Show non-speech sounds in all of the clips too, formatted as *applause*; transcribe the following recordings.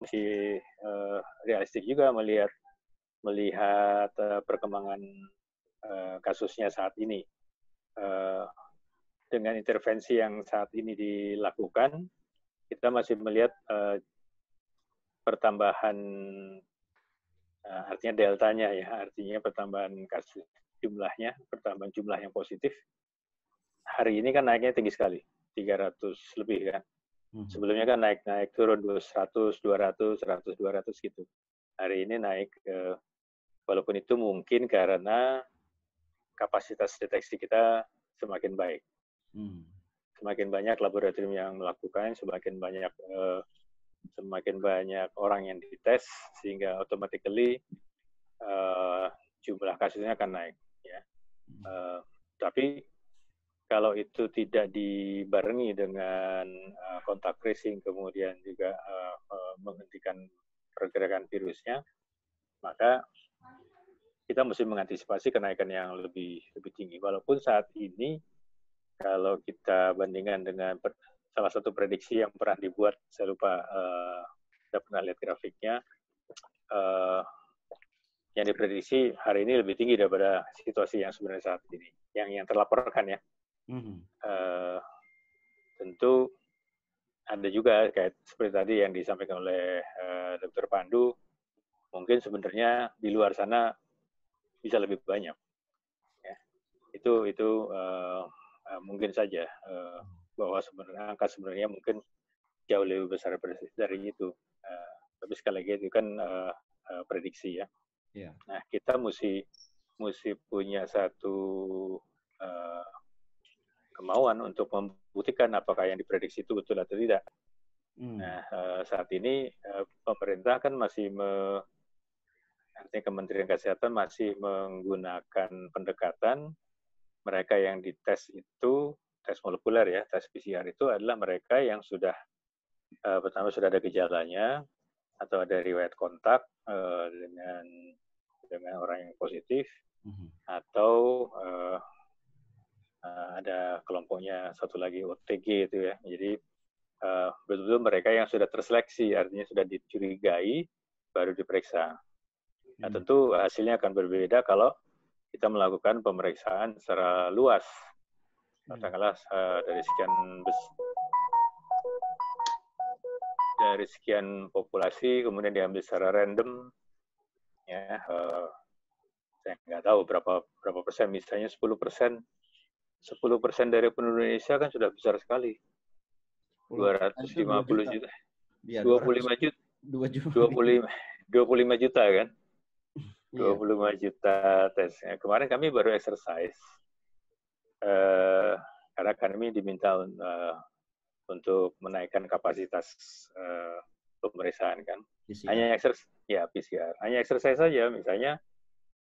masih uh, realistik juga melihat melihat uh, perkembangan uh, kasusnya saat ini uh, dengan intervensi yang saat ini dilakukan kita masih melihat uh, pertambahan uh, artinya deltanya ya artinya pertambahan kasus jumlahnya pertambahan jumlah yang positif hari ini kan naiknya tinggi sekali 300 lebih kan Hmm. Sebelumnya kan naik-naik turun 100, 200, 100, 200 gitu. Hari ini naik eh, walaupun itu mungkin karena kapasitas deteksi kita semakin baik. Hmm. Semakin banyak laboratorium yang melakukan, semakin banyak eh, semakin banyak orang yang dites sehingga automatically eh, jumlah kasusnya akan naik ya. Hmm. tapi kalau itu tidak dibarengi dengan uh, kontak tracing kemudian juga uh, uh, menghentikan pergerakan virusnya maka kita mesti mengantisipasi kenaikan yang lebih lebih tinggi walaupun saat ini kalau kita bandingkan dengan per, salah satu prediksi yang pernah dibuat saya lupa uh, kita pernah lihat grafiknya uh, yang diprediksi hari ini lebih tinggi daripada situasi yang sebenarnya saat ini yang yang terlaporkan ya Uh, tentu ada juga kayak seperti tadi yang disampaikan oleh uh, eh, Dr. Pandu, mungkin sebenarnya di luar sana bisa lebih banyak. Ya. Itu itu uh, uh, mungkin saja uh, bahwa sebenarnya angka sebenarnya mungkin jauh lebih besar dari itu. Uh, tapi sekali lagi itu kan uh, uh, prediksi ya. Yeah. Nah kita mesti mesti punya satu uh, kemauan untuk membuktikan apakah yang diprediksi itu betul atau tidak. Hmm. Nah, eh, saat ini eh, pemerintah kan masih me, artinya Kementerian Kesehatan masih menggunakan pendekatan mereka yang dites itu tes molekuler ya, tes PCR itu adalah mereka yang sudah eh, pertama sudah ada gejalanya atau ada riwayat kontak dengan dengan orang yang positif hmm. atau uh, ada kelompoknya satu lagi OTG itu ya. Jadi uh, betul-betul mereka yang sudah terseleksi, artinya sudah dicurigai, baru diperiksa. Nah hmm. tentu hasilnya akan berbeda kalau kita melakukan pemeriksaan secara luas. Hmm. Katakanlah uh, dari sekian dari sekian populasi kemudian diambil secara random ya uh, saya nggak tahu berapa berapa persen misalnya 10 persen sepuluh persen dari penduduk Indonesia kan sudah besar sekali. 250 juta. juta. Iya, puluh 25 juta. puluh lima juta kan? Iya. lima juta tesnya. Kemarin kami baru exercise. Uh, karena kami diminta uh, untuk menaikkan kapasitas uh, pemeriksaan kan. PCR. Hanya exercise, ya PCR. Hanya exercise saja misalnya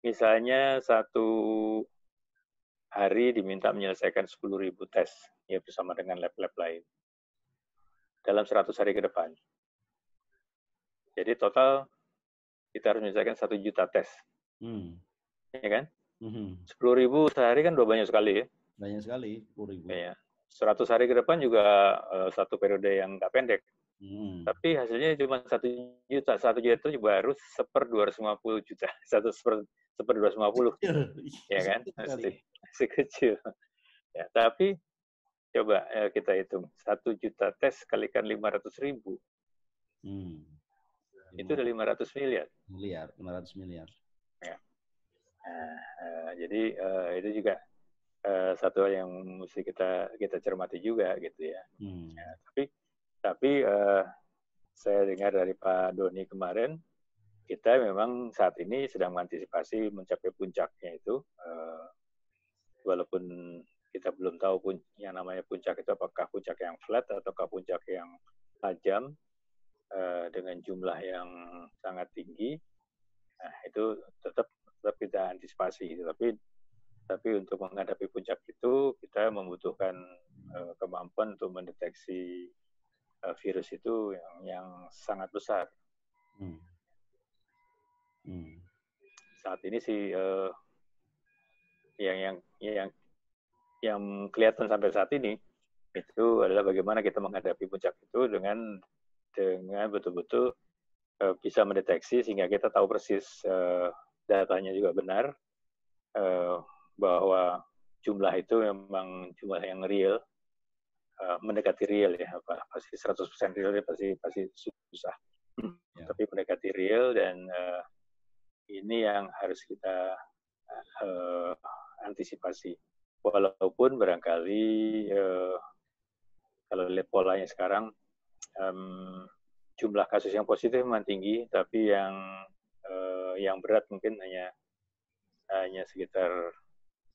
misalnya satu hari diminta menyelesaikan 10.000 tes ya bersama dengan lab-lab lain dalam 100 hari ke depan. Jadi total kita harus menyelesaikan 1 juta tes. Hmm. Ya kan? Hmm. Sepuluh -hmm. ribu sehari kan udah banyak sekali ya. Banyak sekali, sepuluh ribu. Ya, 100 hari ke depan juga uh, satu periode yang nggak pendek. Hmm. Tapi hasilnya cuma satu juta. Satu juta itu baru seper puluh juta. *laughs* Satu seper, seper puluh ya kan? Masih, masih kecil. Ya, tapi coba ya kita hitung. Satu juta tes kalikan lima ratus ribu. Hmm. Itu udah ratus miliar. Miliar, lima ratus miliar. Ya. Nah, uh, jadi uh, itu juga uh, satu hal yang mesti kita kita cermati juga gitu ya. Hmm. ya tapi tapi eh, saya dengar dari Pak Doni kemarin, kita memang saat ini sedang mengantisipasi mencapai puncaknya itu. Eh, walaupun kita belum tahu pun, yang namanya puncak itu apakah puncak yang flat ataukah puncak yang tajam eh, dengan jumlah yang sangat tinggi. Nah, itu tetap tetap kita antisipasi. Tapi tapi untuk menghadapi puncak itu kita membutuhkan eh, kemampuan untuk mendeteksi uh, virus itu yang, yang sangat besar. Hmm. Hmm. Saat ini sih uh, yang yang yang yang kelihatan sampai saat ini itu adalah bagaimana kita menghadapi puncak itu dengan dengan betul-betul uh, bisa mendeteksi sehingga kita tahu persis uh, datanya juga benar uh, bahwa jumlah itu memang jumlah yang real uh, mendekati real ya apa pasti 100% real ya pasti pasti susah hmm. ya. tapi mendekati real dan uh, ini yang harus kita uh, antisipasi walaupun barangkali uh, kalau lihat polanya sekarang um, jumlah kasus yang positif memang tinggi tapi yang uh, yang berat mungkin hanya hanya sekitar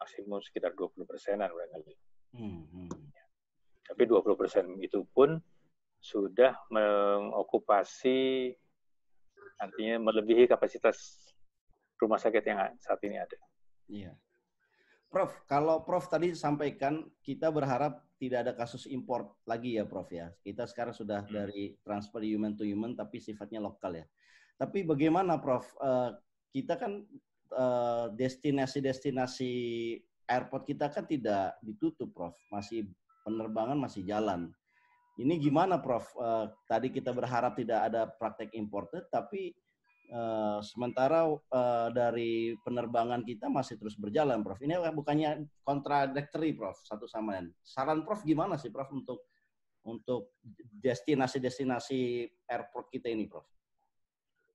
maksimum sekitar 20 persenan barangkali. Hmm. hmm. Tapi 20 persen itu pun sudah mengokupasi nantinya melebihi kapasitas rumah sakit yang saat ini ada. Iya. Prof, kalau Prof tadi sampaikan kita berharap tidak ada kasus import lagi ya Prof ya. Kita sekarang sudah hmm. dari transfer human to human tapi sifatnya lokal ya. Tapi bagaimana Prof? Eh, kita kan eh, destinasi-destinasi airport kita kan tidak ditutup Prof. Masih penerbangan masih jalan. Ini gimana, Prof? Uh, tadi kita berharap tidak ada praktek imported, tapi uh, sementara uh, dari penerbangan kita masih terus berjalan, Prof. Ini bukannya kontradiktori, Prof. Satu sama lain. Saran Prof gimana sih, Prof, untuk untuk destinasi-destinasi airport kita ini, Prof?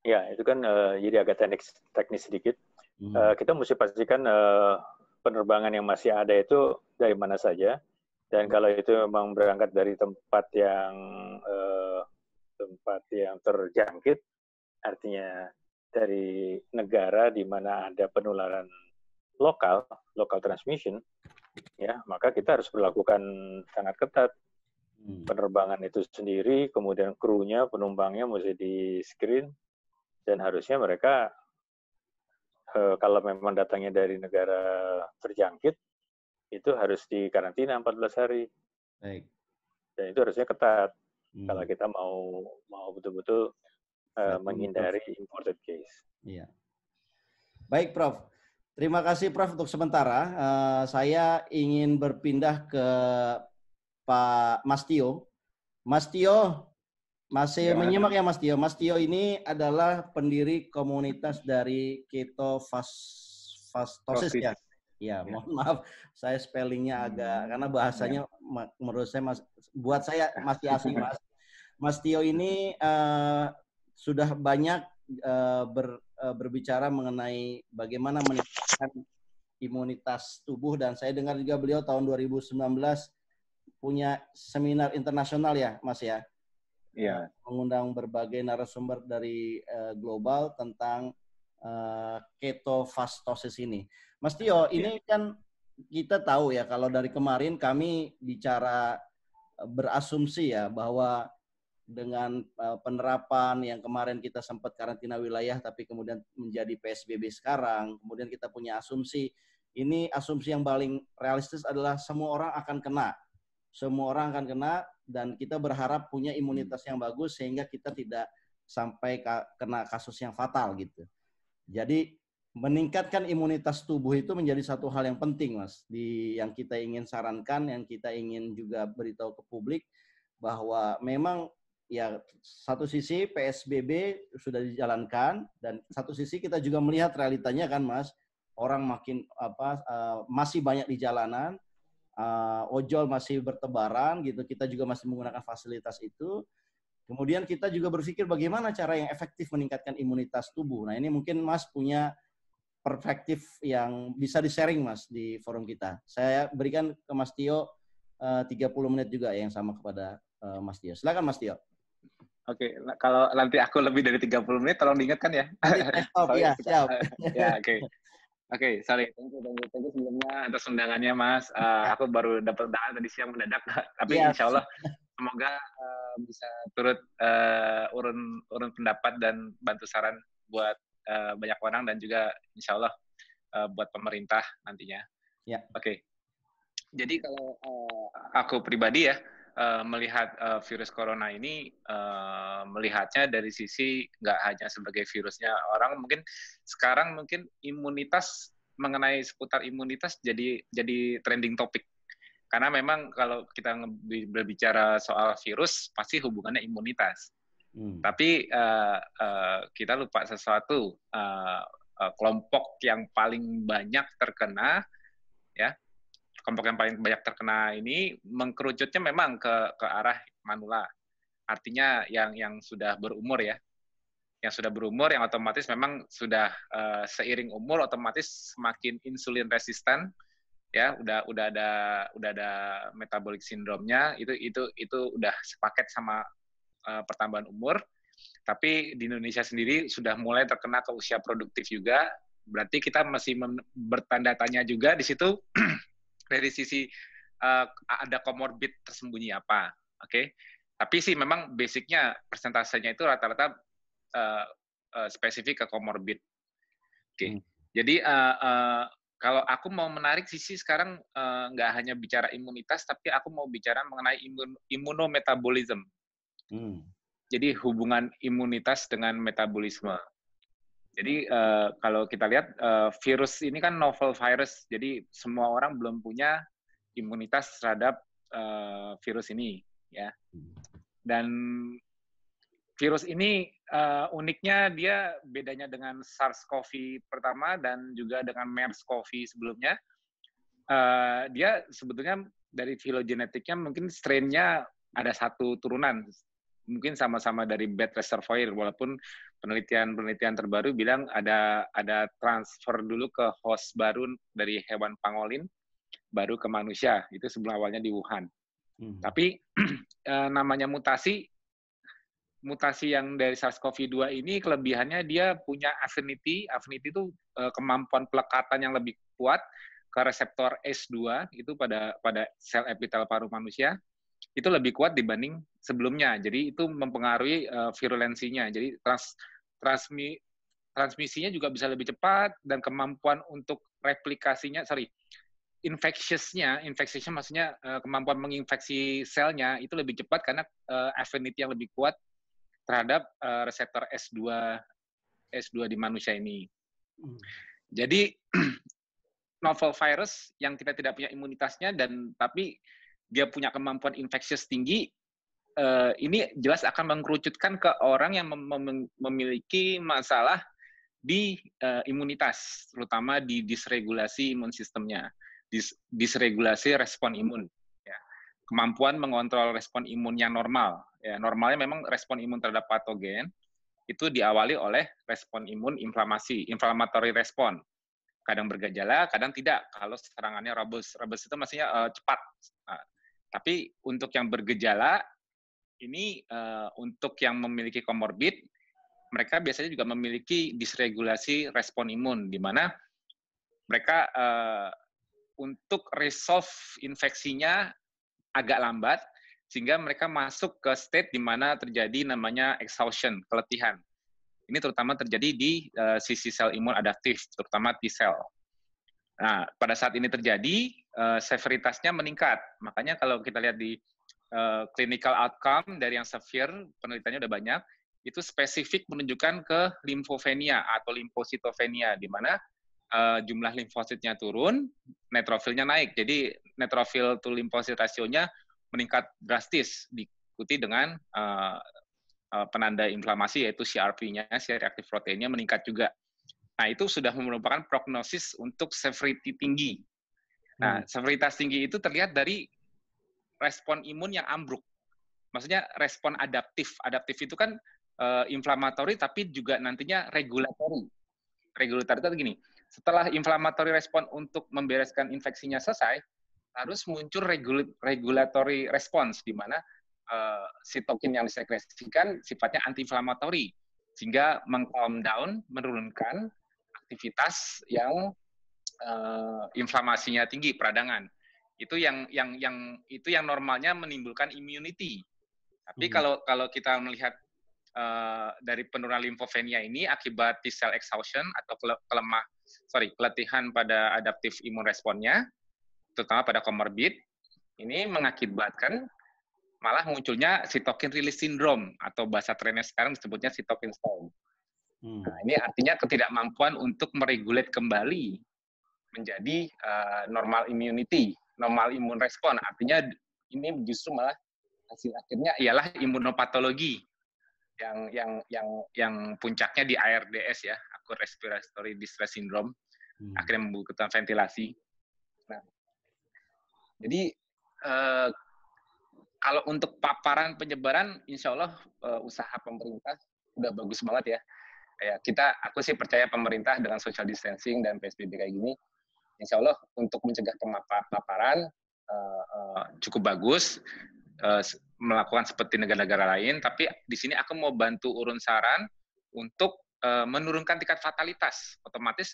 Ya, itu kan uh, jadi agak teknis, teknis sedikit. Hmm. Uh, kita mesti pastikan uh, penerbangan yang masih ada itu dari mana saja, dan kalau itu memang berangkat dari tempat yang eh, tempat yang terjangkit artinya dari negara di mana ada penularan lokal lokal transmission ya maka kita harus melakukan sangat ketat hmm. penerbangan itu sendiri kemudian krunya penumpangnya mesti di screen dan harusnya mereka eh, kalau memang datangnya dari negara terjangkit itu harus dikarantina 14 hari. Baik. Dan itu harusnya ketat hmm. kalau kita mau mau betul-betul uh, menghindari Prof. imported case. Iya. Baik, Prof. Terima kasih, Prof. Untuk sementara, uh, saya ingin berpindah ke Pak Mas Tio. Mas Tio, masih ya, menyimak ya Mas Tio. Mas Tio ini adalah pendiri komunitas dari Keto Fast Fastosis ya. Ya, ya, mohon maaf, saya spellingnya agak hmm. karena bahasanya ya. menurut saya mas, buat saya masih asing *laughs* mas. Mas Tio ini uh, sudah banyak uh, ber, uh, berbicara mengenai bagaimana meningkatkan imunitas tubuh dan saya dengar juga beliau tahun 2019 punya seminar internasional ya, Mas ya. Iya. Mengundang berbagai narasumber dari uh, global tentang Eh, ketofastosis ini. Mas Tio, ini kan kita tahu ya kalau dari kemarin kami bicara eh, berasumsi ya bahwa dengan eh, penerapan yang kemarin kita sempat karantina wilayah tapi kemudian menjadi PSBB sekarang, kemudian kita punya asumsi ini asumsi yang paling realistis adalah semua orang akan kena. Semua orang akan kena dan kita berharap punya imunitas yang bagus sehingga kita tidak sampai kena kasus yang fatal gitu. Jadi meningkatkan imunitas tubuh itu menjadi satu hal yang penting, Mas. Di yang kita ingin sarankan, yang kita ingin juga beritahu ke publik bahwa memang ya satu sisi PSBB sudah dijalankan dan satu sisi kita juga melihat realitanya kan, Mas. Orang makin apa uh, masih banyak di jalanan, uh, ojol masih bertebaran gitu. Kita juga masih menggunakan fasilitas itu Kemudian kita juga berpikir bagaimana cara yang efektif meningkatkan imunitas tubuh. Nah ini mungkin Mas punya perspektif yang bisa di-sharing Mas di forum kita. Saya berikan ke Mas Tio eh, uh, 30 menit juga yang sama kepada uh, Mas Tio. Silakan Mas Tio. Oke, okay. kalau nanti aku lebih dari 30 menit tolong diingatkan ya. Stop, ya, siap. *laughs* ya, oke. Okay. Oke, okay, sorry. Thank you, thank you, thank you sebelumnya atas undangannya, Mas. Uh, aku baru dapat undangan tadi siang mendadak, *laughs* tapi yeah. insya Allah semoga uh, bisa turut uh, urun urun pendapat dan bantu saran buat uh, banyak orang dan juga insya Allah uh, buat pemerintah nantinya. Ya. Oke. Okay. Jadi kalau uh, aku pribadi ya uh, melihat uh, virus corona ini uh, melihatnya dari sisi nggak hanya sebagai virusnya orang mungkin sekarang mungkin imunitas mengenai seputar imunitas jadi jadi trending topik karena memang kalau kita berbicara soal virus, pasti hubungannya imunitas. Hmm. Tapi uh, uh, kita lupa sesuatu. Uh, uh, kelompok yang paling banyak terkena, ya, kelompok yang paling banyak terkena ini mengkerucutnya memang ke ke arah manula. Artinya yang yang sudah berumur ya, yang sudah berumur yang otomatis memang sudah uh, seiring umur otomatis semakin insulin resisten ya udah udah ada udah ada metabolic syndrome-nya itu itu itu udah sepaket sama uh, pertambahan umur tapi di Indonesia sendiri sudah mulai terkena ke usia produktif juga berarti kita masih bertanda tanya juga di situ *clears throat* dari sisi uh, ada comorbid tersembunyi apa oke okay? tapi sih memang basicnya persentasenya itu rata-rata uh, uh, spesifik ke comorbid oke okay. hmm. jadi uh, uh, kalau aku mau menarik sisi sekarang eh, nggak uh, hanya bicara imunitas, tapi aku mau bicara mengenai imun, imunometabolisme. Hmm. Jadi hubungan imunitas dengan metabolisme. Jadi uh, kalau kita lihat uh, virus ini kan novel virus, jadi semua orang belum punya imunitas terhadap uh, virus ini, ya. Hmm. Dan virus ini uh, uniknya dia bedanya dengan SARS-CoV pertama dan juga dengan MERS-CoV sebelumnya. Uh, dia sebetulnya dari filogenetiknya mungkin strainnya ada satu turunan, mungkin sama-sama dari bed reservoir walaupun penelitian-penelitian terbaru bilang ada ada transfer dulu ke host baru dari hewan pangolin baru ke manusia itu sebelum awalnya di Wuhan. Hmm. Tapi *clears throat* eh, namanya mutasi mutasi yang dari SARS-CoV-2 ini kelebihannya dia punya affinity, affinity itu eh, kemampuan pelekatan yang lebih kuat ke reseptor S2 itu pada pada sel epitel paru manusia itu lebih kuat dibanding sebelumnya. Jadi itu mempengaruhi uh, virulensinya. Jadi trans, transmi, transmisinya juga bisa lebih cepat dan kemampuan untuk replikasinya, sorry, infectiousnya, infectiousnya maksudnya eh, kemampuan menginfeksi selnya itu lebih cepat karena affinity yang lebih kuat terhadap uh, reseptor S2 S2 di manusia ini. Hmm. Jadi *clears throat* novel virus yang kita tidak punya imunitasnya dan tapi dia punya kemampuan infeksius tinggi uh, ini jelas akan mengkerucutkan ke orang yang mem mem memiliki masalah di uh, imunitas terutama di disregulasi imun sistemnya dis disregulasi respon imun kemampuan mengontrol respon imun yang normal. Ya, normalnya memang respon imun terhadap patogen itu diawali oleh respon imun inflamasi, inflammatory respon. Kadang bergejala, kadang tidak. Kalau serangannya robust, robust itu maksudnya uh, cepat. Uh, tapi untuk yang bergejala ini uh, untuk yang memiliki komorbid, mereka biasanya juga memiliki disregulasi respon imun, di mana mereka uh, untuk resolve infeksinya agak lambat sehingga mereka masuk ke state di mana terjadi namanya exhaustion, keletihan. Ini terutama terjadi di uh, sisi sel imun adaptif, terutama di sel. Nah, pada saat ini terjadi, uh, severitasnya meningkat. Makanya kalau kita lihat di uh, clinical outcome dari yang severe, penelitiannya udah banyak, itu spesifik menunjukkan ke limfovenia atau limfositopenia, di mana uh, jumlah limfositnya turun, neutrofilnya naik. Jadi neutrofil to limfosit rasionya meningkat drastis diikuti dengan uh, uh, penanda inflamasi yaitu CRP-nya, C reactive proteinnya meningkat juga. Nah, itu sudah merupakan prognosis untuk severity tinggi. Nah, hmm. severitas tinggi itu terlihat dari respon imun yang ambruk. Maksudnya respon adaptif. Adaptif itu kan uh, tapi juga nantinya regulatory. Regulator itu gini, setelah inflammatory respon untuk membereskan infeksinya selesai, harus muncul regul regulatory response di mana uh, eh, sitokin yang disekresikan sifatnya antiinflamatori sehingga mengcalm down, menurunkan aktivitas yang uh, inflamasinya tinggi, peradangan. Itu yang yang yang itu yang normalnya menimbulkan immunity. Tapi hmm. kalau kalau kita melihat Eh, dari penurunan limfovenia ini akibat T-cell exhaustion atau kelemah, sorry, keletihan pada adaptif imun responnya, terutama pada komorbid, ini mengakibatkan malah munculnya sitokin release syndrome atau bahasa trennya sekarang disebutnya sitokin storm. Hmm. Nah, ini artinya ketidakmampuan untuk meregulate kembali menjadi uh, normal immunity, normal imun respon. Artinya ini justru malah hasil akhirnya ialah imunopatologi yang yang yang yang puncaknya di ARDS ya, akut respiratory distress syndrome, hmm. akhirnya membutuhkan ventilasi. Nah, jadi eh, kalau untuk paparan penyebaran, insya Allah eh, usaha pemerintah udah bagus banget ya. Ya kita, aku sih percaya pemerintah dengan social distancing dan PSBB kayak gini, insya Allah untuk mencegah pemaparan eh, eh, cukup bagus. Eh, melakukan seperti negara-negara lain, tapi di sini aku mau bantu urun saran untuk uh, menurunkan tingkat fatalitas. Otomatis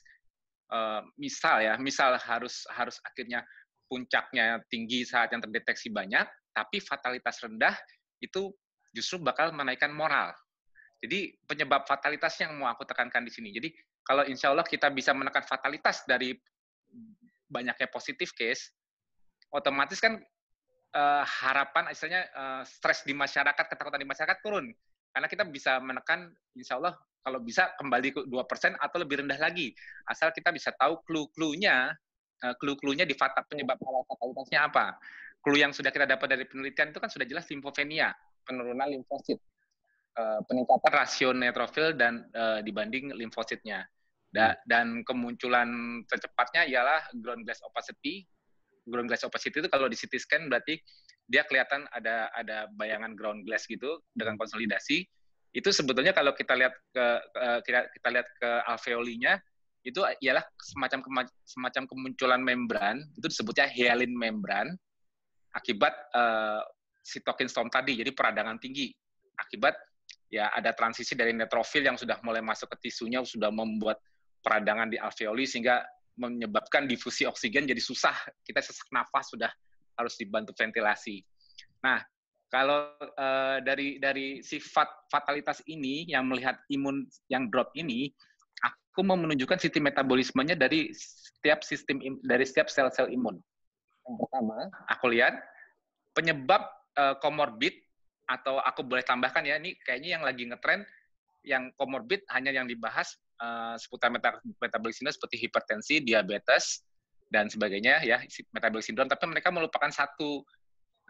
uh, misal ya, misal harus harus akhirnya puncaknya tinggi saat yang terdeteksi banyak, tapi fatalitas rendah itu justru bakal menaikkan moral. Jadi penyebab fatalitas yang mau aku tekankan di sini. Jadi kalau insya Allah kita bisa menekan fatalitas dari banyaknya positif case, otomatis kan uh, harapan istilahnya uh, stres di masyarakat, ketakutan di masyarakat turun. Karena kita bisa menekan, insya Allah, kalau bisa kembali ke 2% atau lebih rendah lagi. Asal kita bisa tahu clue-cluenya, uh, clue-cluenya di fakta penyebab fatalitasnya apa. Clue yang sudah kita dapat dari penelitian itu kan sudah jelas limfopenia, penurunan limfosit. Uh, peningkatan rasio neutrofil dan uh, dibanding limfositnya. dan kemunculan tercepatnya ialah ground glass opacity ground glass opacity itu kalau di CT scan berarti dia kelihatan ada ada bayangan ground glass gitu dengan konsolidasi. Itu sebetulnya kalau kita lihat ke, kita, kita lihat ke alveolinya itu ialah semacam semacam kemunculan membran itu disebutnya hyalin membran akibat uh, eh, sitokin storm tadi jadi peradangan tinggi akibat ya ada transisi dari netrofil yang sudah mulai masuk ke tisunya sudah membuat peradangan di alveoli sehingga menyebabkan difusi oksigen jadi susah kita sesak nafas sudah harus dibantu ventilasi. Nah kalau uh, dari dari sifat fatalitas ini yang melihat imun yang drop ini aku mau menunjukkan sistem metabolismenya dari setiap sistem dari setiap sel-sel imun. Yang pertama, aku lihat penyebab eh, komorbid atau aku boleh tambahkan ya ini kayaknya yang lagi ngetren yang comorbid hanya yang dibahas Eh, seputar seputar metabolic syndrome seperti hipertensi, diabetes, dan sebagainya ya metabolic syndrome. Tapi mereka melupakan satu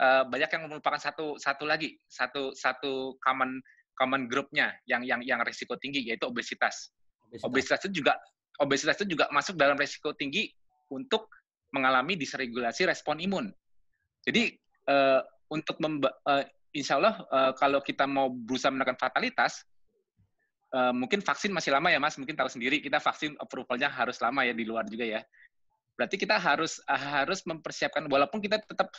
uh, banyak yang melupakan satu satu lagi satu satu common common grupnya yang yang yang risiko tinggi yaitu obesitas. Obesitas, obesitas itu juga obesitas itu juga masuk dalam risiko tinggi untuk mengalami disregulasi respon imun. Jadi uh, untuk memba, uh, insya Allah uh, kalau kita mau berusaha menekan fatalitas, Eh, mungkin vaksin masih lama ya Mas, mungkin tahu sendiri kita vaksin approvalnya harus lama ya di luar juga ya. Berarti kita harus ah, harus mempersiapkan walaupun kita tetap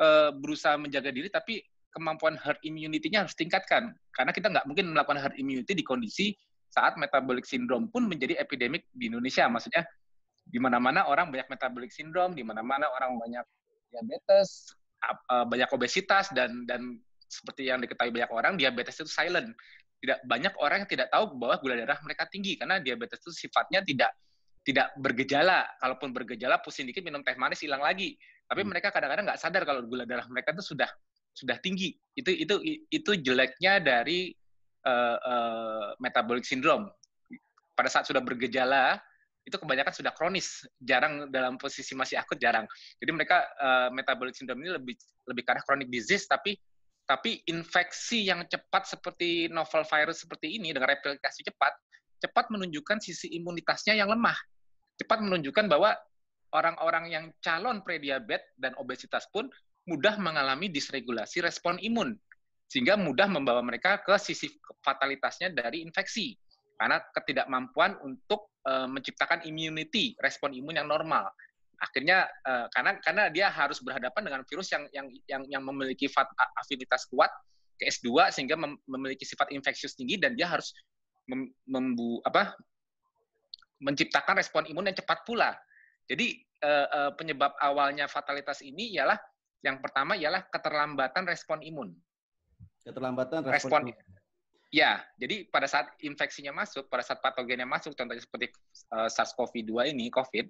uh, berusaha menjaga diri tapi kemampuan herd immunity-nya harus tingkatkan karena kita nggak mungkin melakukan herd immunity di kondisi saat metabolic syndrome pun menjadi epidemik di Indonesia. Maksudnya di mana-mana orang banyak metabolic syndrome, di mana-mana orang banyak diabetes, eh, banyak obesitas dan dan seperti yang diketahui banyak orang diabetes itu silent tidak banyak orang yang tidak tahu bahwa gula darah mereka tinggi karena diabetes itu sifatnya tidak tidak bergejala. Kalaupun bergejala pusing dikit minum teh manis hilang lagi. Tapi hmm. mereka kadang-kadang nggak sadar kalau gula darah mereka itu sudah sudah tinggi. Itu itu itu jeleknya dari uh, uh, metabolic syndrome. Pada saat sudah bergejala itu kebanyakan sudah kronis, jarang dalam posisi masih akut jarang. Jadi mereka uh, metabolic syndrome ini lebih lebih karena chronic disease tapi tapi infeksi yang cepat seperti novel virus seperti ini dengan replikasi cepat, cepat menunjukkan sisi imunitasnya yang lemah. Cepat menunjukkan bahwa orang-orang yang calon prediabet dan obesitas pun mudah mengalami disregulasi respon imun sehingga mudah membawa mereka ke sisi fatalitasnya dari infeksi karena ketidakmampuan untuk eh, menciptakan immunity respon imun yang normal akhirnya uh, karena karena dia harus berhadapan dengan virus yang yang yang, yang memiliki fat, afinitas kuat ke S2 sehingga mem, memiliki sifat infeksius tinggi dan dia harus mem, membu apa menciptakan respon imun yang cepat pula. Jadi uh, uh, penyebab awalnya fatalitas ini ialah yang pertama ialah keterlambatan respon imun. Keterlambatan respon, respon Ya, jadi pada saat infeksinya masuk, pada saat patogennya masuk, contohnya seperti uh, SARS-CoV-2 ini, COVID,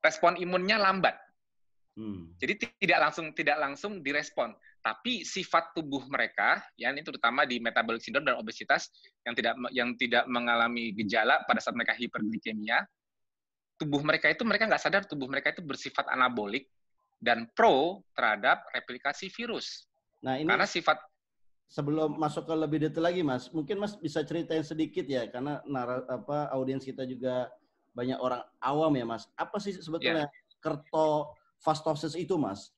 respon imunnya lambat. Hmm. Jadi tidak langsung tidak langsung direspon, tapi sifat tubuh mereka, ya ini terutama di metabolic syndrome dan obesitas yang tidak yang tidak mengalami gejala pada saat mereka hiperglikemia, tubuh mereka itu mereka nggak sadar tubuh mereka itu bersifat anabolik dan pro terhadap replikasi virus. Nah ini karena sifat sebelum masuk ke lebih detail lagi mas, mungkin mas bisa ceritain sedikit ya karena nara, apa audiens kita juga banyak orang awam ya Mas. Apa sih sebetulnya yeah. kerto fastosis itu Mas?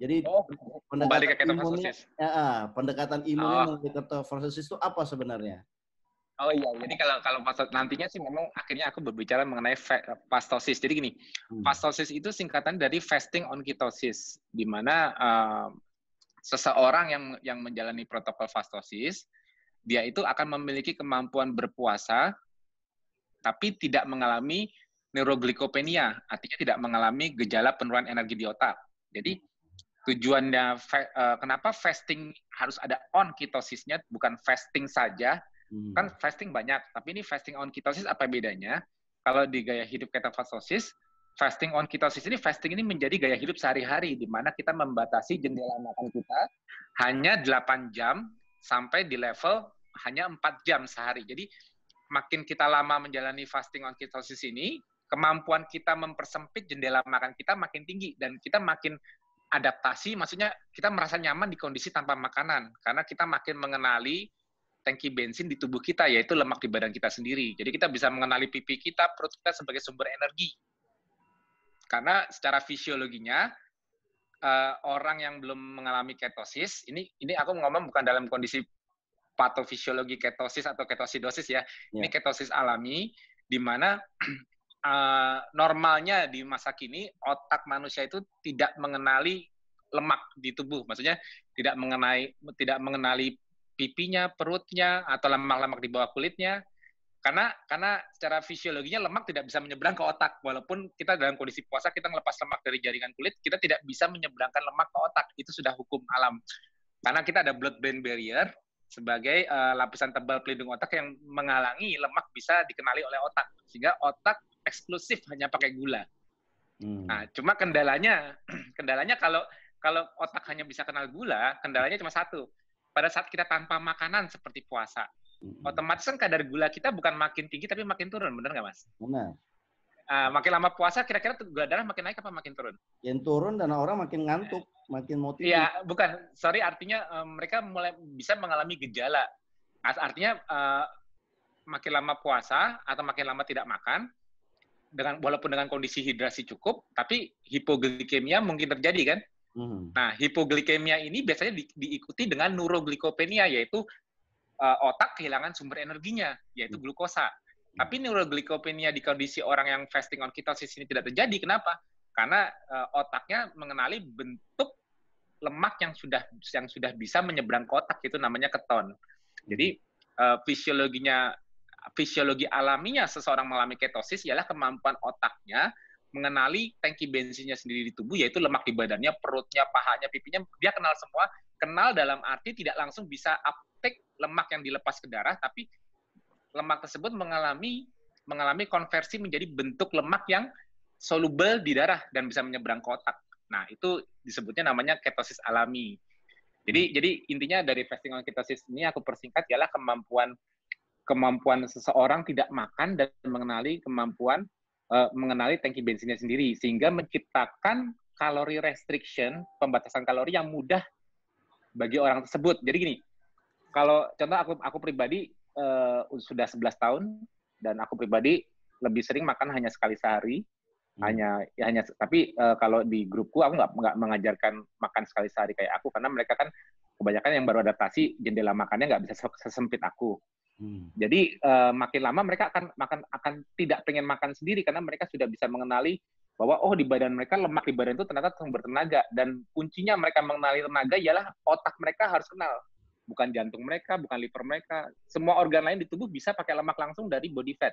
Jadi oh, pendekatan ke imunnya, ya, pendekatan imunnya oh. melalui kertofastosis itu apa sebenarnya? Oh iya, jadi kalau kalau nantinya sih memang akhirnya aku berbicara mengenai fastosis. Jadi gini, hmm. fastosis itu singkatan dari fasting on ketosis, di mana uh, seseorang yang yang menjalani protokol fastosis, dia itu akan memiliki kemampuan berpuasa tapi tidak mengalami neuroglikopenia, artinya tidak mengalami gejala penurunan energi di otak. Jadi tujuannya eh, kenapa fasting harus ada on ketosisnya bukan fasting saja. Hmm. Kan fasting banyak, tapi ini fasting on ketosis apa bedanya? Kalau di gaya hidup ketofastosis, fasting on ketosis ini fasting ini menjadi gaya hidup sehari-hari di mana kita membatasi jendela makan kita hanya 8 jam sampai di level hanya empat jam sehari. Jadi makin kita lama menjalani fasting on ketosis ini, kemampuan kita mempersempit jendela makan kita makin tinggi dan kita makin adaptasi, maksudnya kita merasa nyaman di kondisi tanpa makanan karena kita makin mengenali tangki bensin di tubuh kita yaitu lemak di badan kita sendiri. Jadi kita bisa mengenali pipi kita, perut kita sebagai sumber energi. Karena secara fisiologinya eh, orang yang belum mengalami ketosis ini ini aku ngomong bukan dalam kondisi patofisiologi ketosis atau ketosidosis ya. Yeah. Ini ya. ketosis alami di mana uh, *clears throat* normalnya di masa kini otak manusia itu tidak mengenali lemak di tubuh, maksudnya tidak mengenai tidak mengenali pipinya, perutnya atau lemak-lemak di bawah kulitnya. Karena karena secara fisiologinya lemak tidak bisa menyeberang ke otak walaupun kita dalam kondisi puasa kita melepas lemak dari jaringan kulit, kita tidak bisa menyeberangkan lemak ke otak. Itu sudah hukum alam. Karena kita ada blood brain barrier, sebagai uh, lapisan tebal pelindung otak yang menghalangi lemak bisa dikenali oleh otak sehingga otak eksklusif hanya pakai gula. Hmm. Nah, cuma kendalanya *clears throat* kendalanya kalau kalau otak hanya bisa kenal gula, kendalanya cuma satu. Pada saat kita tanpa makanan seperti puasa, hmm. otomatis kan kadar gula kita bukan makin tinggi tapi makin turun, benar nggak mas? Benar. Eh, makin lama puasa kira-kira gula darah makin naik apa makin turun? Yang turun dan orang makin ngantuk, makin motivasi? Iya, bukan. Sorry, artinya uh, mereka mulai bisa mengalami gejala. Artinya uh, makin lama puasa atau makin lama tidak makan dengan walaupun dengan kondisi hidrasi cukup, tapi hipoglikemia mungkin terjadi kan? Hmm. Nah, hipoglikemia ini biasanya di, diikuti dengan neuroglikopenia yaitu uh, otak kehilangan sumber energinya yaitu hmm. glukosa. Tapi neuroglikopenia di kondisi orang yang fasting on ketosis ini tidak terjadi. Kenapa? Karena uh, otaknya mengenali bentuk lemak yang sudah yang sudah bisa menyeberang kotak itu namanya keton. Jadi uh, fisiologinya fisiologi alaminya seseorang mengalami ketosis ialah kemampuan otaknya mengenali tangki bensinnya sendiri di tubuh yaitu lemak di badannya, perutnya, pahanya, pipinya dia kenal semua. Kenal dalam arti tidak langsung bisa uptake lemak yang dilepas ke darah tapi lemak tersebut mengalami mengalami konversi menjadi bentuk lemak yang soluble di darah dan bisa menyeberang ke otak. Nah, itu disebutnya namanya ketosis alami. Jadi hmm. jadi intinya dari fasting on ketosis ini aku persingkat ialah kemampuan kemampuan seseorang tidak makan dan mengenali kemampuan uh, mengenali tangki bensinnya sendiri sehingga menciptakan kalori restriction, pembatasan kalori yang mudah bagi orang tersebut. Jadi gini, kalau contoh aku aku pribadi uh, sudah 11 tahun dan aku pribadi lebih sering makan hanya sekali sehari hmm. hanya ya hanya tapi uh, kalau di grupku aku nggak nggak mengajarkan makan sekali sehari kayak aku karena mereka kan kebanyakan yang baru adaptasi jendela makannya nggak bisa sesempit aku hmm. jadi uh, makin lama mereka akan makan akan tidak pengen makan sendiri karena mereka sudah bisa mengenali bahwa oh di badan mereka lemak di badan itu ternyata sumber tenaga dan kuncinya mereka mengenali tenaga ialah otak mereka harus kenal bukan jantung mereka, bukan liver mereka. Semua organ lain di tubuh bisa pakai lemak langsung dari body fat.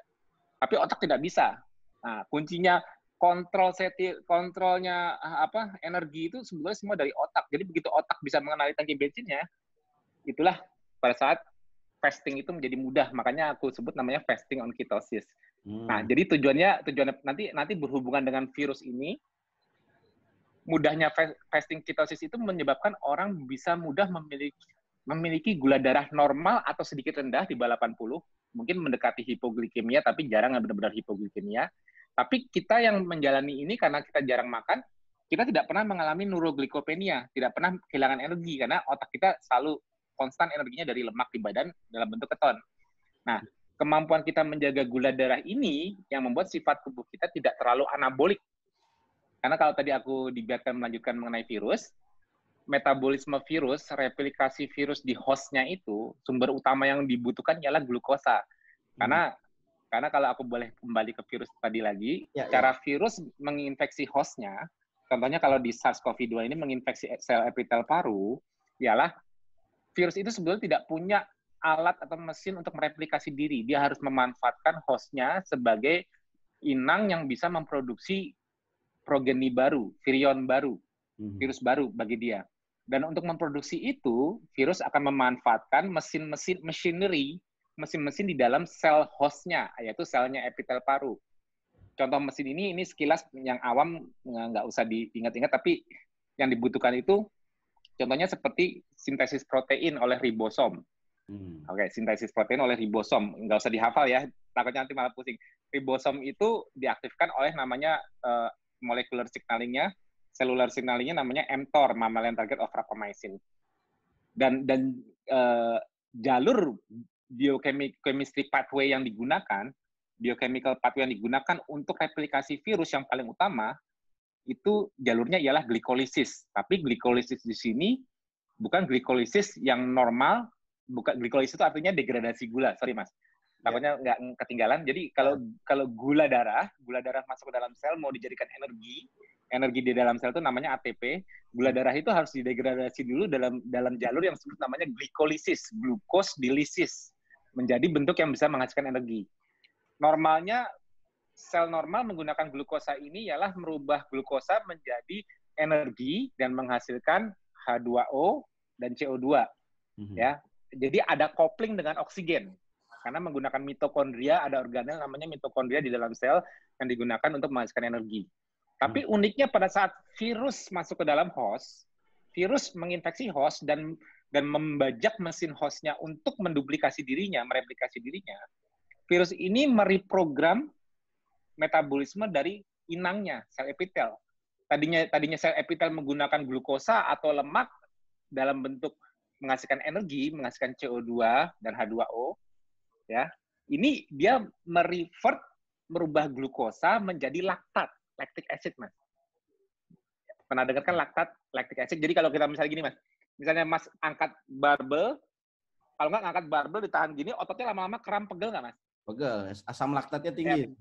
Tapi otak tidak bisa. Nah, kuncinya kontrol seti, kontrolnya ah, apa energi itu sebenarnya semua dari otak. Jadi begitu otak bisa mengenali tangki bensinnya, itulah pada saat fasting itu menjadi mudah. Makanya aku sebut namanya fasting on ketosis. Hmm. Nah, jadi tujuannya tujuannya nanti nanti berhubungan dengan virus ini mudahnya fasting ketosis itu menyebabkan orang bisa mudah memiliki memiliki gula darah normal atau sedikit rendah di bawah 80, mungkin mendekati hipoglikemia tapi jarang benar-benar hipoglikemia. Tapi kita yang menjalani ini karena kita jarang makan, kita tidak pernah mengalami neuroglikopenia, tidak pernah kehilangan energi karena otak kita selalu konstan energinya dari lemak di badan dalam bentuk keton. Nah, kemampuan kita menjaga gula darah ini yang membuat sifat tubuh kita tidak terlalu anabolik. Karena kalau tadi aku dibiarkan melanjutkan mengenai virus, metabolisme virus, replikasi virus di hostnya itu sumber utama yang dibutuhkan ialah glukosa. Hmm. Karena hmm. karena kalau aku boleh kembali ke virus tadi lagi, ya, ya. cara ya. virus menginfeksi hostnya, contohnya kalau di SARS-CoV-2 ini menginfeksi sel epitel paru, ialah virus itu sebetulnya tidak punya alat atau mesin untuk mereplikasi diri. Dia harus memanfaatkan hostnya sebagai inang yang bisa memproduksi progeni baru, virion baru, hmm. virus baru bagi dia. Dan untuk memproduksi itu, virus akan memanfaatkan mesin-mesin machinery, mesin-mesin di dalam sel hostnya, yaitu selnya epitel paru. Contoh mesin ini, ini sekilas yang awam nggak usah diingat-ingat, tapi yang dibutuhkan itu contohnya seperti sintesis protein oleh ribosom. Hmm. Oke, sintesis protein oleh ribosom. Nggak usah dihafal ya, takutnya nanti malah pusing. Ribosom itu diaktifkan oleh namanya uh, eh, molecular signalingnya selular signalingnya namanya mTOR, mammalian target of rapamycin. Dan dan uh, jalur biochemistry pathway yang digunakan, biochemical pathway yang digunakan untuk replikasi virus yang paling utama itu jalurnya ialah glikolisis. Tapi glikolisis di sini bukan glikolisis yang normal, bukan glikolisis itu artinya degradasi gula. Sorry mas, ya. takutnya nggak ketinggalan. Jadi kalau ya. kalau gula darah, gula darah masuk ke dalam sel mau dijadikan energi, energi di dalam sel itu namanya ATP. Gula darah itu harus didegradasi dulu dalam dalam jalur yang disebut namanya glikolisis, glukos dilisis menjadi bentuk yang bisa menghasilkan energi. Normalnya sel normal menggunakan glukosa ini ialah merubah glukosa menjadi energi dan menghasilkan H2O dan CO2. Mm-hmm. Ya. Jadi ada kopling dengan oksigen. Karena menggunakan mitokondria, ada organel namanya mitokondria di dalam sel yang digunakan untuk menghasilkan energi. Tapi hmm. uniknya pada saat virus masuk ke dalam host, virus menginfeksi host dan dan membajak mesin hostnya untuk menduplikasi dirinya, mereplikasi dirinya, virus ini mereprogram metabolisme dari inangnya, sel epitel. Tadinya tadinya sel epitel menggunakan glukosa atau lemak dalam bentuk menghasilkan energi, menghasilkan CO2 dan H2O, ya. Ini dia merevert merubah glukosa menjadi laktat lactic acid, Mas. Pernah dengar kan laktat, lactic acid. Jadi kalau kita misalnya gini, Mas. Misalnya Mas angkat barbel, kalau nggak angkat barbel ditahan gini, ototnya lama-lama kram pegel nggak, Mas? Pegel, asam laktatnya tinggi. Ya.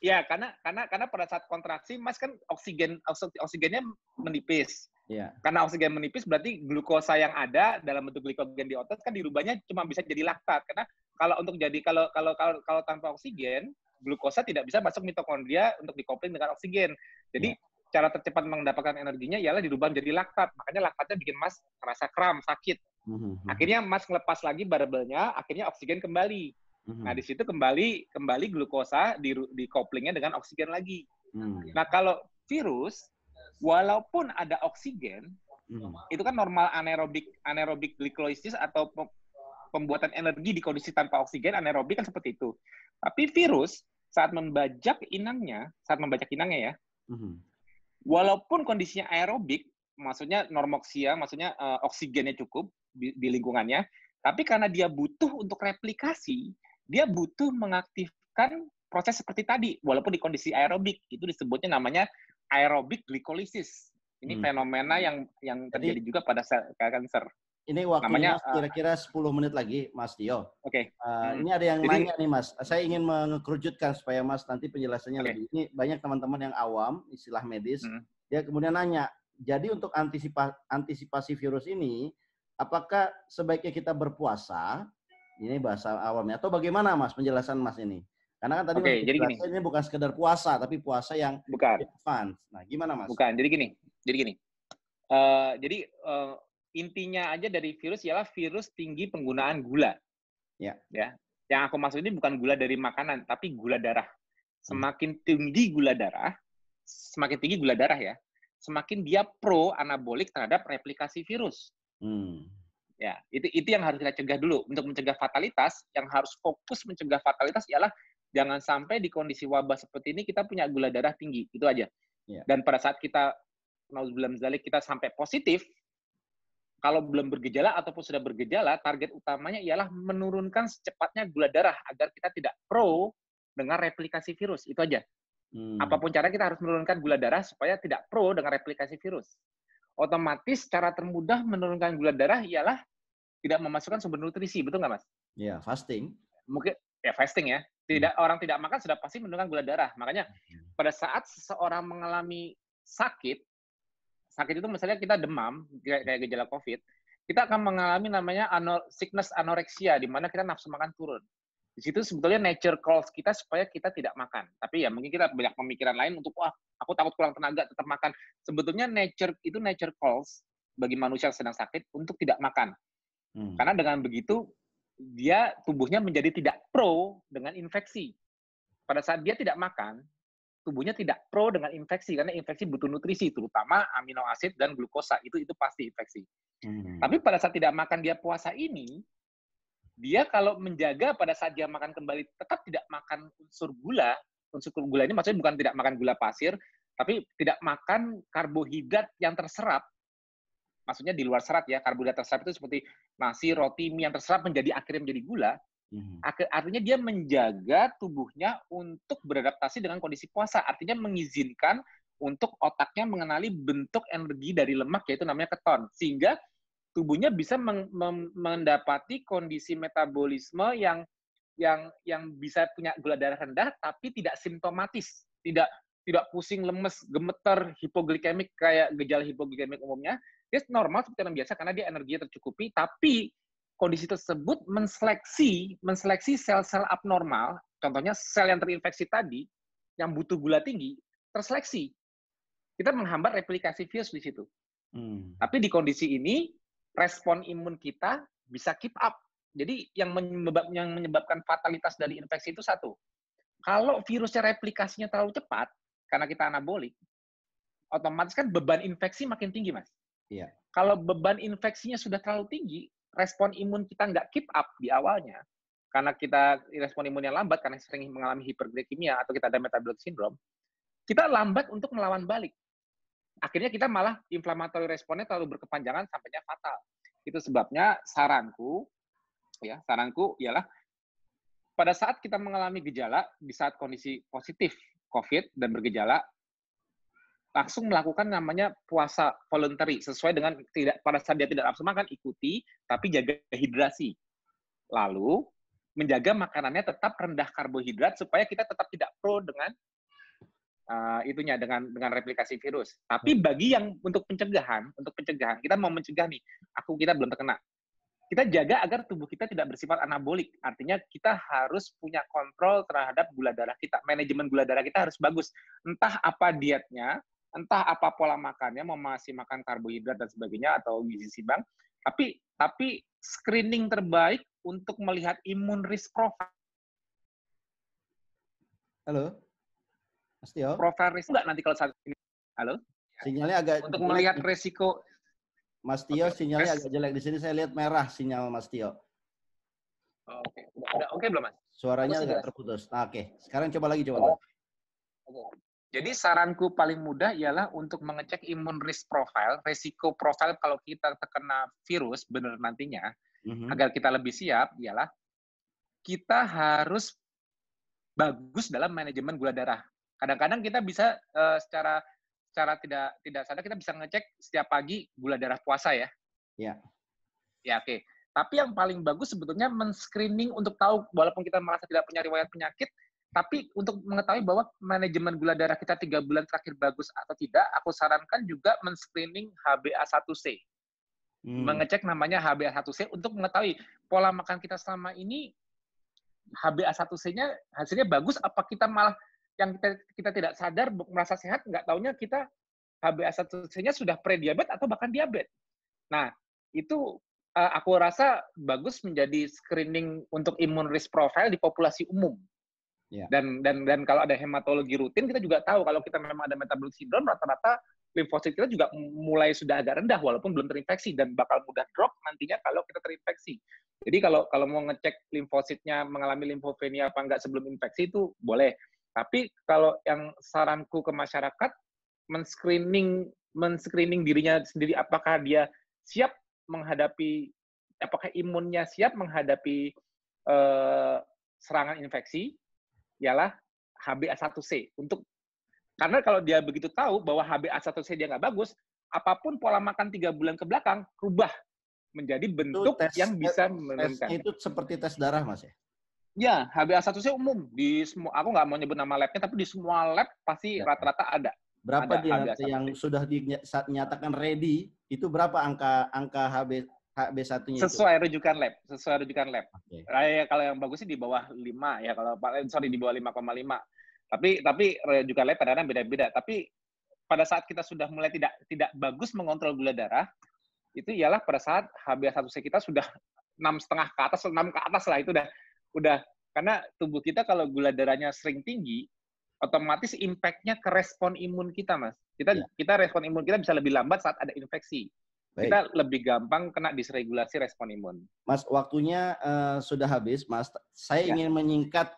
Ya, karena karena karena pada saat kontraksi Mas kan oksigen oksigennya menipis. Iya. Karena oksigen menipis berarti glukosa yang ada dalam bentuk glikogen di otot kan dirubahnya cuma bisa jadi laktat. Karena kalau untuk jadi kalau kalau kalau kalau tanpa oksigen glukosa tidak bisa masuk mitokondria untuk dikopling dengan oksigen. Jadi yeah. cara tercepat mendapatkan energinya ialah dirubah menjadi laktat. Makanya laktatnya bikin Mas merasa kram, sakit. Mm-hmm. Akhirnya Mas ngelepas lagi barbelnya, akhirnya oksigen kembali. Mm-hmm. Nah, di situ kembali kembali glukosa di dikoplingnya dengan oksigen lagi. Mm-hmm. Nah, kalau virus walaupun ada oksigen, hmm itu kan normal anaerobik anaerobik glycolysis atau pembuatan energi di kondisi tanpa oksigen anaerobik kan seperti itu. Tapi virus saat membajak inangnya, saat membajak inangnya ya, mm-hmm. walaupun kondisinya aerobik, maksudnya normoksia, maksudnya uh, oksigennya cukup di, di lingkungannya, tapi karena dia butuh untuk replikasi, dia butuh mengaktifkan proses seperti tadi, walaupun di kondisi aerobik itu disebutnya namanya aerobik glikolisis. Ini hmm. fenomena yang yang terjadi Jadi, juga pada sel kanker. Ini waktunya eh, kira-kira 10 menit lagi, Mas Tio. Oke. Okay. Uh, eh, ini hmm. ada yang nanya nih, Mas. Saya ingin mengerucutkan supaya Mas nanti penjelasannya okay. lebih. Ini banyak teman-teman yang awam, istilah medis. Hmm. Dia kemudian nanya, jadi untuk antisipa antisipasi virus ini, apakah sebaiknya kita berpuasa? Ini bahasa awamnya. Atau bagaimana, Mas, penjelasan Mas ini? Karena kan tadi okay, jadi gini. ini bukan sekedar puasa, tapi puasa yang bukan. fun. Nah, gimana, Mas? Bukan. Jadi gini. Jadi gini. Uh, jadi uh, intinya aja dari virus ialah virus tinggi penggunaan gula. Ya. Ya. Yang aku maksud ini bukan gula dari makanan, tapi gula darah. Hmm. Semakin tinggi gula darah, semakin tinggi gula darah ya, semakin dia pro anabolik terhadap replikasi virus. Hmm. Ya, itu itu yang harus kita cegah dulu. Untuk mencegah fatalitas, yang harus fokus mencegah fatalitas ialah jangan sampai di kondisi wabah seperti ini kita punya gula darah tinggi. Itu aja. Ya. Dan pada saat kita nauzubillah zalik kita sampai positif, kalau belum bergejala ataupun sudah bergejala, target utamanya ialah menurunkan secepatnya gula darah agar kita tidak pro dengan replikasi virus. Itu aja. Hmm. Apapun cara kita harus menurunkan gula darah supaya tidak pro dengan replikasi virus. Otomatis cara termudah menurunkan gula darah ialah tidak memasukkan sumber nutrisi, betul nggak mas? Ya fasting. Mungkin ya fasting ya. Tidak hmm. orang tidak makan sudah pasti menurunkan gula darah. Makanya hmm. pada saat seseorang mengalami sakit sakit itu misalnya kita demam kayak, kayak gejala COVID, kita akan mengalami namanya anor sickness anoreksia di mana kita nafsu makan turun. Di situ sebetulnya nature calls kita supaya kita tidak makan. Tapi ya mungkin kita banyak pemikiran lain untuk wah aku takut kurang tenaga tetap makan. Sebetulnya nature itu nature calls bagi manusia yang sedang sakit untuk tidak makan. Hmm. Karena dengan begitu dia tubuhnya menjadi tidak pro dengan infeksi. Pada saat dia tidak makan, tubuhnya tidak pro dengan infeksi karena infeksi butuh nutrisi terutama amino asid dan glukosa itu itu pasti infeksi. Hmm. Tapi pada saat tidak makan dia puasa ini dia kalau menjaga pada saat dia makan kembali tetap tidak makan unsur gula unsur gula ini maksudnya bukan tidak makan gula pasir tapi tidak makan karbohidrat yang terserap maksudnya di luar serat ya karbohidrat terserap itu seperti nasi roti mie yang terserap menjadi akhirnya menjadi gula Mhm. Artinya dia menjaga tubuhnya untuk beradaptasi dengan kondisi puasa. Artinya mengizinkan untuk otaknya mengenali bentuk energi dari lemak yaitu namanya keton. Sehingga tubuhnya bisa mendapati kondisi metabolisme yang yang yang bisa punya gula darah rendah tapi tidak simptomatis, tidak tidak pusing, lemes, gemeter, hipoglikemik kayak gejala hipoglikemik umumnya. Dia normal seperti yang biasa karena dia energinya tercukupi, tapi kondisi tersebut menseleksi menseleksi sel-sel abnormal, contohnya sel yang terinfeksi tadi yang butuh gula tinggi terseleksi. Kita menghambat replikasi virus di situ. Hmm. Tapi di kondisi ini respon imun kita bisa keep up. Jadi yang yang menyebabkan fatalitas dari infeksi itu satu. Kalau virusnya replikasinya terlalu cepat karena kita anabolik, otomatis kan beban infeksi makin tinggi, Mas. Iya. Kalau beban infeksinya sudah terlalu tinggi, respon imun kita nggak keep up di awalnya, karena kita respon imunnya lambat karena sering mengalami hiperglikemia atau kita ada metabolic syndrome, kita lambat untuk melawan balik. Akhirnya kita malah inflamatory responnya terlalu berkepanjangan sampainya fatal. Itu sebabnya saranku ya, saranku ialah pada saat kita mengalami gejala di saat kondisi positif COVID dan bergejala, langsung melakukan namanya puasa voluntary sesuai dengan tidak pada saat dia tidak nafsu makan ikuti tapi jaga hidrasi. Lalu menjaga makanannya tetap rendah karbohidrat supaya kita tetap tidak pro dengan uh, itunya dengan dengan replikasi virus. Tapi bagi yang untuk pencegahan, untuk pencegahan kita mau mencegah nih, aku kita belum terkena. Kita jaga agar tubuh kita tidak bersifat anabolik. Artinya kita harus punya kontrol terhadap gula darah kita. Manajemen gula darah kita harus bagus. Entah apa dietnya, entah apa pola makannya mau masih makan karbohidrat dan sebagainya atau gizi seimbang tapi tapi screening terbaik untuk melihat imun risk profile halo Mas Tio profile risk enggak nanti kalau saat ini halo sinyalnya agak untuk melihat resiko Mas Tio okay. sinyalnya agak jelek di sini saya lihat merah sinyal Mas Tio Oke, okay. oke okay, belum mas? Suaranya agak terputus. Nah, oke, okay. sekarang coba lagi coba. Oh, oke, jadi saranku paling mudah ialah untuk mengecek imun risk profile, risiko profile kalau kita terkena virus benar nantinya, mm-hmm. agar kita lebih siap ialah kita harus bagus dalam manajemen gula darah. Kadang-kadang kita bisa uh, secara secara tidak tidak sadar kita bisa ngecek setiap pagi gula darah puasa ya. Ya. Ya oke. Okay. Tapi yang paling bagus sebetulnya men-screening untuk tahu walaupun kita merasa tidak punya riwayat penyakit, tapi untuk mengetahui bahwa manajemen gula darah kita tiga bulan terakhir bagus atau tidak, aku sarankan juga men-screening HbA1c. Hmm. Mengecek namanya HbA1c untuk mengetahui pola makan kita selama ini HbA1c-nya hasilnya bagus apa kita malah yang kita, kita tidak sadar merasa sehat nggak taunya kita HbA1c-nya sudah pre pre-diabet atau bahkan diabetes. Nah, itu eh, aku rasa bagus menjadi screening untuk imun risk profile di populasi umum Yeah. Dan dan dan kalau ada hematologi rutin kita juga tahu kalau kita memang ada metabolic syndrome rata-rata limfosit kita juga mulai sudah agak rendah walaupun belum terinfeksi dan bakal mudah drop nantinya kalau kita terinfeksi. Jadi kalau kalau mau ngecek limfositnya mengalami limfopenia apa enggak sebelum infeksi itu boleh. Tapi kalau yang saranku ke masyarakat menscreening menscreening dirinya sendiri apakah dia siap menghadapi apakah imunnya siap menghadapi uh, serangan infeksi ialah HbA1c untuk karena kalau dia begitu tahu bahwa HbA1c dia nggak bagus, apapun pola makan tiga bulan ke belakang rubah menjadi bentuk tes, yang bisa menurunkan. Itu seperti tes darah mas ya? Ya, HbA1c umum di semua. Aku nggak mau nyebut nama labnya, tapi di semua lab pasti ya. rata-rata ya. ada. Berapa ada dia hba 1 yang sudah dinyatakan ready? Itu berapa angka angka HB HB1-nya sesuai itu. rujukan lab, sesuai rujukan lab. Okay. Nah, ya, kalau yang bagus sih di bawah 5 ya kalau eh, sorry di bawah 5,5. Tapi tapi rujukan lab kadang-kadang beda-beda. Tapi pada saat kita sudah mulai tidak tidak bagus mengontrol gula darah, itu ialah pada saat Hb 1 c kita sudah enam setengah ke atas, enam ke atas lah itu udah udah karena tubuh kita kalau gula darahnya sering tinggi, otomatis impact-nya ke respon imun kita, Mas. Kita ya. kita respon imun kita bisa lebih lambat saat ada infeksi. Baik. Kita lebih gampang kena disregulasi respon imun. Mas, waktunya uh, sudah habis, Mas. Saya ya. ingin menyingkat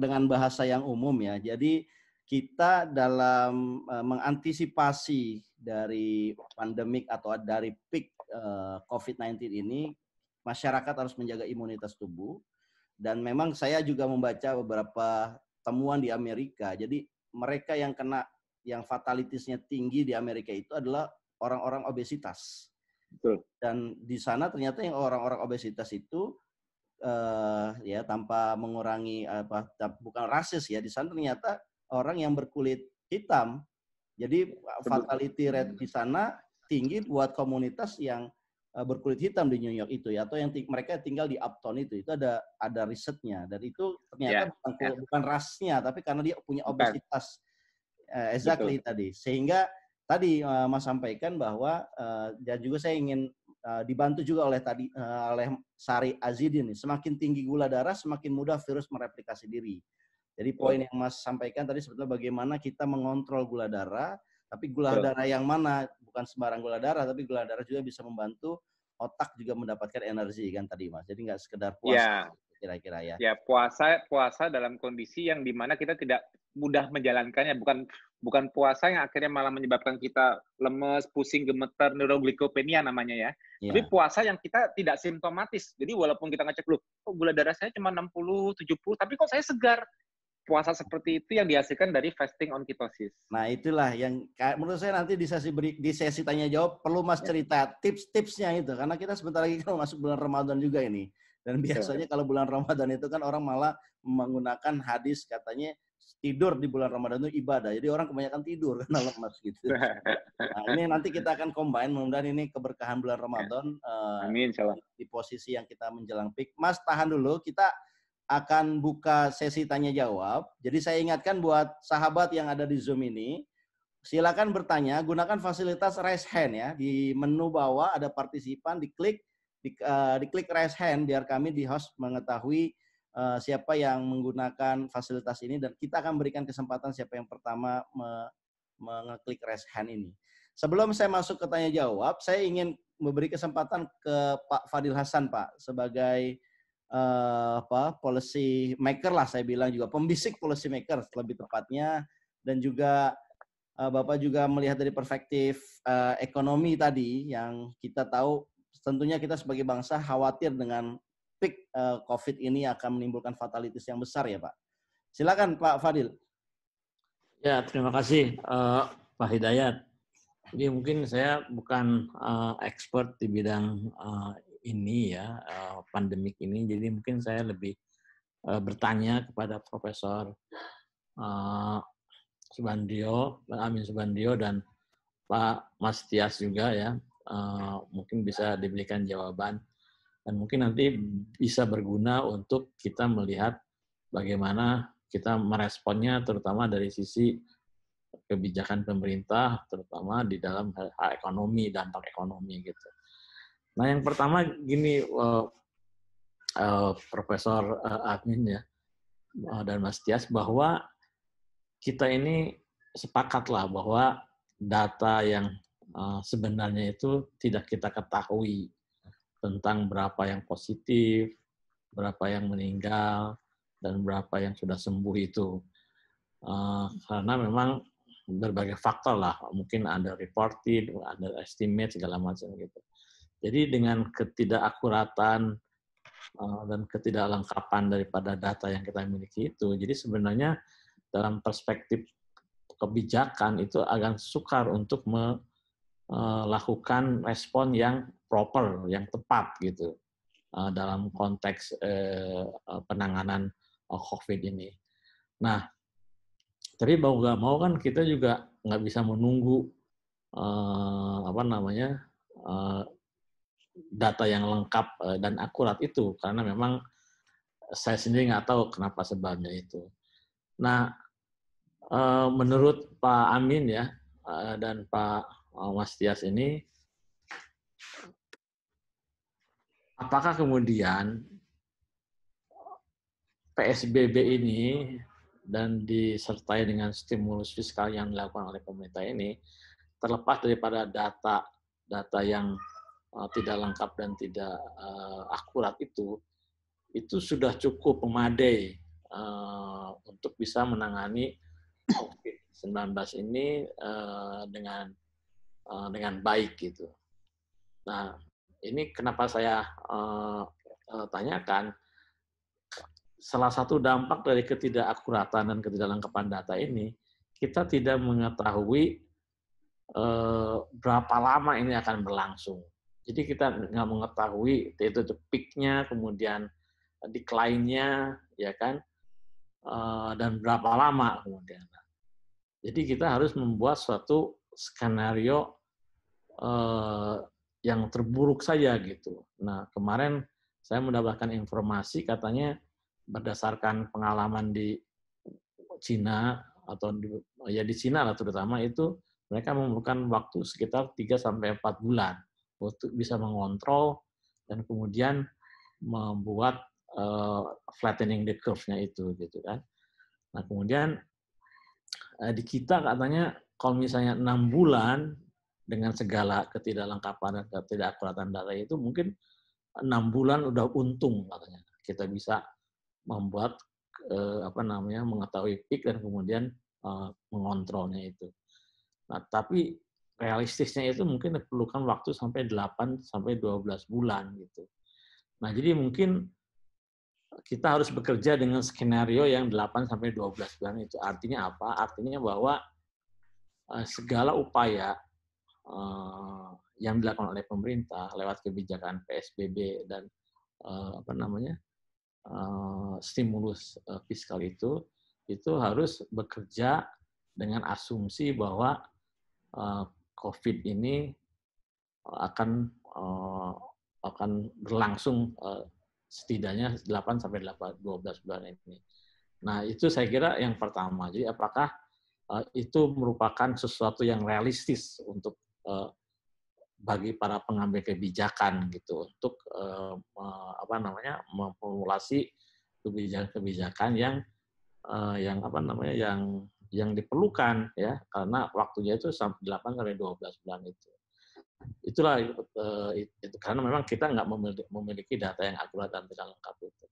dengan bahasa yang umum ya. Jadi kita dalam uh, mengantisipasi dari pandemik atau dari peak uh, eh, COVID-19 ini, masyarakat harus menjaga imunitas tubuh. Dan memang saya juga membaca beberapa temuan di Amerika. Jadi mereka yang kena yang fatalitasnya tinggi di Amerika itu adalah orang-orang obesitas. Betul. Dan di sana ternyata yang orang-orang obesitas itu uh, ya tanpa mengurangi apa bukan rasis ya di sana ternyata orang yang berkulit hitam. Jadi fatality rate di sana tinggi buat komunitas yang eh, berkulit hitam di New York itu ya atau yang ting mereka tinggal di uptown itu itu ada ada risetnya dan itu ternyata yeah. bukan, yeah. bukan rasnya tapi karena dia punya obesitas. Uh, exactly Betul. tadi sehingga tadi uh, Mas sampaikan bahwa uh, dan juga saya ingin uh, dibantu juga oleh tadi uh, oleh Sari Azidin semakin tinggi gula darah semakin mudah virus mereplikasi diri. Jadi poin iya. yang Mas sampaikan tadi sebetulnya bagaimana kita mengontrol gula darah, tapi gula Betul. Iya. darah yang mana bukan sembarang gula darah, tapi gula darah juga bisa membantu otak juga mendapatkan energi kan tadi Mas. Jadi nggak sekedar puas. Yeah kira-kira ya. Ya puasa puasa dalam kondisi yang dimana kita tidak mudah menjalankannya bukan bukan puasa yang akhirnya malah menyebabkan kita lemes, pusing, gemeter, neuroglikopenia namanya ya. Yeah. Tapi puasa yang kita tidak simptomatis. Jadi walaupun kita ngecek loh, kok gula darah saya cuma 60, 70, tapi kok saya segar. Puasa seperti itu yang dihasilkan dari fasting on ketosis. Nah, itulah yang menurut saya nanti di sesi beri, di sesi tanya jawab perlu Mas ya. cerita tips-tipsnya itu karena kita sebentar lagi kan masuk bulan Ramadan juga ini. Dan iya. biasanya kalau bulan Ramadan itu kan orang malah menggunakan hadis katanya tidur di bulan Ramadan itu ibadah. Jadi orang kebanyakan tidur karena *laughs* lemas gitu. Nah, ini nanti kita akan combine mudah-mudahan ini keberkahan bulan iya. Ramadan eh, Amin Di, di posisi yang kita menjelang peak. Mas tahan dulu, kita akan buka sesi tanya jawab. Jadi saya ingatkan buat sahabat yang ada di Zoom ini, silakan bertanya, gunakan fasilitas raise hand ya. Di menu bawah ada partisipan, diklik di, uh, diklik raise hand biar kami di host mengetahui uh, siapa yang menggunakan fasilitas ini dan kita akan berikan kesempatan siapa yang pertama me mengeklik raise hand ini. Sebelum saya masuk ke tanya jawab, saya ingin memberi kesempatan ke Pak Fadil Hasan Pak sebagai uh, apa policy maker lah saya bilang juga pembisik policy maker lebih tepatnya dan juga Bapak juga melihat dari perspektif uh, ekonomi tadi yang kita tahu tentunya kita sebagai bangsa khawatir dengan peak eh, COVID ini akan menimbulkan fatalitas yang besar ya Pak. Silakan Pak Fadil. Ya terima kasih uh, Pak Hidayat. Jadi mungkin saya bukan uh, expert di bidang uh, ini ya uh, pandemik ini, jadi mungkin saya lebih uh, bertanya kepada Profesor uh, Subandio, Amin Subandio dan Pak Mas Tias juga ya Eh, mungkin bisa diberikan jawaban dan mungkin nanti bisa berguna untuk kita melihat bagaimana kita meresponnya terutama dari sisi kebijakan pemerintah terutama di dalam hal, hal ekonomi dampak ekonomi gitu. Nah yang pertama gini uh, uh, Profesor uh, Admin ya uh, dan Mas Tias bahwa kita ini sepakatlah bahwa data yang Eh, sebenarnya itu tidak kita ketahui tentang berapa yang positif, berapa yang meninggal, dan berapa yang sudah sembuh itu. Eh, karena memang berbagai faktor lah, mungkin ada reported, ada estimate segala macam gitu. Jadi dengan ketidakakuratan eh, dan ketidaklengkapan daripada data yang kita miliki itu, jadi sebenarnya dalam perspektif kebijakan itu agak sukar untuk Eh, lakukan respon yang proper, yang tepat gitu eh, dalam konteks eh, penanganan COVID ini. Nah, tapi mau nggak mau kan kita juga nggak bisa menunggu apa namanya data yang lengkap dan akurat itu karena memang saya sendiri nggak tahu kenapa sebabnya itu. Nah, menurut Pak Amin ya dan Pak Oh, Mas Tias ini, apakah kemudian PSBB ini dan disertai dengan stimulus fiskal yang dilakukan oleh pemerintah ini, terlepas daripada data data yang eh, tidak lengkap dan tidak eh, akurat itu, itu sudah cukup memadai eh, untuk bisa menangani COVID-19 ini dengan Eh, dengan baik gitu. Nah, ini kenapa saya uh, tanyakan salah satu dampak dari ketidakakuratan dan ketidaklengkapan data ini kita tidak mengetahui uh, berapa lama ini akan berlangsung. Jadi kita nggak mengetahui itu peaknya, kemudian decline-nya, ya kan, uh, dan berapa lama kemudian. Jadi kita harus membuat suatu skenario eh, yang terburuk saja gitu. Nah kemarin saya mendapatkan informasi katanya berdasarkan pengalaman di Cina atau di, ya di Cina lah terutama itu mereka memerlukan waktu sekitar 3 sampai 4 bulan untuk bisa mengontrol dan kemudian membuat uh, flattening the curve-nya itu gitu kan. Nah, kemudian uh, di kita katanya kalau misalnya enam bulan dengan segala ketidaklengkapan dan ketidakakuratan data itu mungkin enam bulan udah untung katanya kita bisa membuat eh, apa namanya mengetahui peak dan kemudian eh, mengontrolnya itu. Nah, tapi realistisnya itu mungkin diperlukan waktu sampai 8 sampai 12 bulan gitu. Nah, jadi mungkin kita harus bekerja dengan skenario yang 8 sampai 12 bulan itu. Artinya apa? Artinya bahwa eh, segala upaya uh, yang dilakukan oleh pemerintah lewat kebijakan PSBB dan uh, apa namanya uh, stimulus uh, fiskal itu itu harus bekerja dengan asumsi bahwa uh, COVID ini akan uh, akan berlangsung uh, setidaknya 8 sampai 12 bulan ini. Nah, itu saya kira yang pertama. Jadi apakah uh, itu merupakan sesuatu yang realistis untuk Eh, bagi para pengambil kebijakan gitu untuk uh, apa namanya memformulasi kebijakan-kebijakan yang uh, yang apa namanya yang yang diperlukan ya karena waktunya itu sampai 8 sampai 12 bulan itu. Itulah uh, itu karena memang kita nggak memiliki, memiliki data yang akurat dan tidak lengkap itu.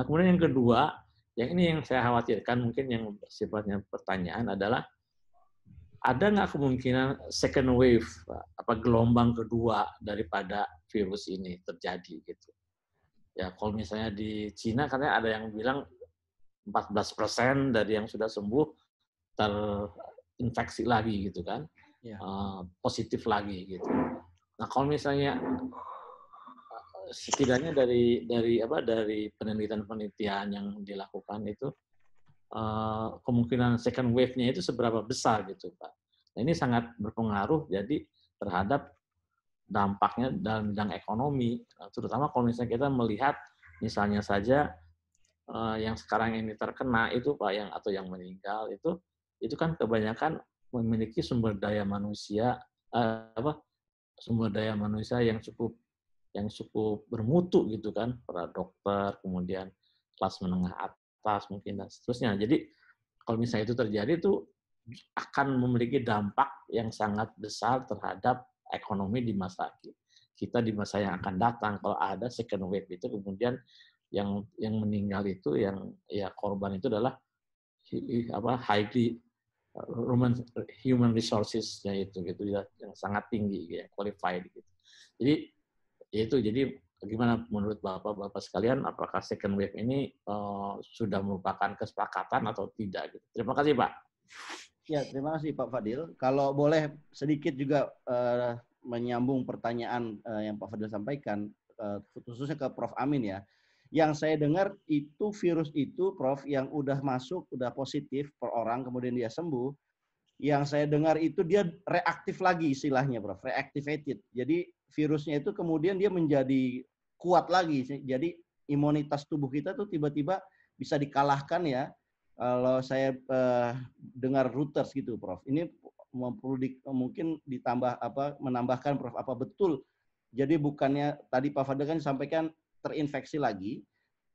Nah, kemudian yang kedua, yang ini yang saya khawatirkan mungkin yang sifatnya pertanyaan adalah ada nggak kemungkinan second wave apa gelombang kedua daripada virus ini terjadi gitu ya kalau misalnya di Cina katanya ada yang bilang 14 persen dari yang sudah sembuh terinfeksi lagi gitu kan yeah. Ya. uh, positif lagi gitu nah kalau misalnya eh, setidaknya dari dari apa dari penelitian-penelitian yang dilakukan itu Eh, kemungkinan second wave-nya itu seberapa besar gitu Pak. Nah, ini sangat berpengaruh jadi terhadap dampaknya dalam bidang ekonomi, nah, terutama kalau misalnya kita melihat misalnya saja eh, yang sekarang ini terkena itu Pak yang atau yang meninggal itu itu kan kebanyakan memiliki sumber daya manusia eh, apa sumber daya manusia yang cukup yang cukup bermutu gitu kan para dokter kemudian kelas menengah atas atas mungkin dan seterusnya. Jadi kalau misalnya itu terjadi itu akan memiliki dampak yang sangat besar terhadap ekonomi di masa kita di masa yang akan datang kalau ada second wave itu kemudian yang yang meninggal itu yang ya korban itu adalah apa highly eh, human human resourcesnya itu gitu ya, yang sangat tinggi ya qualified gitu jadi ya itu jadi Bagaimana menurut Bapak-Bapak sekalian, apakah second wave ini uh, sudah merupakan kesepakatan atau tidak? Gitu? Terima kasih Pak. Ya, terima kasih Pak Fadil. Kalau boleh sedikit juga uh, menyambung pertanyaan uh, yang Pak Fadil sampaikan, uh, khususnya ke Prof. Amin ya. Yang saya dengar itu virus itu, Prof, yang udah masuk, udah positif per orang, kemudian dia sembuh, yang saya dengar itu dia reaktif lagi istilahnya, Prof. Reactivated. Jadi virusnya itu kemudian dia menjadi kuat lagi. Jadi imunitas tubuh kita tuh tiba-tiba bisa dikalahkan ya. Kalau saya uh, dengar Reuters gitu, Prof. Ini perlu mungkin ditambah apa menambahkan Prof apa betul. Jadi bukannya tadi Pak Fadil kan sampaikan terinfeksi lagi,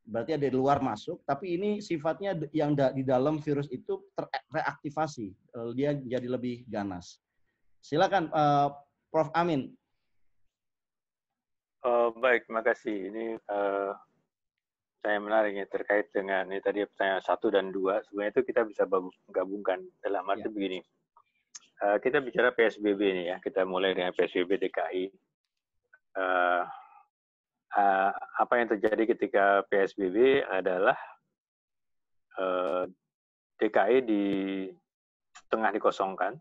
berarti ada di luar masuk, tapi ini sifatnya yang da, di dalam virus itu reaktivasi, dia jadi lebih ganas. Silakan uh, Prof Amin, Oh, baik, terima kasih. Ini uh, pertanyaan menarik ya terkait dengan ini tadi pertanyaan satu dan dua. Sebenarnya itu kita bisa gabungkan dalam arti yeah. begini. Uh, kita bicara PSBB ini ya. Kita mulai dengan PSBB DKI. Uh, uh, apa yang terjadi ketika PSBB adalah uh, DKI di tengah dikosongkan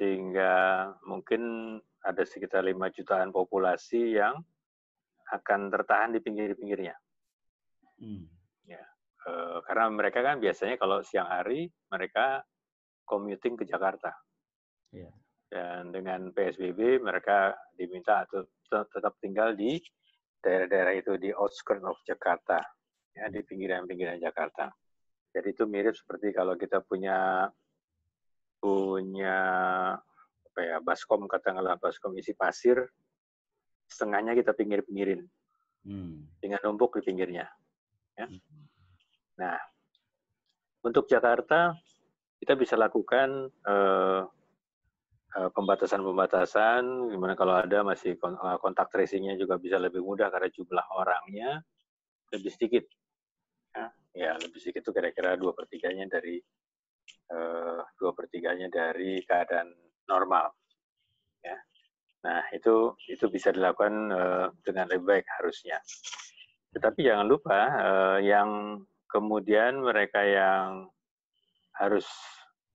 sehingga mungkin ada sekitar 5 jutaan populasi yang akan tertahan di pinggir-pinggirnya. Hmm. Ya. E, karena mereka kan biasanya kalau siang hari mereka commuting ke Jakarta. Yeah. Dan dengan PSBB mereka diminta tetap tinggal di daerah-daerah itu di outskirts of Jakarta, ya di pinggiran-pinggiran Jakarta. Jadi itu mirip seperti kalau kita punya punya apa ya baskom katakanlah baskom isi pasir setengahnya kita pinggir-pinggirin hmm. dengan numpuk di pinggirnya. Ya. Hmm. Nah, untuk Jakarta kita bisa lakukan eh, eh pembatasan-pembatasan, gimana kalau ada masih eh, kontak tracingnya juga bisa lebih mudah karena jumlah orangnya lebih sedikit. Ya, ya lebih sedikit itu kira-kira dua pertiganya dari eh, dua pertiganya dari keadaan normal. Ya. Nah, itu itu bisa dilakukan uh, dengan lebih baik harusnya. Tetapi jangan lupa uh, yang kemudian mereka yang harus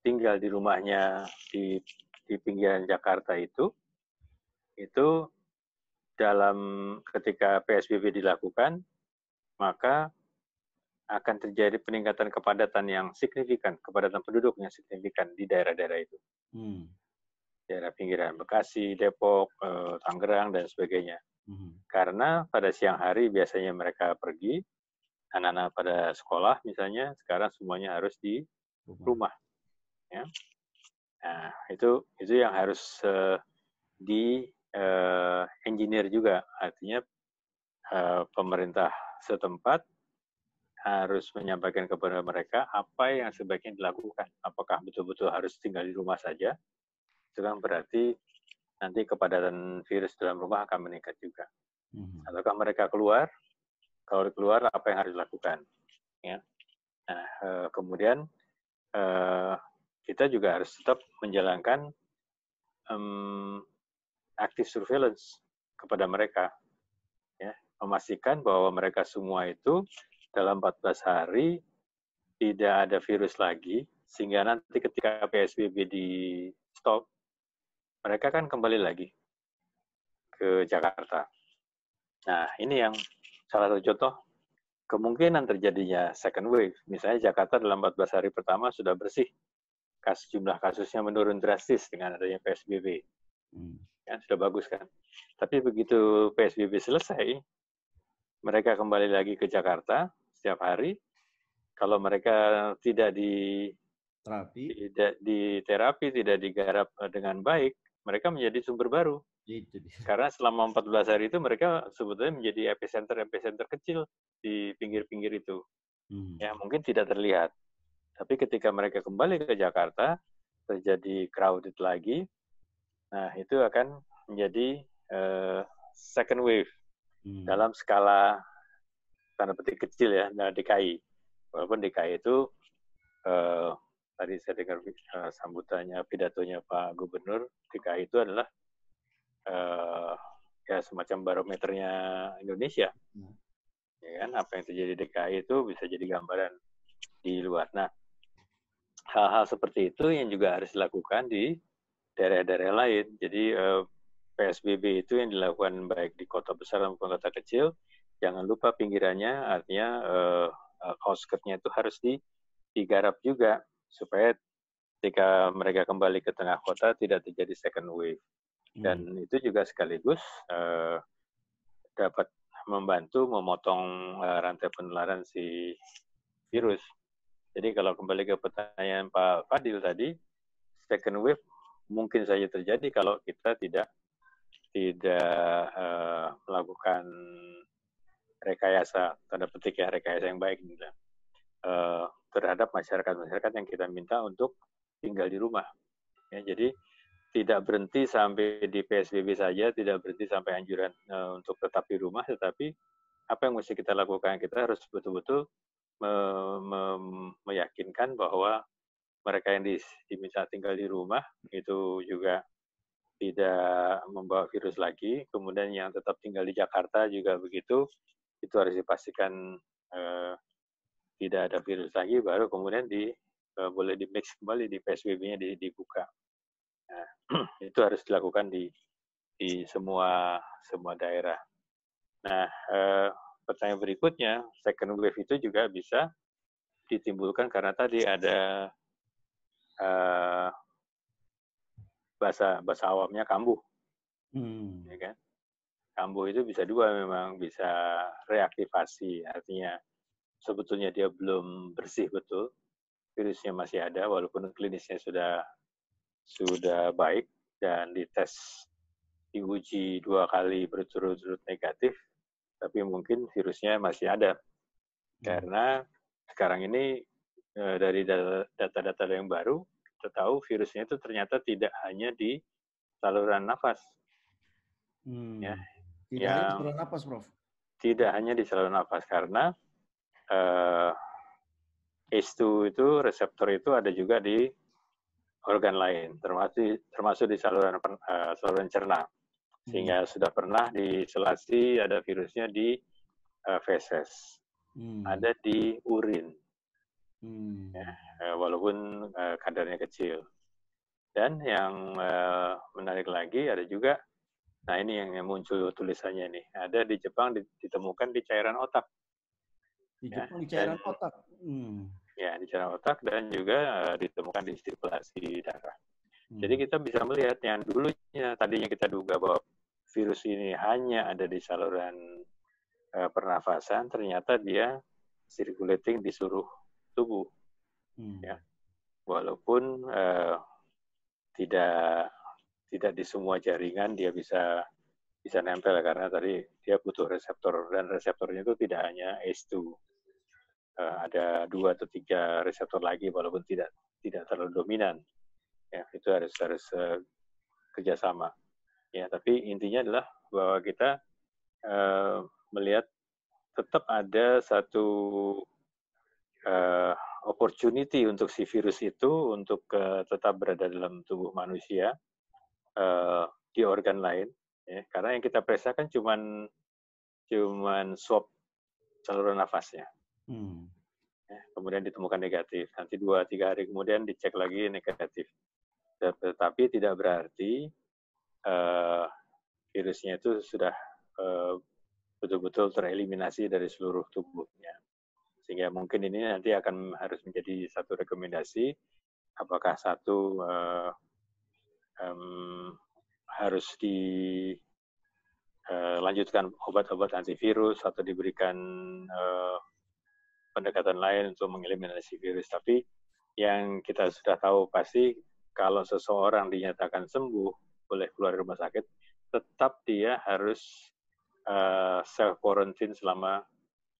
tinggal di rumahnya di di pinggiran Jakarta itu itu dalam ketika PSBB dilakukan maka akan terjadi peningkatan kepadatan yang signifikan kepadatan penduduk yang signifikan di daerah-daerah itu. Hmm. Ya, daerah pinggiran Bekasi, Depok, eh, Tangerang dan sebagainya. Hmm. Karena pada siang hari biasanya mereka pergi, anak-anak pada sekolah misalnya sekarang semuanya harus di rumah. Ya. Nah itu itu yang harus eh, di eh, engineer juga, artinya eh, pemerintah setempat harus menyampaikan kepada mereka apa yang sebaiknya dilakukan. Apakah betul-betul harus tinggal di rumah saja itu kan berarti nanti kepadatan virus dalam rumah akan meningkat juga. Hmm. Ataukah mereka keluar? Kalau keluar, apa yang harus dilakukan? Ya. Nah, eh, kemudian eh, kita juga harus tetap menjalankan um, active surveillance kepada mereka. Ya, memastikan bahwa mereka semua itu dalam 14 hari tidak ada virus lagi, sehingga nanti ketika PSBB di stop, mereka kan kembali lagi ke Jakarta. Nah, ini yang salah satu contoh kemungkinan terjadinya second wave. Misalnya Jakarta dalam 14 hari pertama sudah bersih. kas jumlah kasusnya menurun drastis dengan adanya PSBB. Hmm. Kan sudah bagus kan. Tapi begitu PSBB selesai, mereka kembali lagi ke Jakarta setiap hari. Kalau mereka tidak di terapi, tidak di terapi, tidak digarap eh, dengan baik, mereka menjadi sumber baru. Itu dia. *laughs* Karena selama 14 hari itu mereka sebetulnya menjadi epicenter-epicenter kecil di pinggir-pinggir itu. Hmm. Ya, mungkin tidak terlihat. Tapi ketika mereka kembali ke Jakarta, terjadi crowded lagi, nah itu akan menjadi uh, second wave hmm. dalam skala tanda petik kecil ya, nah DKI. Walaupun DKI itu uh, tadi saya dengar uh, sambutannya pidatonya Pak Gubernur DKI itu adalah uh, ya semacam barometernya Indonesia. Hmm. Ya kan, apa yang terjadi di DKI itu bisa jadi gambaran di luar. Nah, hal-hal seperti itu yang juga harus dilakukan di daerah-daerah lain. Jadi uh, eh, PSBB itu yang dilakukan baik di kota besar maupun kota kecil, jangan lupa pinggirannya, artinya uh, outskirtnya itu harus digarap juga supaya ketika mereka kembali ke tengah kota tidak terjadi second wave hmm. dan hmm. itu juga sekaligus uh, dapat membantu memotong uh, rantai penularan si virus. Jadi kalau kembali ke pertanyaan Pak Fadil tadi, second wave mungkin saja terjadi kalau kita tidak tidak uh, melakukan rekayasa tanda petik ya rekayasa yang baik gitu uh, terhadap masyarakat-masyarakat yang kita minta untuk tinggal di rumah. Ya, jadi tidak berhenti sampai di PSBB saja, tidak berhenti sampai anjuran uh, untuk tetap di rumah, tetapi apa yang mesti kita lakukan? Kita harus betul-betul me me meyakinkan bahwa mereka yang diminta tinggal di rumah itu juga tidak membawa virus lagi. Kemudian yang tetap tinggal di Jakarta juga begitu, itu harus dipastikan eh, tidak ada virus lagi baru kemudian di uh, boleh di mix kembali di PSBB-nya di, dibuka. Nah, *clears throat* itu harus dilakukan di di semua semua daerah. Nah, uh, pertanyaan berikutnya, second wave itu juga bisa ditimbulkan karena tadi ada uh, bahasa bahasa awamnya kambuh, hmm. ya kan? Kambuh itu bisa dua memang bisa reaktivasi, artinya sebetulnya dia belum bersih betul, virusnya masih ada walaupun klinisnya sudah sudah baik dan dites diuji dua kali berturut-turut negatif, tapi mungkin virusnya masih ada hmm. karena sekarang ini eh, dari data-data yang baru kita tahu virusnya itu ternyata tidak hanya di saluran nafas. Hmm. Ya, tidak yang hanya saluran nafas, Prof. Tidak hanya di saluran nafas karena eh, ACE2 itu reseptor itu ada juga di organ lain, termasuk termasuk di saluran uh, saluran cerna. Sehingga hmm. sudah pernah diisolasi ada virusnya di uh, feses, hmm. ada di urin, hmm. ya, eh, walaupun uh, kadarnya kecil. Dan yang uh, menarik lagi ada juga, nah ini yang muncul tulisannya nih, ada di Jepang ditemukan di cairan otak. Ya, di ya, di cairan dan, otak. Hmm. Ya, di cairan otak dan juga uh, ditemukan di sirkulasi darah. Hmm. Jadi kita bisa melihat yang dulunya tadinya kita duga bahwa virus ini hanya ada di saluran uh, pernafasan, ternyata dia circulating di seluruh tubuh. Hmm. Ya. Walaupun uh, tidak tidak di semua jaringan dia bisa bisa nempel karena tadi dia butuh reseptor dan reseptornya itu tidak hanya s 2 uh, ada dua atau tiga reseptor lagi walaupun tidak tidak terlalu dominan ya itu harus harus uh, kerjasama ya tapi intinya adalah bahwa kita uh, melihat tetap ada satu uh, opportunity untuk si virus itu untuk uh, tetap berada dalam tubuh manusia uh, di organ lain ya karena yang kita periksa kan cuman cuman swab saluran nafasnya Hmm. Ya, kemudian ditemukan negatif. Nanti dua tiga hari kemudian dicek lagi negatif. Tetapi tidak berarti uh, virusnya itu sudah betul eh, betul-betul tereliminasi dari seluruh tubuhnya. Sehingga mungkin ini nanti akan harus menjadi satu rekomendasi. Apakah satu uh, um, harus di lanjutkan obat-obat antivirus atau diberikan pendekatan lain untuk mengeliminasi virus. Tapi yang kita sudah tahu pasti kalau seseorang dinyatakan sembuh oleh keluar rumah sakit, tetap dia harus uh, eh, self quarantine selama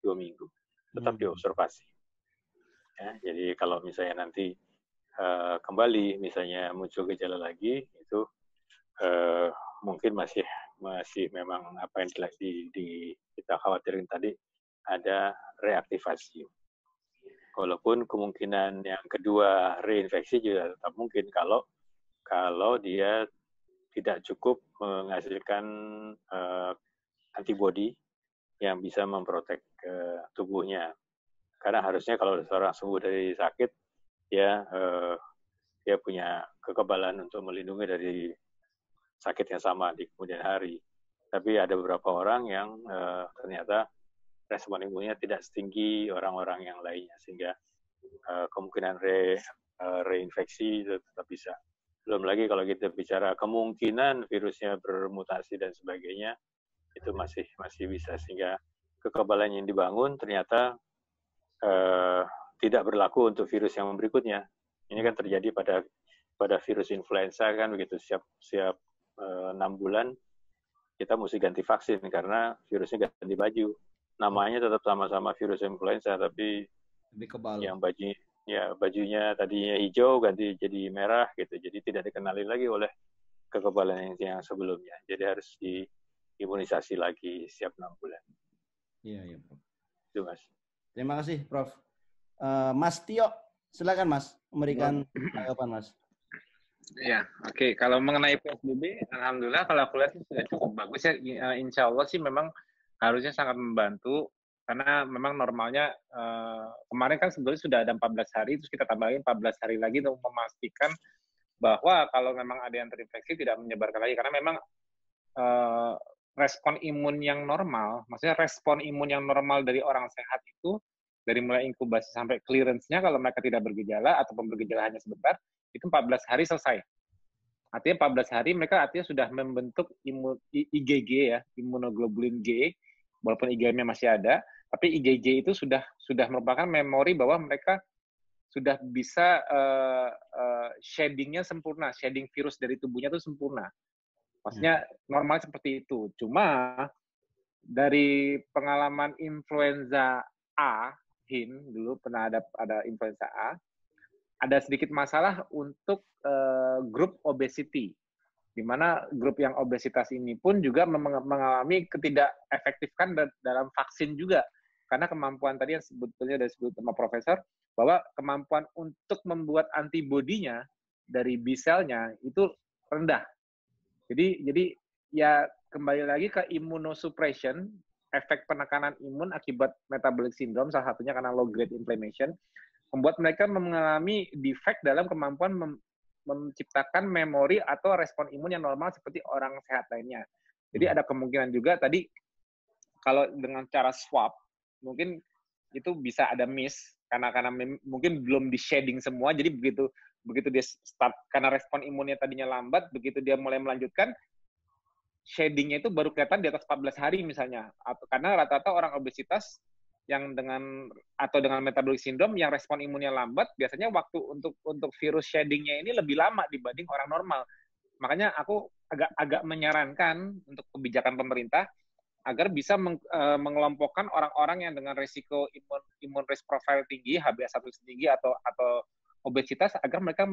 dua minggu, tetap hmm. diobservasi. Ya, jadi kalau misalnya nanti uh, kembali, misalnya muncul gejala lagi, itu uh, mungkin masih masih memang apa yang telah di, di kita khawatirin tadi ada reaktivasi. Walaupun kemungkinan yang kedua reinfeksi juga tetap mungkin kalau kalau dia tidak cukup menghasilkan uh, eh, antibodi yang bisa memprotek uh, tubuhnya. Karena harusnya kalau seorang sembuh dari sakit, dia uh, dia punya kekebalan untuk melindungi dari sakit yang sama di kemudian hari. Tapi ada beberapa orang yang uh, ternyata respon imunnya tidak setinggi orang-orang yang lainnya sehingga eh, kemungkinan re eh, reinfeksi tetap bisa. Belum lagi kalau kita bicara kemungkinan virusnya bermutasi dan sebagainya itu masih masih bisa sehingga kekebalan yang dibangun ternyata uh, tidak berlaku untuk virus yang berikutnya. Ini kan terjadi pada pada virus influenza kan begitu siap siap enam bulan kita mesti ganti vaksin karena virusnya ganti baju namanya tetap sama-sama virus influenza tapi lebih kebal. Yang baju ya bajunya tadinya hijau ganti jadi merah gitu. Jadi tidak dikenali lagi oleh kekebalan yang, yang sebelumnya. Jadi harus diimunisasi lagi setiap enam bulan. Iya, iya, Prof. Itu, Mas. Terima kasih, Prof. Uh, mas Tio, silakan Mas memberikan tanggapan, Mas. Ya, oke. Okay. Kalau mengenai PSBB, alhamdulillah kalau aku lihat sudah cukup bagus ya. ya. Insya Allah sih memang harusnya sangat membantu karena memang normalnya eh, kemarin kan sebetulnya sudah ada 14 hari terus kita tambahin 14 hari lagi untuk memastikan bahwa kalau memang ada yang terinfeksi tidak menyebarkan lagi karena memang eh, respon imun yang normal maksudnya respon imun yang normal dari orang sehat itu dari mulai inkubasi sampai clearance-nya kalau mereka tidak bergejala atau bergejala hanya sebentar itu 14 hari selesai artinya 14 hari mereka artinya sudah membentuk imun IgG ya imunoglobulin G walaupun IGM-nya masih ada, tapi IGJ itu sudah sudah merupakan memori bahwa mereka sudah bisa uh, eh, uh, eh, shadingnya sempurna, shedding virus dari tubuhnya itu sempurna. Maksudnya hmm. normal seperti itu. Cuma dari pengalaman influenza A, HIN dulu pernah ada ada influenza A, ada sedikit masalah untuk uh, grup obesity di mana grup yang obesitas ini pun juga mengalami ketidakefektifkan dalam vaksin juga karena kemampuan tadi yang sebetulnya dari sebut sama profesor bahwa kemampuan untuk membuat antibodinya dari B selnya itu rendah. Jadi jadi ya kembali lagi ke immunosuppression, efek penekanan imun akibat metabolic syndrome salah satunya karena low grade inflammation membuat mereka mengalami defect dalam kemampuan menciptakan memori atau respon imun yang normal seperti orang sehat lainnya. Jadi hmm. ada kemungkinan juga tadi kalau dengan cara swab mungkin itu bisa ada miss karena karena mungkin belum di shading semua jadi begitu begitu dia start karena respon imunnya tadinya lambat begitu dia mulai melanjutkan shadingnya itu baru kelihatan di atas 14 hari misalnya karena rata-rata orang obesitas yang dengan atau dengan metabolic syndrome yang respon imunnya lambat biasanya waktu untuk untuk virus sheddingnya ini lebih lama dibanding orang normal makanya aku agak agak menyarankan untuk kebijakan pemerintah agar bisa meng, e, mengelompokkan orang-orang yang dengan risiko imun imun risk profile tinggi, HbA1c tinggi atau atau obesitas agar mereka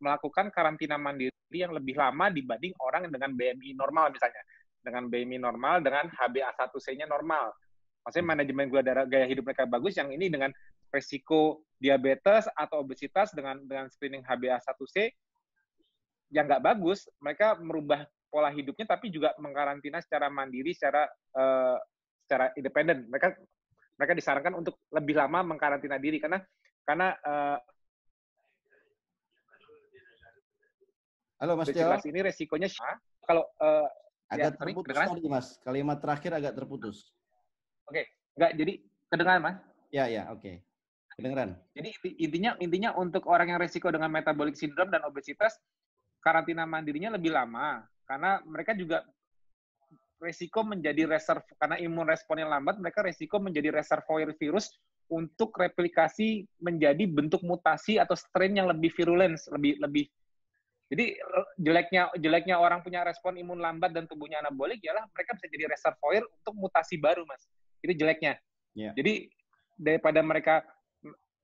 melakukan karantina mandiri yang lebih lama dibanding orang dengan BMI normal misalnya. Dengan BMI normal dengan HbA1c-nya normal. Maksudnya manajemen gula darah gaya hidup mereka bagus, yang ini dengan resiko diabetes atau obesitas dengan dengan screening HbA1c yang nggak bagus, mereka merubah pola hidupnya tapi juga mengkarantina secara mandiri, secara uh, secara independen. Mereka mereka disarankan untuk lebih lama mengkarantina diri karena karena uh, Halo Mas Tio. ini resikonya kalau uh, agak ya, terputus tadi Mas. Kalimat terakhir agak terputus. Oke, okay. enggak jadi kedengaran Mas? Ya, ya, oke. Okay. Kedengaran. Jadi intinya intinya untuk orang yang resiko dengan metabolic syndrome dan obesitas karantina mandirinya lebih lama karena mereka juga resiko menjadi reserv karena imun responnya lambat mereka resiko menjadi reservoir virus untuk replikasi menjadi bentuk mutasi atau strain yang lebih virulens, lebih lebih jadi eh, jeleknya jeleknya orang punya respon imun lambat dan tubuhnya anabolik ialah mereka bisa jadi reservoir untuk mutasi baru mas itu jeleknya. Yeah. Jadi daripada mereka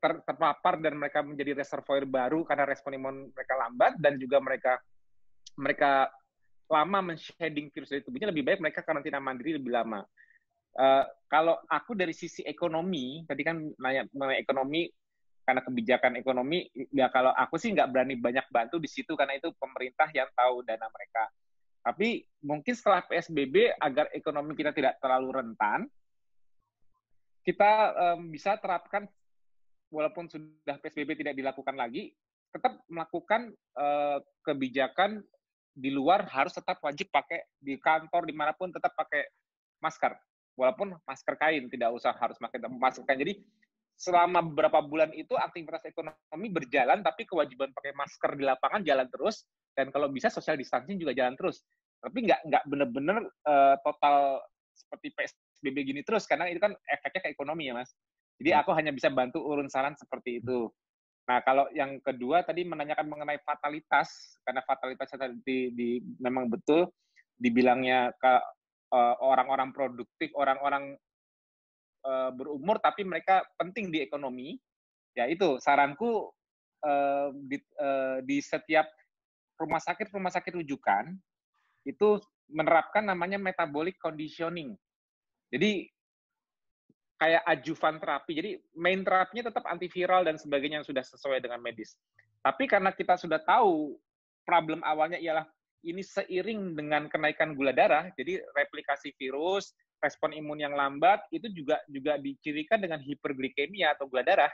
ter terpapar dan mereka menjadi reservoir baru karena respon imun mereka lambat dan juga mereka mereka lama men-shedding virus dari tubuhnya lebih baik mereka karantina mandiri lebih lama. Uh, kalau aku dari sisi ekonomi, tadi kan nanya mengenai ekonomi karena kebijakan ekonomi, ya kalau aku sih nggak berani banyak bantu di situ karena itu pemerintah yang tahu dana mereka. Tapi mungkin setelah PSBB agar ekonomi kita tidak terlalu rentan, kita um, bisa terapkan walaupun sudah PSBB tidak dilakukan lagi, tetap melakukan uh, kebijakan di luar harus tetap wajib pakai di kantor dimanapun tetap pakai masker walaupun masker kain tidak usah harus pakai masker kain jadi selama beberapa bulan itu aktivitas ekonomi berjalan tapi kewajiban pakai masker di lapangan jalan terus dan kalau bisa social distancing juga jalan terus tapi nggak nggak benar-benar uh, eh, total seperti psbb. PSBB gini terus karena itu kan efeknya ke ekonomi ya Mas. Jadi hmm. aku hanya bisa bantu urun saran seperti itu. Nah, kalau yang kedua tadi menanyakan mengenai fatalitas, karena fatalitasnya tadi di, memang betul dibilangnya ke orang eh, orang-orang produktif, orang-orang uh, berumur, tapi mereka penting di ekonomi. Ya itu saranku uh, di, uh, di setiap rumah sakit rumah sakit rujukan itu menerapkan namanya metabolic conditioning. Jadi kayak ajuvan terapi. Jadi main terapinya tetap antiviral dan sebagainya yang sudah sesuai dengan medis. Tapi karena kita sudah tahu problem awalnya ialah ini seiring dengan kenaikan gula darah, jadi replikasi virus, respon imun yang lambat itu juga juga dicirikan dengan hiperglikemia atau gula darah.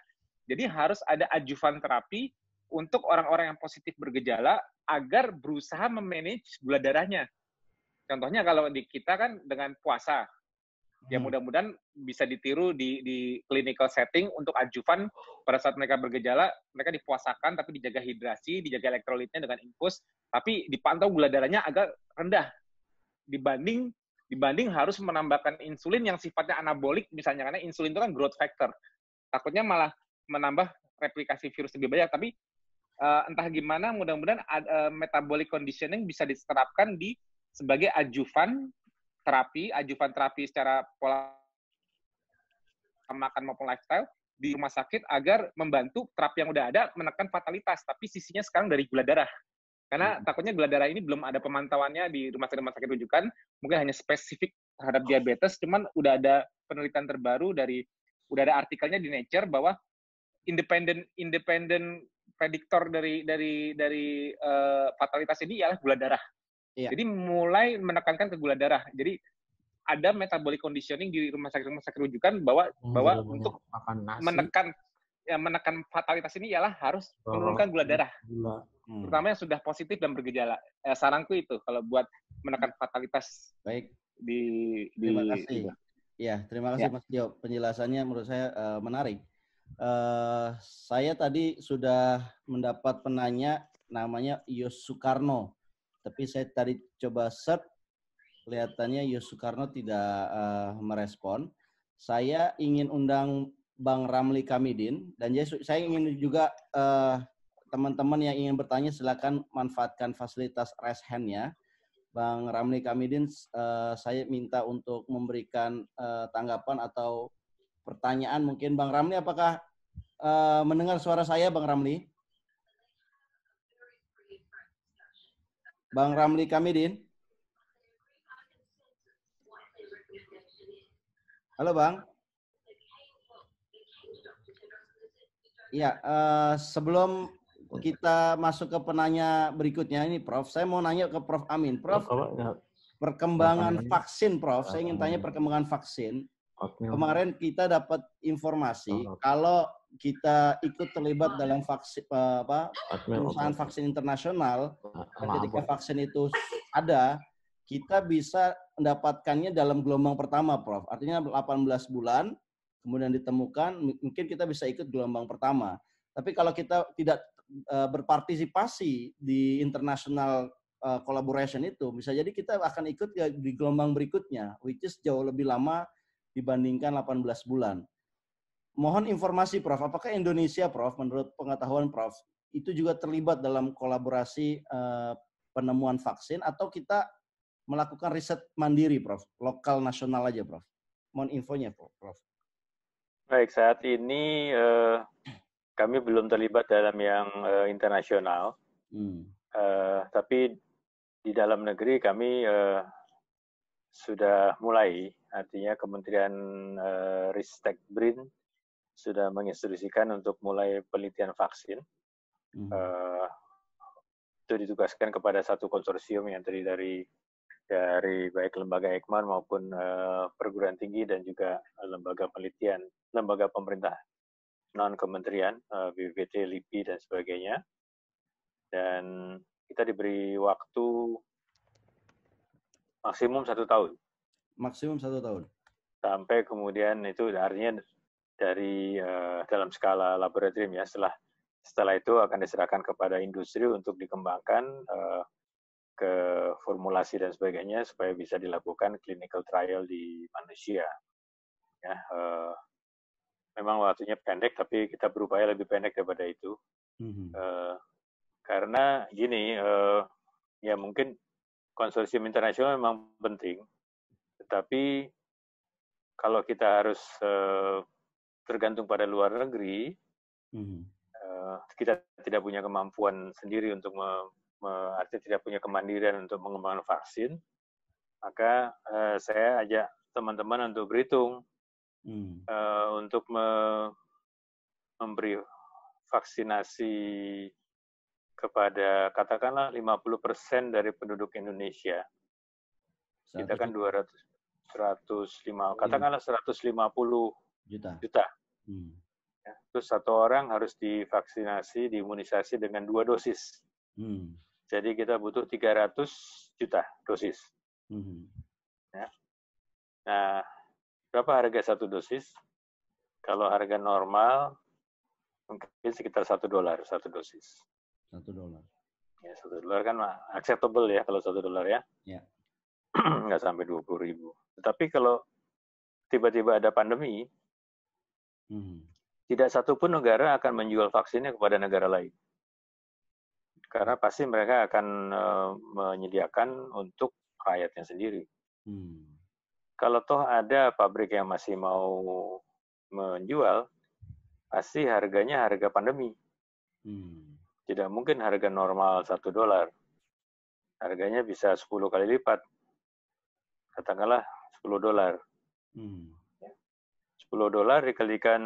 Jadi harus ada ajuvan terapi untuk orang-orang yang positif bergejala agar berusaha memanage gula darahnya. Contohnya kalau di kita kan dengan puasa, ya hmm. mudah-mudahan bisa ditiru di di clinical setting untuk ajuvan pada saat mereka bergejala mereka dipuasakan tapi dijaga hidrasi dijaga elektrolitnya dengan infus tapi dipantau gula darahnya agak rendah dibanding dibanding harus menambahkan insulin yang sifatnya anabolik misalnya karena insulin itu kan growth factor takutnya malah menambah replikasi virus lebih banyak tapi uh, entah gimana mudah-mudahan uh, metabolic conditioning bisa diterapkan di sebagai ajuvan terapi, ajuvan terapi secara pola makan maupun lifestyle di rumah sakit agar membantu terapi yang udah ada menekan fatalitas. Tapi sisinya sekarang dari gula darah. Karena hmm. takutnya gula darah ini belum ada pemantauannya di rumah sakit-rumah sakit rujukan. Mungkin hanya spesifik terhadap diabetes, cuman udah ada penelitian terbaru dari, udah ada artikelnya di Nature bahwa independen independen prediktor dari dari dari uh, fatalitas ini ialah gula darah. Iya. Jadi mulai menekankan ke gula darah. Jadi ada metabolic conditioning di rumah sakit rumah sakit rujukan bahwa hmm, bahwa iya, untuk makan nasi. menekan ya, menekan fatalitas ini ialah harus oh, menurunkan gula darah. Gula. Hmm. Terutama yang sudah positif dan bergejala. Eh, saranku itu kalau buat menekan fatalitas. Baik. Di, di terima kasih. Ya, terima kasih ya. Mas Tio. Penjelasannya menurut saya uh, menarik. Uh, saya tadi sudah mendapat penanya namanya Yos Soekarno. Tapi saya tadi coba search, kelihatannya Yus Soekarno tidak uh, merespon. Saya ingin undang Bang Ramli Kamidin dan saya ingin juga teman eh, teman-teman yang ingin bertanya silakan manfaatkan fasilitas raise hand-nya. Bang Ramli Kamidin, uh, saya minta untuk memberikan uh, tanggapan atau pertanyaan mungkin Bang Ramli apakah uh, mendengar suara saya Bang Ramli? Bang Ramli Kamidin. Halo Bang. Ya, uh, sebelum kita masuk ke penanya berikutnya ini Prof, saya mau nanya ke Prof Amin. Prof, ya. perkembangan vaksin Prof, saya ingin tanya perkembangan vaksin. Kemarin kita dapat informasi kalau kita ikut terlibat dalam vaksin eh, apa perusahaan vaksin internasional ah, ketika vaksin itu ada kita bisa mendapatkannya dalam gelombang pertama Prof. Artinya 18 bulan kemudian ditemukan mungkin kita bisa ikut gelombang pertama. Tapi kalau kita tidak eh, berpartisipasi di internasional eh, collaboration itu bisa jadi kita akan ikut di gelombang berikutnya which is jauh lebih lama dibandingkan 18 bulan. Mohon informasi Prof, apakah Indonesia Prof menurut pengetahuan Prof itu juga terlibat dalam kolaborasi eh, penemuan vaksin atau kita melakukan riset mandiri Prof, lokal nasional aja Prof? Mohon infonya Prof. Baik, saat ini eh, kami belum terlibat dalam yang eh, internasional. Hmm. Uh, tapi di dalam negeri kami uh, sudah mulai, artinya Kementerian uh, Ristek BRIN sudah menginstruksikan untuk mulai penelitian vaksin. -hmm. uh, itu ditugaskan kepada satu konsorsium yang terdiri dari dari baik lembaga Ekman maupun uh, perguruan tinggi dan juga lembaga penelitian, lembaga pemerintah non kementerian, uh, eh, LIPI dan sebagainya. Dan kita diberi waktu maksimum satu tahun. Maksimum satu tahun. Sampai kemudian itu artinya dari uh, dalam skala laboratorium ya setelah setelah itu akan diserahkan kepada industri untuk dikembangkan uh, ke formulasi dan sebagainya supaya bisa dilakukan clinical trial di manusia. Ya, uh, memang waktunya pendek tapi kita berupaya lebih pendek daripada itu. Mm-hmm. Uh, karena gini, uh, ya mungkin konsorsium internasional memang penting, tetapi kalau kita harus uh, tergantung pada luar negeri, hmm eh, kita tidak punya kemampuan sendiri untuk me, me, artinya tidak punya kemandirian untuk mengembangkan vaksin, maka uh, saya ajak teman-teman untuk berhitung mm. uh, untuk me, memberi vaksinasi kepada katakanlah 50% dari penduduk Indonesia. Kita kan 200 105 hmm. katakanlah 150 juta. juta. Hmm. Ya, terus satu orang harus divaksinasi, diimunisasi dengan dua dosis. Hmm. Jadi kita butuh 300 juta dosis. Hmm. Ya. Nah, berapa harga satu dosis? Kalau harga normal, mungkin sekitar satu dolar satu dosis. Satu dolar. Ya, satu dolar kan acceptable ya kalau satu dolar ya. Ya. *clears throat* Nggak sampai dua puluh ribu. Tetapi kalau tiba-tiba ada pandemi, Hmm. Tidak satu pun negara akan menjual vaksinnya kepada negara lain. Karena pasti mereka akan eh, menyediakan untuk rakyatnya sendiri. Hmm. Kalau toh ada pabrik yang masih mau menjual, pasti harganya harga pandemi. Hmm. Tidak mungkin harga normal satu dolar. Harganya bisa 10 kali lipat. Katakanlah 10 dolar. Hmm. 10 dolar dikalikan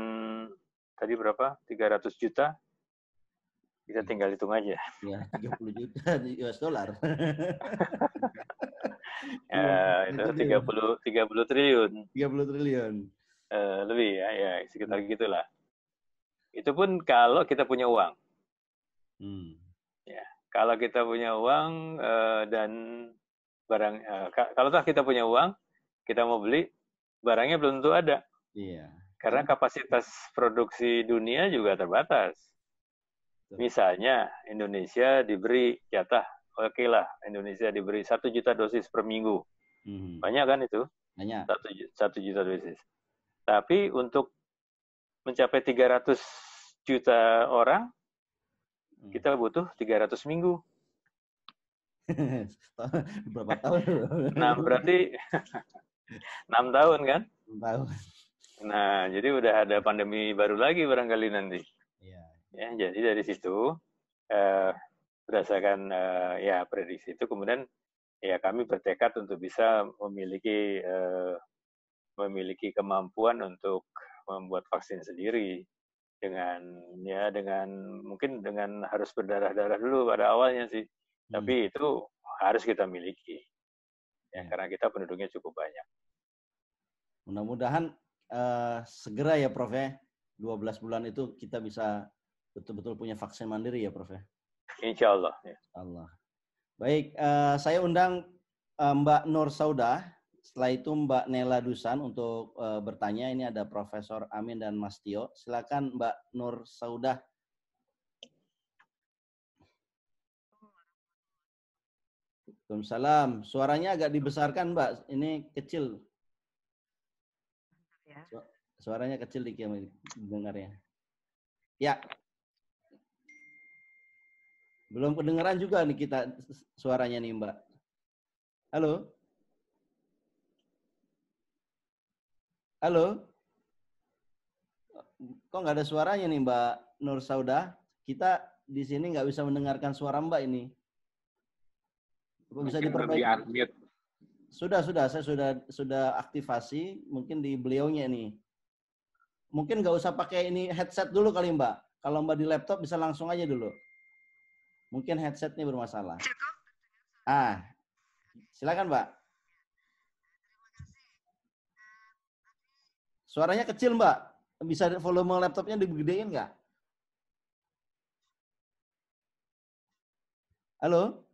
tadi berapa? 300 juta. Kita hmm. tinggal hitung aja. Ya, 30 juta US dollar. *laughs* ya, itu 30 30 triliun. 30 triliun. Uh, lebih ya, ya sekitar hmm. gitulah. Itu pun kalau kita punya uang. Hmm. Ya, kalau kita punya uang uh, dan barang uh, kalau kita punya uang, kita mau beli barangnya belum tentu ada. Iya. Karena kapasitas produksi dunia juga terbatas. Misalnya Indonesia diberi jatah, oke okay lah Indonesia diberi satu juta dosis per minggu. Mhm. Banyak kan itu? Banyak. Satu juta dosis. Tapi untuk mencapai 300 juta orang, hmm. kita butuh 300 minggu. *laughs* Berapa tahun? nah, berarti 6 *laughs* tahun kan? 6 tahun. Nah, jadi udah ada pandemi baru lagi barangkali nanti. Ya. ya jadi dari situ eh, berdasarkan eh, ya prediksi itu kemudian ya kami bertekad untuk bisa memiliki eh, memiliki kemampuan untuk membuat vaksin sendiri dengan ya dengan mungkin dengan harus berdarah-darah dulu pada awalnya sih. Hmm. Tapi itu harus kita miliki. Ya, ya. karena kita penduduknya cukup banyak. Mudah-mudahan Eh, segera ya Prof ya. 12 bulan itu kita bisa betul-betul punya vaksin mandiri ya Prof ya. Insya Allah. Ya. Allah. Baik, uh, saya undang uh, Mbak Nur Sauda, Setelah itu Mbak Nela Dusan untuk uh, bertanya. Ini ada Profesor Amin dan Mas Tio. Silakan Mbak Nur Sauda. salam Suaranya agak dibesarkan Mbak. Ini kecil ya. suaranya kecil dikit dengarnya. Ya. Belum kedengeran juga nih kita suaranya nih, Mbak. Halo? Halo? Kok nggak ada suaranya nih Mbak Nur Saudah? Kita di sini nggak bisa mendengarkan suara Mbak ini. Bisa diperbaiki. Di sudah, sudah. Saya sudah sudah aktivasi. Mungkin di beliaunya ini. Mungkin nggak usah pakai ini headset dulu kali Mbak. Kalau Mbak di laptop bisa langsung aja dulu. Mungkin headset ini bermasalah. Ah, silakan Mbak. Suaranya kecil Mbak. Bisa volume laptopnya digedein nggak? Halo?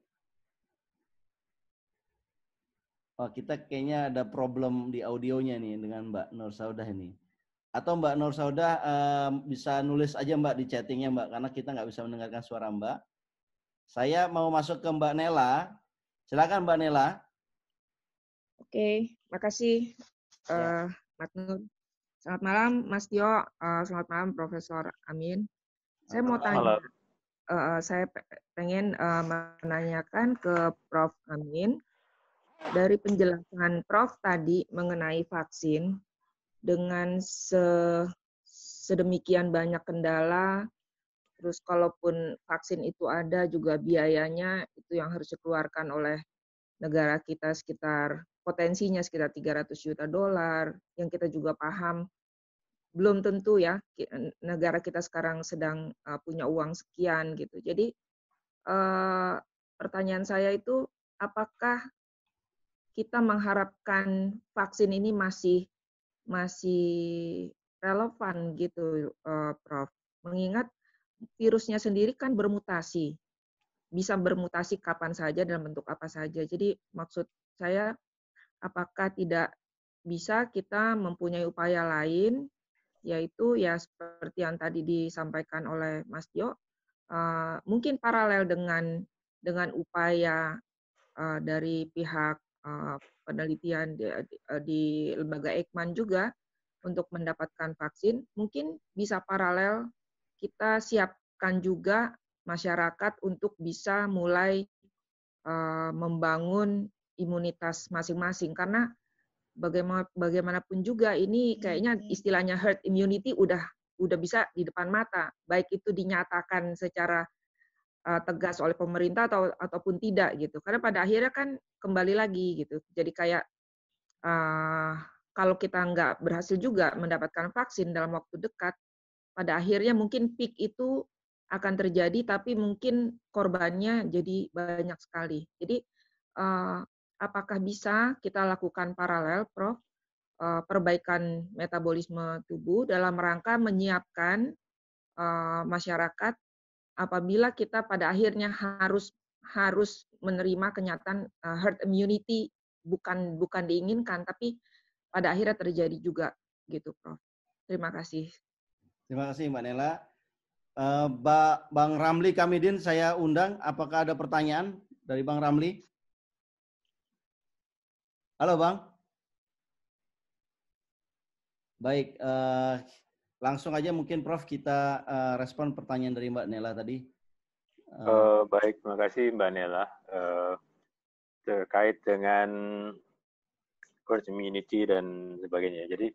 Wah, kita kayaknya ada problem di audionya nih dengan Mbak Nur Saudah ini. Atau Mbak Nur Saudah bisa nulis aja Mbak di chattingnya Mbak, karena kita nggak bisa mendengarkan suara Mbak. Saya mau masuk ke Mbak Nela. Silakan Mbak Nela. Oke, makasih ya. uh, Mbak Nur. Selamat malam Mas Tio, uh, selamat malam Profesor Amin. Saya mau tanya, uh, saya pengen uh, menanyakan ke Prof. Amin dari penjelasan Prof tadi mengenai vaksin dengan se sedemikian banyak kendala terus kalaupun vaksin itu ada juga biayanya itu yang harus dikeluarkan oleh negara kita sekitar potensinya sekitar 300 juta dolar yang kita juga paham belum tentu ya negara kita sekarang sedang eh, punya uang sekian gitu. Jadi eh, pertanyaan saya itu apakah kita mengharapkan vaksin ini masih masih relevan gitu, eh, Prof. Mengingat virusnya sendiri kan bermutasi, bisa bermutasi kapan saja dalam bentuk apa saja. Jadi maksud saya, apakah tidak bisa kita mempunyai upaya lain, yaitu ya seperti yang tadi disampaikan oleh Mas Jo, eh, mungkin paralel dengan dengan upaya eh, dari pihak Eh, penelitian di, eh, di lembaga Ekman juga untuk mendapatkan vaksin, mungkin bisa paralel kita siapkan juga masyarakat untuk bisa mulai eh, membangun imunitas masing-masing karena bagaimana bagaimanapun juga ini iya, kayaknya iya. istilahnya herd immunity udah udah bisa di depan mata baik itu dinyatakan secara Eh, tegas oleh pemerintah atau ataupun tidak gitu karena pada akhirnya kan kembali lagi gitu jadi kayak uh, kalau kita nggak berhasil juga mendapatkan vaksin dalam waktu dekat pada akhirnya mungkin peak itu akan terjadi tapi mungkin korbannya jadi banyak sekali jadi uh, apakah bisa kita lakukan paralel prof uh, perbaikan metabolisme tubuh dalam rangka menyiapkan masyarakat apabila kita pada akhirnya harus harus menerima kenyataan uh, herd immunity bukan bukan diinginkan tapi pada akhirnya terjadi juga gitu Prof. Terima kasih. Terima kasih Mbak Nela. Uh, ba Bang Ramli Kamidin saya undang apakah ada pertanyaan dari Bang Ramli? Halo Bang. Baik, uh, Langsung aja mungkin Prof kita uh, respon pertanyaan dari Mbak Nela tadi. Uh, uh, baik, terima kasih Mbak Nela. Uh, terkait dengan herd immunity dan sebagainya. Jadi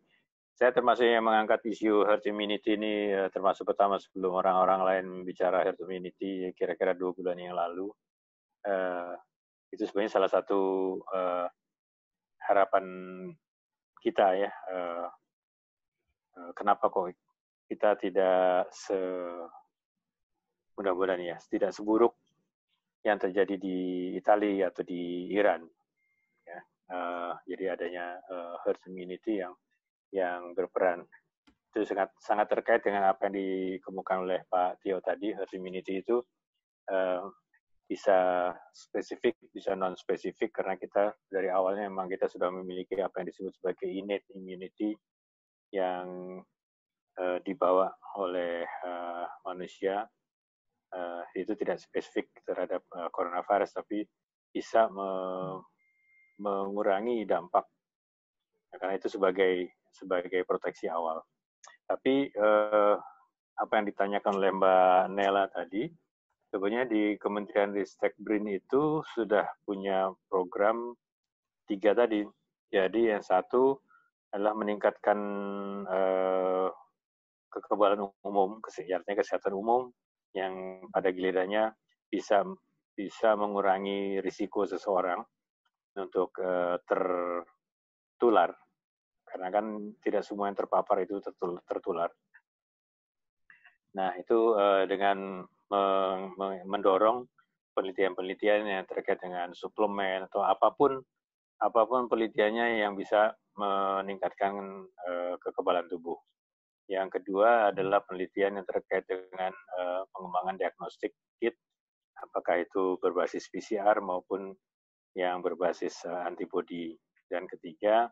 saya termasuk yang mengangkat isu herd immunity ini uh, termasuk pertama sebelum orang-orang lain bicara herd immunity kira-kira dua bulan yang lalu. Uh, itu sebenarnya salah satu uh, harapan kita ya uh, Eh, kenapa kok kita tidak se mudah-mudahan ya tidak seburuk yang terjadi di Italia atau di Iran ya uh, jadi adanya uh, herd immunity yang yang berperan itu sangat sangat terkait dengan apa yang dikemukakan oleh Pak Tio tadi herd immunity itu uh, bisa spesifik bisa non spesifik karena kita dari awalnya memang kita sudah memiliki apa yang disebut sebagai innate immunity yang uh, dibawa oleh uh, manusia uh, itu tidak spesifik terhadap uh, coronavirus, tapi bisa me mengurangi dampak. Ya, karena itu sebagai sebagai proteksi awal. Tapi eh, apa yang ditanyakan oleh Mbak Nela tadi, sebenarnya di Kementerian Ristek Brin itu sudah punya program tiga tadi. Jadi yang satu adalah meningkatkan uh, kekebalan umum, kesehatan kesehatan umum yang pada gilirannya bisa bisa mengurangi risiko seseorang untuk uh, tertular karena kan tidak semua yang terpapar itu tertular. Nah itu uh, dengan mendorong penelitian-penelitian yang terkait dengan suplemen atau apapun apapun penelitiannya yang bisa meningkatkan uh, kekebalan tubuh. Yang kedua adalah penelitian yang terkait dengan uh, pengembangan diagnostik kit, apakah itu berbasis PCR maupun yang berbasis uh, antibodi. Dan ketiga,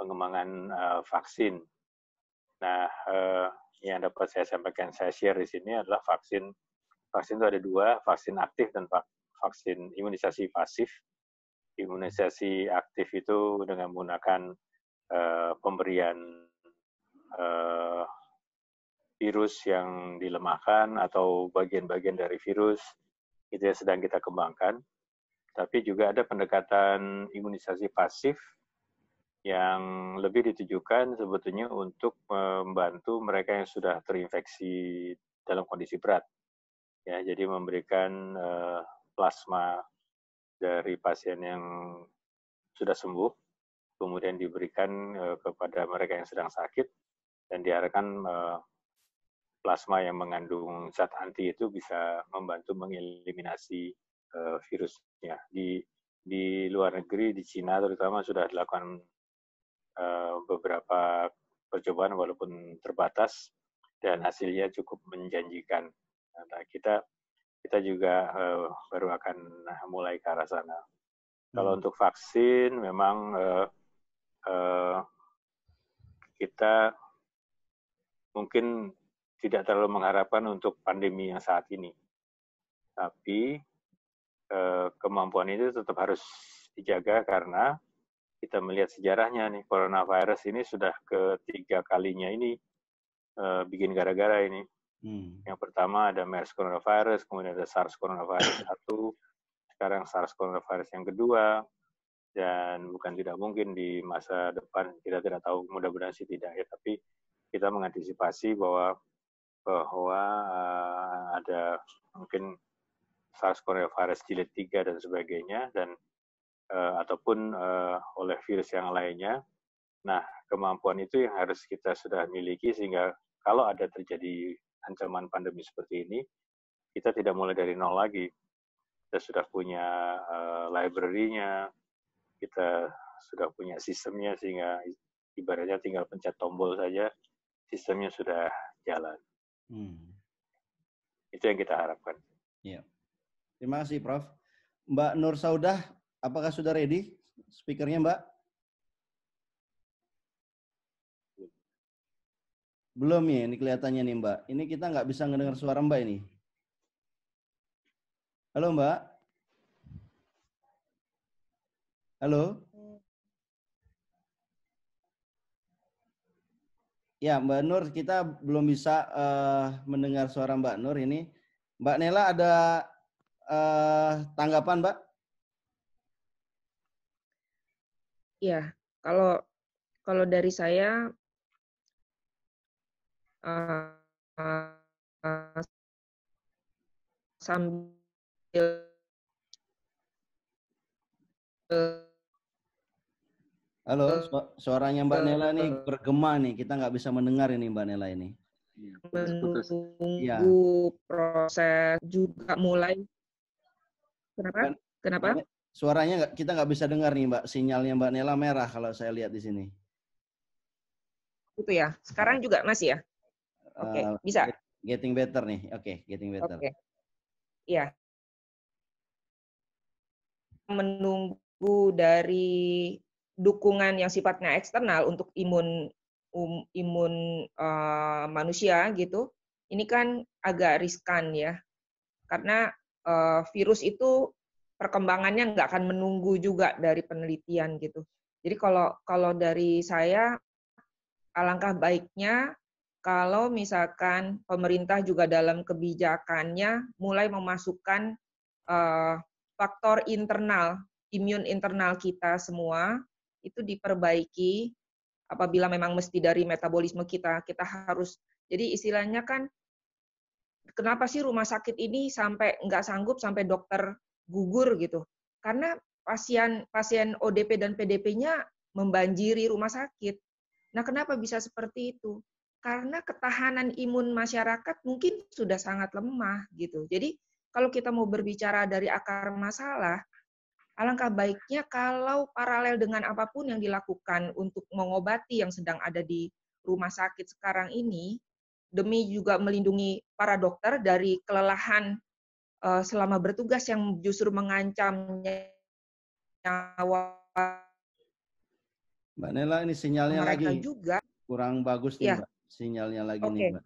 pengembangan uh, vaksin. Nah, uh, yang dapat saya sampaikan, saya share di sini adalah vaksin. Vaksin itu ada dua, vaksin aktif dan vaksin imunisasi pasif. Imunisasi aktif itu dengan menggunakan uh, pemberian uh, virus yang dilemahkan atau bagian-bagian dari virus itu yang sedang kita kembangkan. Tapi juga ada pendekatan imunisasi pasif yang lebih ditujukan sebetulnya untuk membantu mereka yang sudah terinfeksi dalam kondisi berat. Ya, jadi memberikan eh, plasma dari pasien yang sudah sembuh kemudian diberikan eh, kepada mereka yang sedang sakit, dan diharapkan eh, plasma yang mengandung zat anti itu bisa membantu mengeliminasi eh, virusnya. Di, di luar negeri, di Cina terutama, sudah dilakukan beberapa percobaan walaupun terbatas, dan hasilnya cukup menjanjikan. Nah, kita kita juga uh, baru akan mulai ke arah sana. Hmm. Kalau untuk vaksin memang uh, Eh, kita mungkin tidak terlalu mengharapkan untuk pandemi yang saat ini. Tapi eh, kemampuan itu tetap harus dijaga karena kita melihat sejarahnya nih coronavirus ini sudah ketiga kalinya ini eh, bikin gara-gara ini. Hmm. Yang pertama ada MERS coronavirus, kemudian ada SARS coronavirus satu, sekarang SARS coronavirus yang kedua, dan bukan tidak mungkin di masa depan kita tidak tahu mudah-mudahan sih tidak ya tapi kita mengantisipasi bahwa bahwa uh, ada mungkin SARS-CoV virus jilid 3 dan sebagainya dan uh, ataupun uh, oleh virus yang lainnya. Nah, kemampuan itu yang harus kita sudah miliki sehingga kalau ada terjadi ancaman pandemi seperti ini, kita tidak mulai dari nol lagi. Kita sudah punya uh, library-nya, kita sudah punya sistemnya sehingga ibaratnya tinggal pencet tombol saja sistemnya sudah jalan. Hmm. Itu yang kita harapkan. Ya. Terima kasih Prof. Mbak Nur Saudah, apakah sudah ready speakernya Mbak? Belum ya, ini kelihatannya nih Mbak. Ini kita nggak bisa mendengar suara Mbak ini. Halo Mbak. Halo. Ya, Mbak Nur, kita belum bisa uh, mendengar suara Mbak Nur ini. Mbak Nela ada uh, tanggapan, Mbak? Ya, kalau kalau dari saya uh, uh, sambil uh, Halo, suaranya Mbak Nela nih bergema nih. Kita nggak bisa mendengar ini Mbak Nela ini. Iya, iya. Menunggu proses juga mulai. Kenapa? Kan Kenapa? Kan suaranya nggak kita nggak bisa dengar nih Mbak. Sinyalnya Mbak Nela merah kalau saya lihat di sini. Itu ya. Sekarang juga masih ya. Oke, okay, eh, bisa. Getting better nih. Oke, okay, getting better. Oke. Okay. Ya. Menunggu dari dukungan yang sifatnya eksternal untuk imun um, imun uh, manusia gitu ini kan agak riskan ya karena uh, virus itu perkembangannya nggak akan menunggu juga dari penelitian gitu jadi kalau kalau dari saya alangkah baiknya kalau misalkan pemerintah juga dalam kebijakannya mulai memasukkan uh, faktor internal imun internal kita semua itu diperbaiki apabila memang mesti dari metabolisme kita kita harus jadi istilahnya kan kenapa sih rumah sakit ini sampai nggak sanggup sampai dokter gugur gitu karena pasien pasien ODP dan PDP-nya membanjiri rumah sakit nah kenapa bisa seperti itu karena ketahanan imun masyarakat mungkin sudah sangat lemah gitu jadi kalau kita mau berbicara dari akar masalah Alangkah baiknya kalau paralel dengan apapun yang dilakukan untuk mengobati yang sedang ada di rumah sakit sekarang ini, demi juga melindungi para dokter dari kelelahan eh, selama bertugas yang justru mengancam nyawa. Mbak Nela, ini sinyalnya lagi juga kurang bagus nih, ya. Sinyalnya lagi okay. nih, Mbak.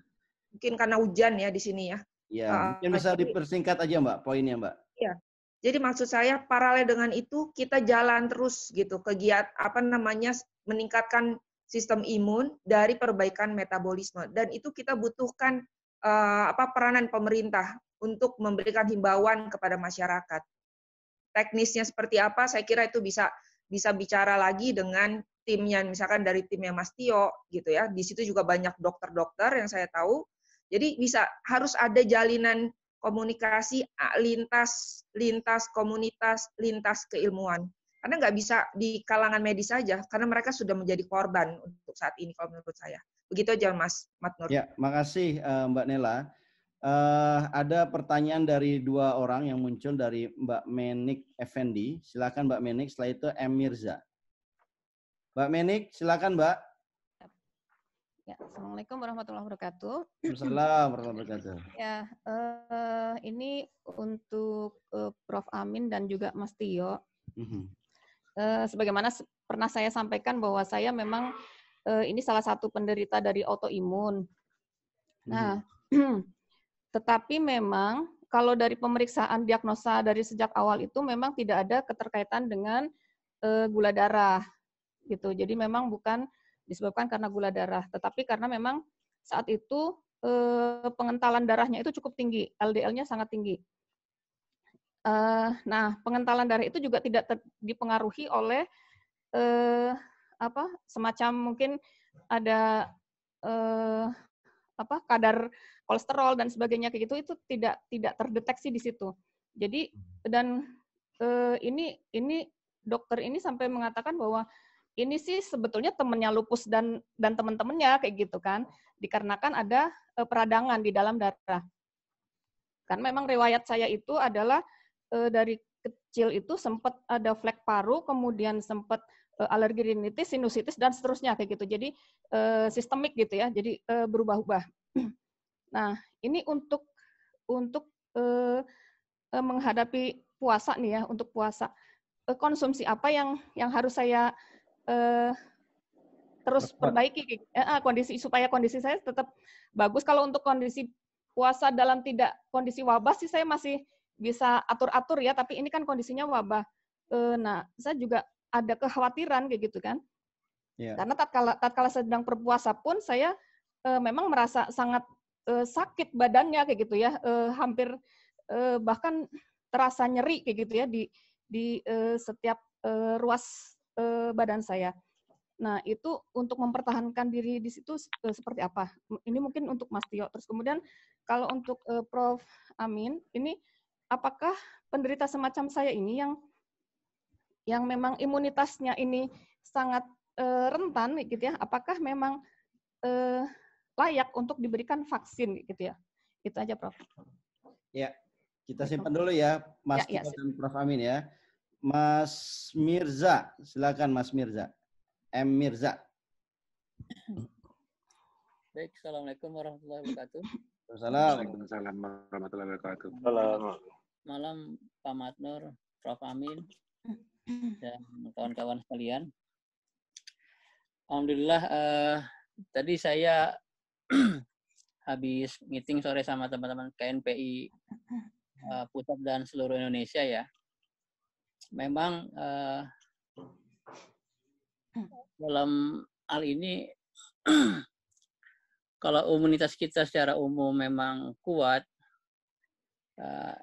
Mungkin karena hujan ya di sini ya. Iya, uh, mungkin eh, bisa dipersingkat aja, Mbak, poinnya, Mbak. Iya. Jadi maksud saya paralel dengan itu kita jalan terus gitu kegiatan apa namanya meningkatkan sistem imun dari perbaikan metabolisme dan itu kita butuhkan eh, apa peranan pemerintah untuk memberikan himbauan kepada masyarakat. Teknisnya seperti apa saya kira itu bisa bisa bicara lagi dengan timnya misalkan dari timnya Mas Tio gitu ya. Di situ juga banyak dokter-dokter yang saya tahu. Jadi bisa harus ada jalinan komunikasi lintas lintas komunitas, lintas keilmuan. Karena nggak bisa di kalangan medis saja, karena mereka sudah menjadi korban untuk saat ini kalau menurut saya. Begitu aja Mas Matnur. Ya, makasih eh, Mbak Nela. Uh, ada pertanyaan dari dua orang yang muncul dari Mbak Menik Effendi. Silakan Mbak Menik, setelah itu M. Mirza. Mbak Menik, silakan Mbak. Ya, Assalamualaikum warahmatullahi wabarakatuh. Waalaikumsalam *clears throat* warahmatullahi wabarakatuh. Ya, uh, ini untuk uh, Prof. Amin dan juga Mas Tio. Uh-huh. Uh, sebagaimana pernah saya sampaikan bahwa saya memang uh, ini salah satu penderita dari autoimun. Mhm. Nah, uh-huh. *clears throat* tetapi memang kalau dari pemeriksaan diagnosa dari sejak awal itu memang tidak ada keterkaitan dengan uh, gula darah gitu. Jadi memang bukan disebabkan karena gula darah. Tetapi karena memang saat itu eh, pengentalan darahnya itu cukup tinggi, LDL-nya sangat tinggi. Eh, nah, pengentalan darah itu juga tidak dipengaruhi oleh eh, apa semacam mungkin ada apa kadar kolesterol dan sebagainya kayak gitu itu tidak tidak terdeteksi di situ. Jadi hmm. dan ini ini dokter ini sampai mengatakan bahwa ini sih sebetulnya temennya lupus dan dan teman-temannya kayak gitu kan dikarenakan ada uh, peradangan di dalam darah kan memang riwayat saya itu adalah uh, dari kecil itu sempat ada flek paru kemudian sempat uh, eh, alergi rinitis sinusitis dan seterusnya kayak gitu jadi uh, sistemik gitu ya jadi uh, berubah-ubah *clears throat* nah ini untuk untuk uh, uh, menghadapi puasa nih ya untuk puasa uh, konsumsi apa yang yang harus saya uh, terus perbaiki uh, kondisi supaya kondisi saya tetap bagus. Kalau untuk kondisi puasa dalam tidak kondisi wabah sih saya masih bisa atur-atur ya, tapi ini kan kondisinya wabah. Uh, nah, saya juga ada kekhawatiran kayak gitu kan. Yeah. Karena tatkala tatkala sedang berpuasa pun saya uh, memang merasa sangat uh, sakit badannya kayak gitu ya, uh, hampir uh, bahkan terasa nyeri kayak gitu ya di di uh, setiap uh, ruas uh, badan saya. Nah, itu untuk mempertahankan diri di situ uh, seperti apa? Ini mungkin untuk Mas Tio. Terus kemudian kalau untuk uh, Prof Amin, ini apakah penderita semacam saya ini yang yang memang imunitasnya ini sangat uh, rentan gitu ya, apakah memang uh, layak untuk diberikan vaksin gitu ya? Itu aja, Prof. Ya, kita gitu. simpan dulu ya, Mas ya, ya Tio ya, dan Prof Amin ya. Mas Mirza, silakan Mas Mirza. M Mirza. Baik, Assalamualaikum warahmatullahi wabarakatuh. Waalaikumsalam warahmatullahi wabarakatuh. Salam. Malam Pak Matnur, Prof. Amin, dan kawan-kawan sekalian. Alhamdulillah, eh, tadi saya *clears throat* habis meeting sore sama teman-teman KNPI eh, Pusat dan seluruh Indonesia ya memang uh, *clears throat* dalam hal ini *clears throat* kalau imunitas kita secara umum memang kuat, uh,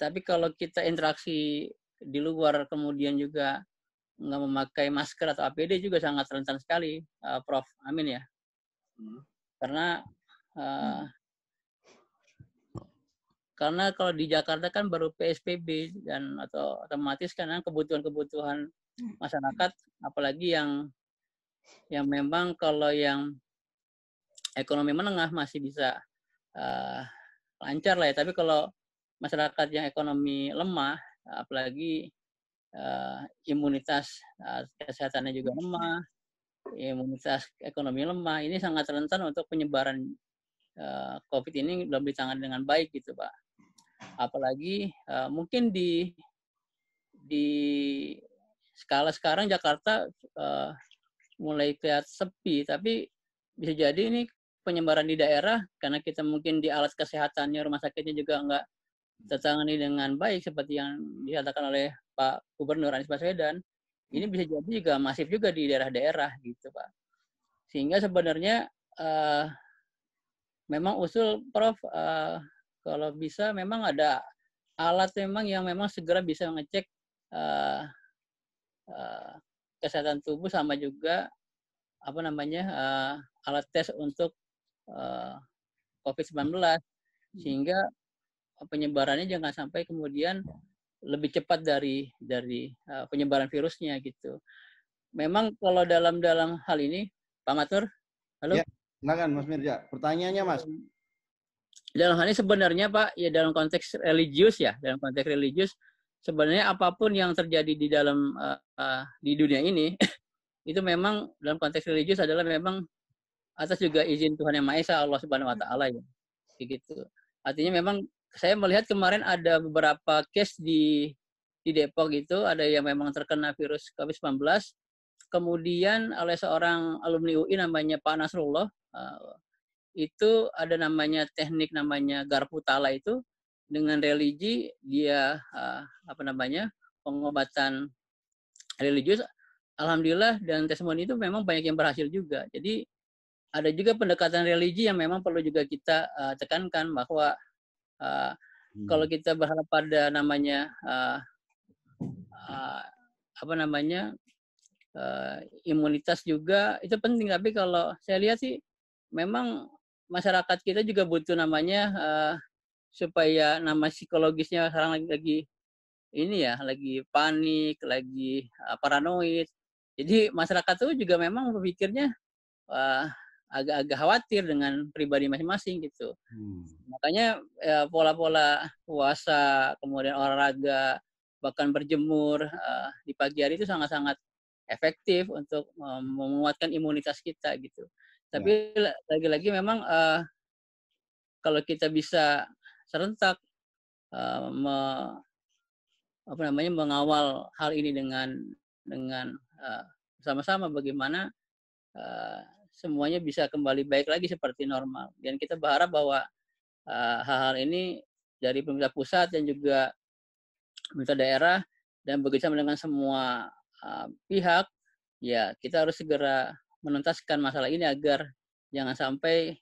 tapi kalau kita interaksi di luar kemudian juga nggak memakai masker atau APD juga sangat rentan sekali, uh, Prof. Amin ya. Hmm. Karena uh, karena kalau di Jakarta kan baru PSBB dan atau otomatis karena kan kebutuhan-kebutuhan hmm. masyarakat apalagi yang yang memang kalau yang ekonomi menengah masih bisa uh, lancar lah ya tapi kalau masyarakat yang ekonomi lemah apalagi uh, imunitas uh, kesehatannya juga hmm. lemah imunitas ekonomi lemah ini sangat rentan untuk penyebaran uh, COVID ini belum ditangani dengan baik gitu pak apalagi uh, mungkin di di skala sekarang Jakarta uh, mulai kelihatan sepi tapi bisa jadi ini penyebaran di daerah karena kita mungkin di alat kesehatannya rumah sakitnya juga nggak tertangani dengan baik seperti yang dikatakan oleh Pak Gubernur Anies Baswedan ini bisa jadi juga masif juga di daerah-daerah gitu Pak sehingga sebenarnya uh, memang usul Prof uh, kalau bisa memang ada alat memang yang memang segera bisa mengecek uh, uh, kesehatan tubuh sama juga apa namanya uh, alat tes untuk uh, COVID-19 hmm. sehingga penyebarannya jangan sampai kemudian lebih cepat dari dari uh, penyebaran virusnya gitu. Memang kalau dalam dalam hal ini Pak Matur, halo. Ya, silakan Mas Mirja. Pertanyaannya Mas dalam hal ini sebenarnya Pak ya dalam konteks religius ya dalam konteks religius sebenarnya apapun yang terjadi di dalam uh, uh, di dunia ini *laughs* itu memang dalam konteks religius adalah memang atas juga izin Tuhan yang Maha Esa Allah Subhanahu Wa Taala ya begitu artinya memang saya melihat kemarin ada beberapa case di di Depok itu ada yang memang terkena virus COVID-19 kemudian oleh seorang alumni UI namanya Pak Nasrullah uh, itu ada namanya teknik namanya garpu tala itu dengan religi dia eh, apa namanya pengobatan religius alhamdulillah dan testimoni itu memang banyak yang berhasil juga jadi ada juga pendekatan religi yang memang perlu juga kita eh, tekankan bahwa eh, hmm. kalau kita berharap pada namanya apa namanya imunitas juga itu penting tapi kalau saya lihat sih memang masyarakat kita juga butuh namanya uh, supaya nama psikologisnya sekarang lagi, lagi ini ya lagi panik lagi uh, paranoid jadi masyarakat itu juga memang berpikirnya agak eh, agak-agak khawatir dengan pribadi masing-masing gitu hmm. makanya ya, pola-pola puasa kemudian olahraga bahkan berjemur uh, di pagi hari itu sangat-sangat efektif untuk um, menguatkan imunitas kita gitu tapi ya. lagi-lagi ya. memang uh, kalau kita bisa serentak uh, me, apa namanya mengawal hal ini dengan dengan uh, sama-sama bagaimana uh, semuanya bisa kembali baik lagi seperti normal dan kita berharap bahwa uh, hal-hal ini dari pemerintah pusat dan juga pemerintah daerah dan bekerja dengan semua uh, pihak ya kita harus segera menuntaskan masalah ini agar jangan sampai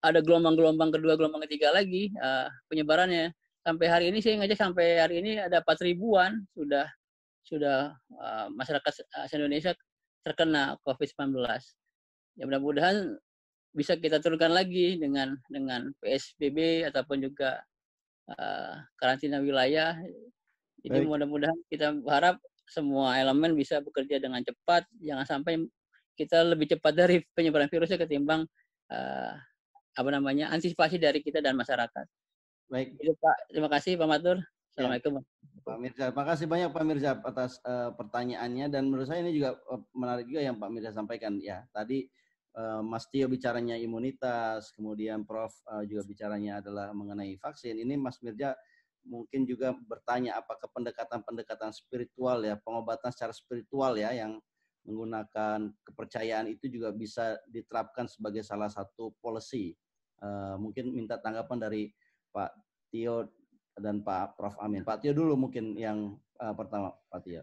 ada gelombang-gelombang kedua, gelombang ketiga lagi uh, penyebarannya. Sampai hari ini sih ngajak sampai hari ini ada 4 ribuan sudah sudah uh, masyarakat eh, Indonesia terkena COVID-19. Ya mudah-mudahan bisa kita turunkan lagi dengan dengan PSBB ataupun juga uh, karantina wilayah. Jadi mudah-mudahan kita harap semua elemen bisa bekerja dengan cepat. Jangan sampai kita lebih cepat dari penyebaran virusnya ketimbang uh, apa namanya antisipasi dari kita dan masyarakat. Baik. Jadi, gitu, Pak. Terima kasih Pak Matur. Ya. Assalamualaikum. Ya. Pak Mirza, terima kasih banyak Pak Mirza atas uh, pertanyaannya dan menurut saya ini juga eh, menarik juga yang Pak Mirza sampaikan ya. Tadi uh, Mas Tio bicaranya imunitas, kemudian Prof uh, juga bicaranya adalah mengenai vaksin. Ini Mas Mirza mungkin juga bertanya apakah pendekatan-pendekatan spiritual ya, pengobatan secara spiritual ya yang menggunakan kepercayaan itu juga bisa diterapkan sebagai salah satu policy. Uh, mungkin minta tanggapan dari Pak Tio dan Pak Prof. Amin. Pak Tio dulu mungkin yang uh, pertama, Pak Tio.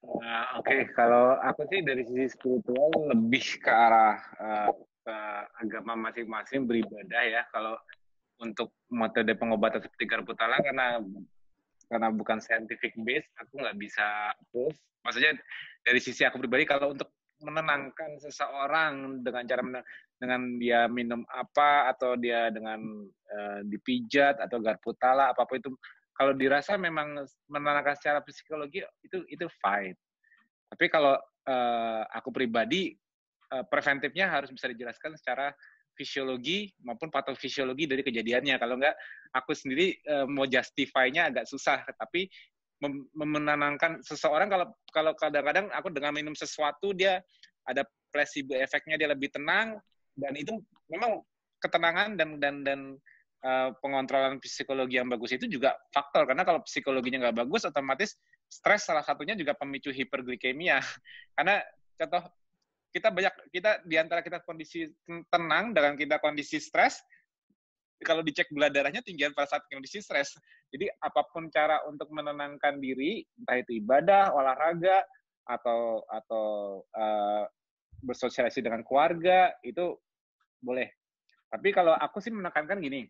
Uh, Oke, okay. kalau aku sih dari sisi spiritual lebih ke arah uh, ke agama masing-masing beribadah ya. Kalau untuk metode pengobatan seperti garpu tala karena karena bukan scientific base aku nggak bisa proof maksudnya dari sisi aku pribadi kalau untuk menenangkan seseorang dengan cara menang, dengan dia minum apa atau dia dengan uh, dipijat atau garpu tala apapun itu kalau dirasa memang menenangkan secara psikologi itu itu fine tapi kalau uh, aku pribadi uh, preventifnya harus bisa dijelaskan secara fisiologi maupun patofisiologi dari kejadiannya. Kalau enggak, aku sendiri e, mau justify-nya agak susah. Tapi mem menenangkan seseorang kalau kalau kadang-kadang aku dengan minum sesuatu dia ada placebo efeknya dia lebih tenang dan itu memang ketenangan dan dan dan e, pengontrolan psikologi yang bagus itu juga faktor karena kalau psikologinya enggak bagus otomatis stres salah satunya juga pemicu hiperglikemia *laughs* karena contoh kita banyak kita di antara kita kondisi tenang dengan kita kondisi stres kalau dicek gula darahnya tinggian pada saat kondisi stres. Jadi apapun cara untuk menenangkan diri, entah itu ibadah, olahraga, atau atau uh, bersosialisasi dengan keluarga itu boleh. Tapi kalau aku sih menekankan gini,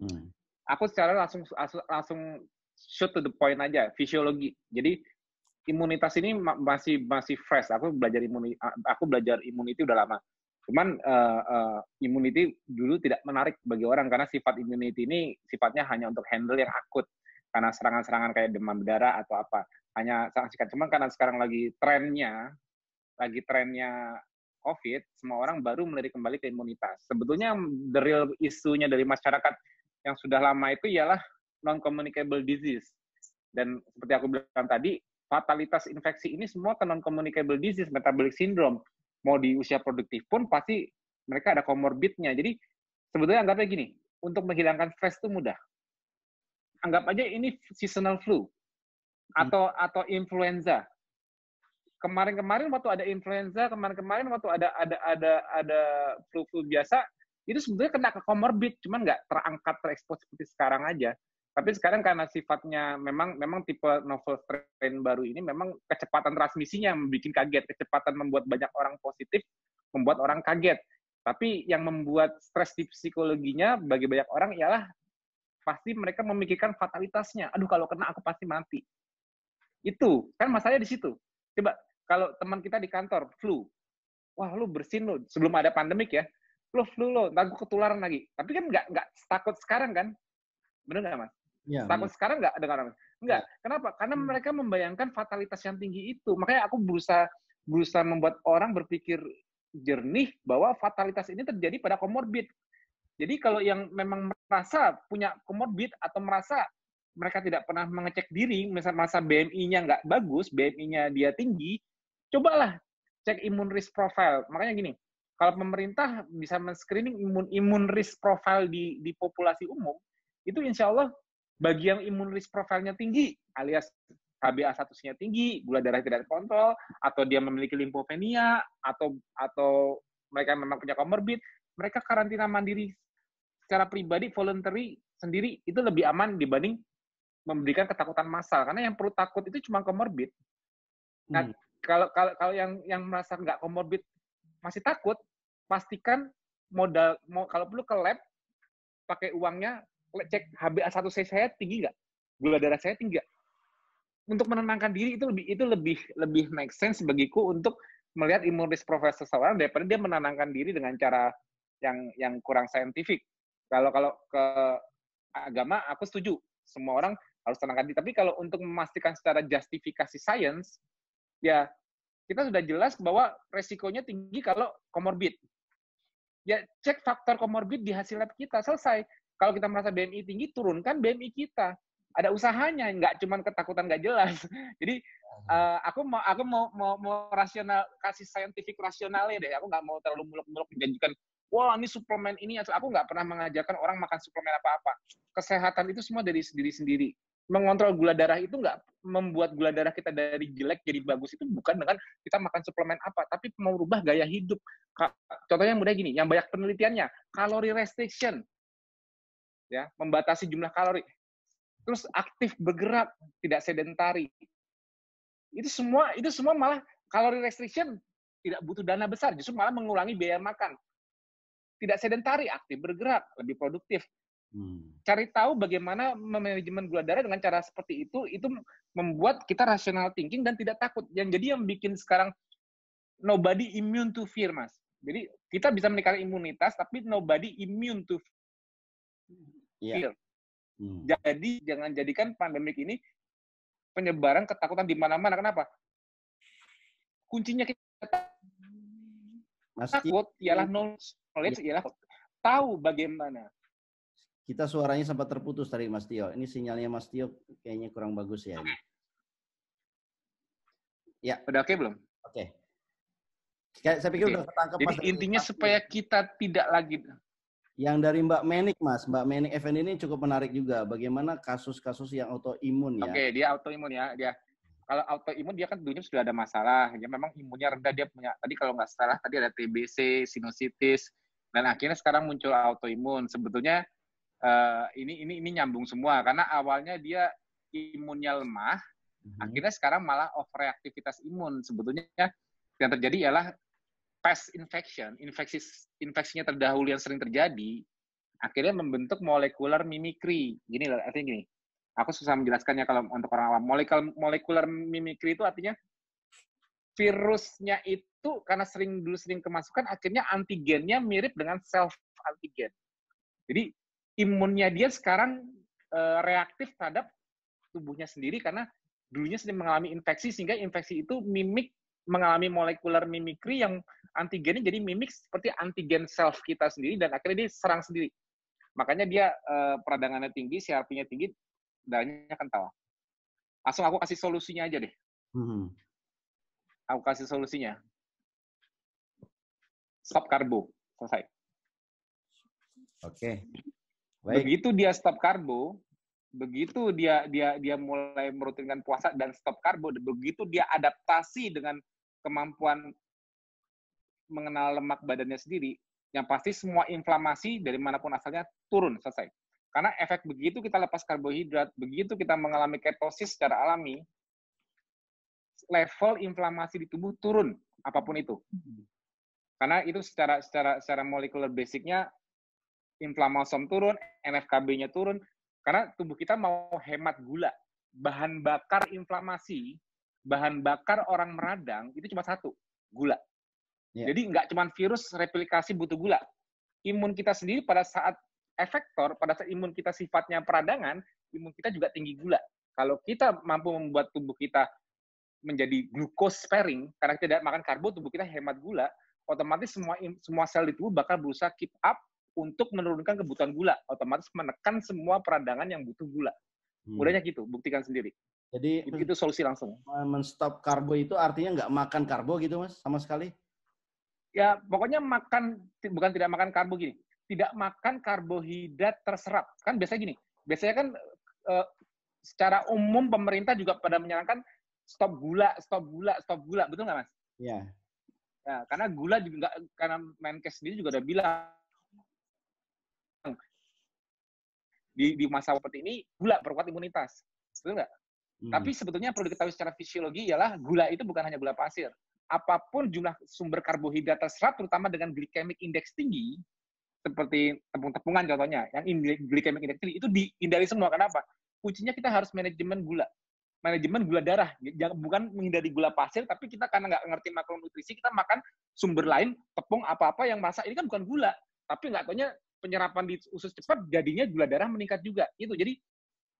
hmm. aku secara langsung langsung shoot to the point aja, fisiologi. Jadi imunitas ini masih masih fresh. Aku belajar imuniti aku belajar imuniti udah lama. Cuman uh, eh, uh, eh, imuniti dulu tidak menarik bagi orang karena sifat imuniti ini sifatnya hanya untuk handle yang akut karena serangan-serangan kayak demam berdarah atau apa. Hanya sangat singkat. Cuman karena sekarang lagi trennya lagi trennya COVID, semua orang baru melirik kembali ke imunitas. Sebetulnya the real isunya dari masyarakat yang sudah lama itu ialah non-communicable disease. Dan seperti aku bilang tadi, fatalitas infeksi ini semua ke non-communicable disease, metabolic syndrome. Mau di usia produktif pun pasti mereka ada comorbidnya. Jadi sebetulnya anggapnya gini, untuk menghilangkan stres itu mudah. Anggap aja ini seasonal flu hmm. atau hmm. atau influenza. Kemarin-kemarin waktu ada influenza, kemarin-kemarin waktu ada ada ada ada flu flu biasa, itu sebetulnya kena ke comorbid, cuman nggak terangkat terekspos seperti sekarang aja. Tapi sekarang karena sifatnya memang memang tipe novel strain baru ini memang kecepatan transmisinya yang membuat kaget, kecepatan membuat banyak orang positif, membuat orang kaget. Tapi yang membuat stres di psikologinya bagi banyak orang ialah pasti mereka memikirkan fatalitasnya. Aduh kalau kena aku pasti mati. Itu kan masalahnya di situ. Coba kalau teman kita di kantor flu, wah lu bersin lu sebelum ada pandemik ya, lu flu lu, nanti ketularan lagi. Tapi kan nggak nggak takut sekarang kan, bener nggak mas? Ya, Takut ya. sekarang nggak dengar orang. Enggak. Ya. Kenapa? Karena hmm. mereka membayangkan fatalitas yang tinggi itu. Makanya aku berusaha berusaha membuat orang berpikir jernih bahwa fatalitas ini terjadi pada komorbid. Jadi kalau yang memang merasa punya komorbid atau merasa mereka tidak pernah mengecek diri, misal masa BMI-nya nggak bagus, BMI-nya dia tinggi, cobalah cek imun risk profile. Makanya gini, kalau pemerintah bisa men-screening imun imun risk profile di di populasi umum, itu insya Allah bagi yang imun risk profilnya tinggi, alias hba statusnya tinggi, gula darah tidak terkontrol, atau dia memiliki limfopenia, atau atau mereka memang punya komorbid, mereka karantina mandiri secara pribadi, voluntary sendiri itu lebih aman dibanding memberikan ketakutan massal karena yang perlu takut itu cuma komorbid. Nah, hmm. kalau kalau kalau yang yang merasa nggak komorbid masih takut, pastikan modal mau kalau perlu ke lab pakai uangnya cek HbA1c saya tinggi nggak? Gula darah saya tinggi nggak? Untuk menenangkan diri itu lebih itu lebih lebih make sense bagiku untuk melihat imun profesor profile seseorang daripada dia menenangkan diri dengan cara yang yang kurang saintifik. Kalau kalau ke agama aku setuju semua orang harus tenangkan diri. Tapi kalau untuk memastikan secara justifikasi sains, ya kita sudah jelas bahwa resikonya tinggi kalau komorbid. Ya cek faktor komorbid di hasil lab kita selesai. Kalau kita merasa BMI tinggi, turunkan BMI kita. Ada usahanya, nggak cuman ketakutan nggak jelas. *laughs* Jadi uh, aku mau aku mau mau, mau rasional kasih scientific ya deh. Aku nggak mau terlalu muluk-muluk menjanjikan wah wow, ini suplemen ini aku nggak pernah mengajarkan orang makan suplemen apa-apa. Kesehatan itu semua dari sendiri sendiri. Mengontrol gula darah itu nggak membuat gula darah kita dari jelek jadi bagus itu bukan dengan kita makan suplemen apa, tapi mau rubah gaya hidup. Contohnya yang mudah gini, yang banyak penelitiannya, kalori restriction ya membatasi jumlah kalori terus aktif bergerak tidak sedentari itu semua itu semua malah kalori restriction tidak butuh dana besar justru malah mengulangi biaya makan tidak sedentari aktif bergerak lebih produktif Hmm. Cari tahu bagaimana manajemen gula darah dengan cara seperti itu, itu membuat kita rasional thinking dan tidak takut. Yang jadi yang bikin sekarang nobody immune to fear, Mas. Jadi kita bisa meningkatkan imunitas, tapi nobody immune to Iya. iya. Hmm. Jadi jangan jadikan pandemik ini penyebaran ketakutan di mana-mana. Kenapa? Kuncinya kita Mas takut ialah iya. knowledge, iya. ialah tahu bagaimana. Kita suaranya sempat terputus tadi Mas Tio. Ini sinyalnya Mas Tio kayaknya kurang bagus ya. Ini. Ya, udah oke okay belum? Oke. Okay. Saya pikir okay. udah ketangkep Jadi intinya supaya kita tidak lagi yang dari Mbak Menik, Mas. Mbak Menik event ini cukup menarik juga. Bagaimana kasus-kasus yang autoimun ya? Oke, okay, dia autoimun ya. Dia kalau autoimun dia kan dulunya sudah ada masalah. ya memang imunnya rendah. Dia punya tadi kalau nggak salah tadi ada TBC, sinusitis, dan akhirnya sekarang muncul autoimun. Sebetulnya uh, ini ini ini nyambung semua karena awalnya dia imunnya lemah, mm-hmm. akhirnya sekarang malah overreaktivitas imun. Sebetulnya yang terjadi ialah past infection, infeksi infeksinya terdahulu yang sering terjadi, akhirnya membentuk molekular mimikri. Gini loh, artinya gini. Aku susah menjelaskannya kalau untuk orang awam. Molekul molekular mimikri itu artinya virusnya itu karena sering dulu sering kemasukan akhirnya antigennya mirip dengan self antigen. Jadi imunnya dia sekarang e, reaktif terhadap tubuhnya sendiri karena dulunya sering mengalami infeksi sehingga infeksi itu mimik mengalami molekular mimikri yang antigennya jadi mimik seperti antigen self kita sendiri dan akhirnya dia serang sendiri. Makanya dia eh, peradangannya tinggi, CRP-nya tinggi, darahnya kental. Langsung aku kasih solusinya aja deh. Hmm. Aku kasih solusinya. Stop karbo. Selesai. Oke. Okay. Begitu dia stop karbo, begitu dia dia dia mulai merutinkan puasa dan stop karbo, begitu dia adaptasi dengan kemampuan mengenal lemak badannya sendiri, yang pasti semua inflamasi dari manapun asalnya turun, selesai. Karena efek begitu kita lepas karbohidrat, begitu kita mengalami ketosis secara alami, level inflamasi di tubuh turun, apapun itu. Hmm. Karena itu secara secara secara molekuler basicnya inflamasom turun, NFKB-nya turun, karena tubuh kita mau hemat gula. Bahan bakar inflamasi, bahan bakar orang meradang itu cuma satu, gula. Yeah. Jadi nggak cuma virus replikasi butuh gula. Imun kita sendiri pada saat efektor, pada saat imun kita sifatnya peradangan, imun kita juga tinggi gula. Kalau kita mampu membuat tubuh kita menjadi glucose sparing karena kita tidak makan karbo, tubuh kita hemat gula, otomatis semua semua sel di tubuh bakal berusaha keep up untuk menurunkan kebutuhan gula, otomatis menekan semua peradangan yang butuh gula. Hmm. Mudahnya gitu, buktikan sendiri. Jadi itu, itu solusi langsung. Men-stop karbo itu artinya nggak makan karbo gitu mas, sama sekali? ya pokoknya makan bukan tidak makan karbo gini tidak makan karbohidrat terserap kan biasanya gini biasanya kan eh, secara umum pemerintah juga pada menyarankan stop gula stop gula stop gula betul nggak mas? Iya. Ya, karena gula juga karena Menkes sendiri juga udah bilang di di masa seperti ini gula perkuat imunitas betul nggak? Hmm. Tapi sebetulnya perlu diketahui secara fisiologi ialah gula itu bukan hanya gula pasir apapun jumlah sumber karbohidrat terserap, terutama dengan glycemic index tinggi, seperti tepung-tepungan contohnya, yang glycemic index tinggi, itu dihindari semua. Kenapa? Kuncinya kita harus manajemen gula. Manajemen gula darah. bukan menghindari gula pasir, tapi kita karena nggak ngerti makronutrisi, kita makan sumber lain, tepung, apa-apa yang masak. Ini kan bukan gula. Tapi nggak taunya penyerapan di usus cepat, jadinya gula darah meningkat juga. Itu. Jadi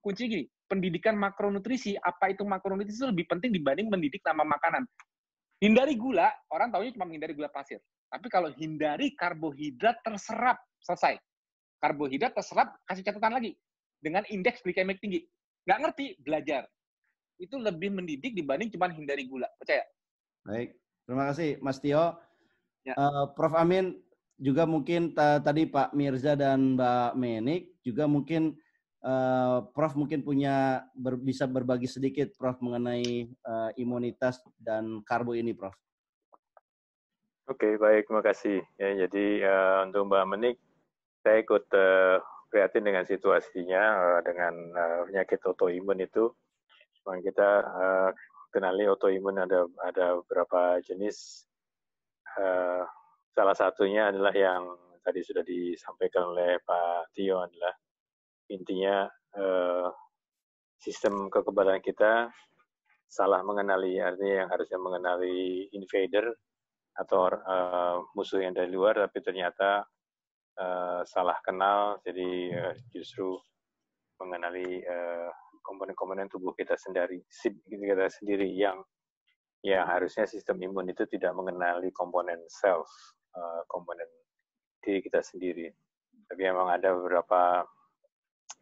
kunci gini, pendidikan makronutrisi, apa itu makronutrisi itu lebih penting dibanding mendidik nama makanan. Hindari gula, orang tahunya cuma menghindari gula pasir. Tapi kalau hindari karbohidrat terserap, selesai. Karbohidrat terserap, kasih catatan lagi. Dengan indeks glikemik tinggi. Nggak ngerti, belajar. Itu lebih mendidik dibanding cuma hindari gula. Percaya? Baik. Terima kasih, Mas Tio. Ya. Uh, Prof. Amin, juga mungkin tadi Pak Mirza dan Mbak Menik, juga mungkin Eh, Prof mungkin punya ber, bisa berbagi sedikit Prof mengenai uh, imunitas dan karbo ini Prof. Oke okay, baik terima kasih. Ya, jadi uh, untuk Mbak Menik saya ikut uh, prihatin dengan situasinya uh, dengan uh, penyakit autoimun itu. Memang kita uh, kenali autoimun ada ada beberapa jenis. Uh, salah satunya adalah yang tadi sudah disampaikan oleh Pak Tio adalah intinya eh, sistem kekebalan kita salah mengenali artinya yang harusnya mengenali invader atau uh, musuh yang dari luar tapi ternyata uh, salah kenal jadi uh, justru mengenali komponen-komponen tubuh kita sendiri kita sendiri yang yang harusnya sistem imun itu tidak mengenali komponen self, komponen diri kita sendiri. Tapi memang ada beberapa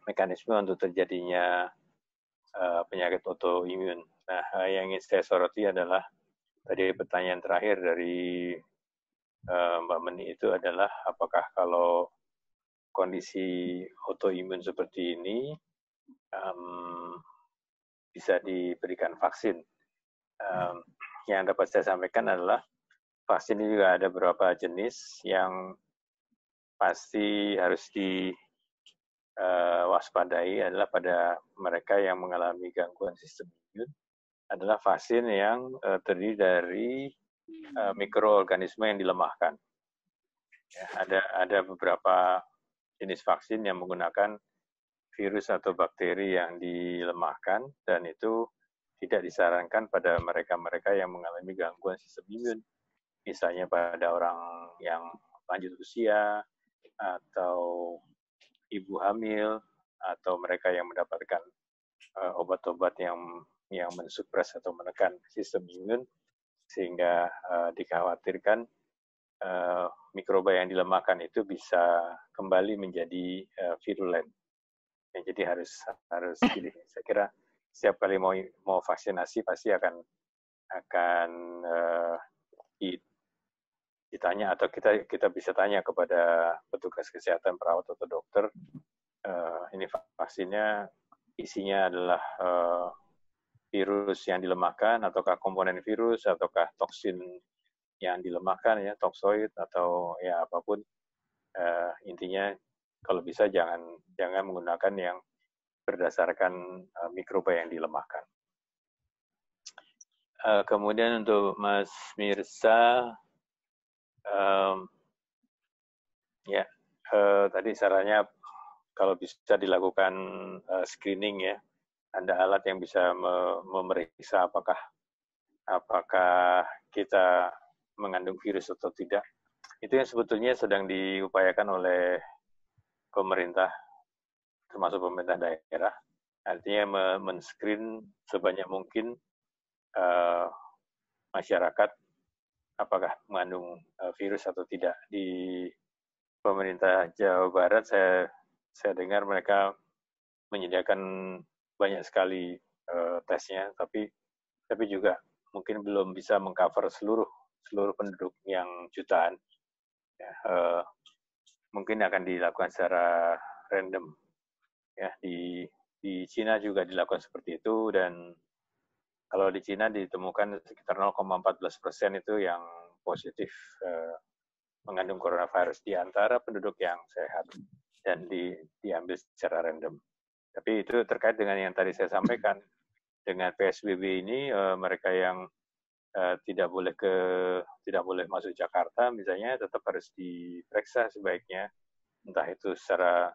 mekanisme untuk terjadinya eh, penyakit autoimun. Nah, yang ingin saya soroti adalah tadi pertanyaan terakhir dari eh, Mbak Meni itu adalah apakah kalau kondisi autoimun seperti ini um, bisa diberikan vaksin? Um, yang dapat saya sampaikan adalah vaksin ini juga ada beberapa jenis yang pasti harus di Eh, waspadai adalah pada mereka yang mengalami gangguan sistem imun adalah vaksin yang uh, terdiri dari uh, mikroorganisme yang dilemahkan. Ya, ada ada beberapa jenis vaksin yang menggunakan virus atau bakteri yang dilemahkan dan itu tidak disarankan pada mereka-mereka yang mengalami gangguan sistem imun. Misalnya pada orang yang lanjut usia atau ibu hamil atau mereka yang mendapatkan uh, obat-obat yang yang mensupres atau menekan sistem imun sehingga uh, dikhawatirkan uh, mikroba yang dilemahkan itu bisa kembali menjadi uh, virulen. Ya, jadi harus harus *clears throat* pilih. saya kira setiap kali mau mau vaksinasi pasti akan akan uh, ditanya atau kita kita bisa tanya kepada petugas kesehatan perawat atau dokter uh, ini vaksinnya isinya adalah uh, virus yang dilemahkan ataukah komponen virus ataukah toksin yang dilemahkan ya toksoid atau ya apapun uh, intinya kalau bisa jangan jangan menggunakan yang berdasarkan uh, mikroba yang dilemahkan. Uh, kemudian untuk Mas Mirsa um, ya uh, tadi sarannya kalau bisa dilakukan uh, screening ya ada alat yang bisa me memeriksa apakah apakah kita mengandung virus atau tidak itu yang sebetulnya sedang diupayakan oleh pemerintah termasuk pemerintah daerah artinya men-screen sebanyak mungkin uh, masyarakat apakah mengandung eh, virus atau tidak. Di pemerintah Jawa Barat saya saya dengar mereka menyediakan banyak sekali uh, tesnya, tapi tapi juga mungkin belum bisa mengcover seluruh seluruh penduduk yang jutaan. Ya, uh, mungkin akan dilakukan secara random. Ya, di di Cina juga dilakukan seperti itu dan kalau di Cina ditemukan sekitar 0,14 persen itu yang positif eh, mengandung coronavirus di antara penduduk yang sehat dan di, diambil secara random. Tapi itu terkait dengan yang tadi saya sampaikan dengan PSBB ini eh, mereka yang eh, tidak boleh ke tidak boleh masuk Jakarta misalnya tetap harus diperiksa sebaiknya entah itu secara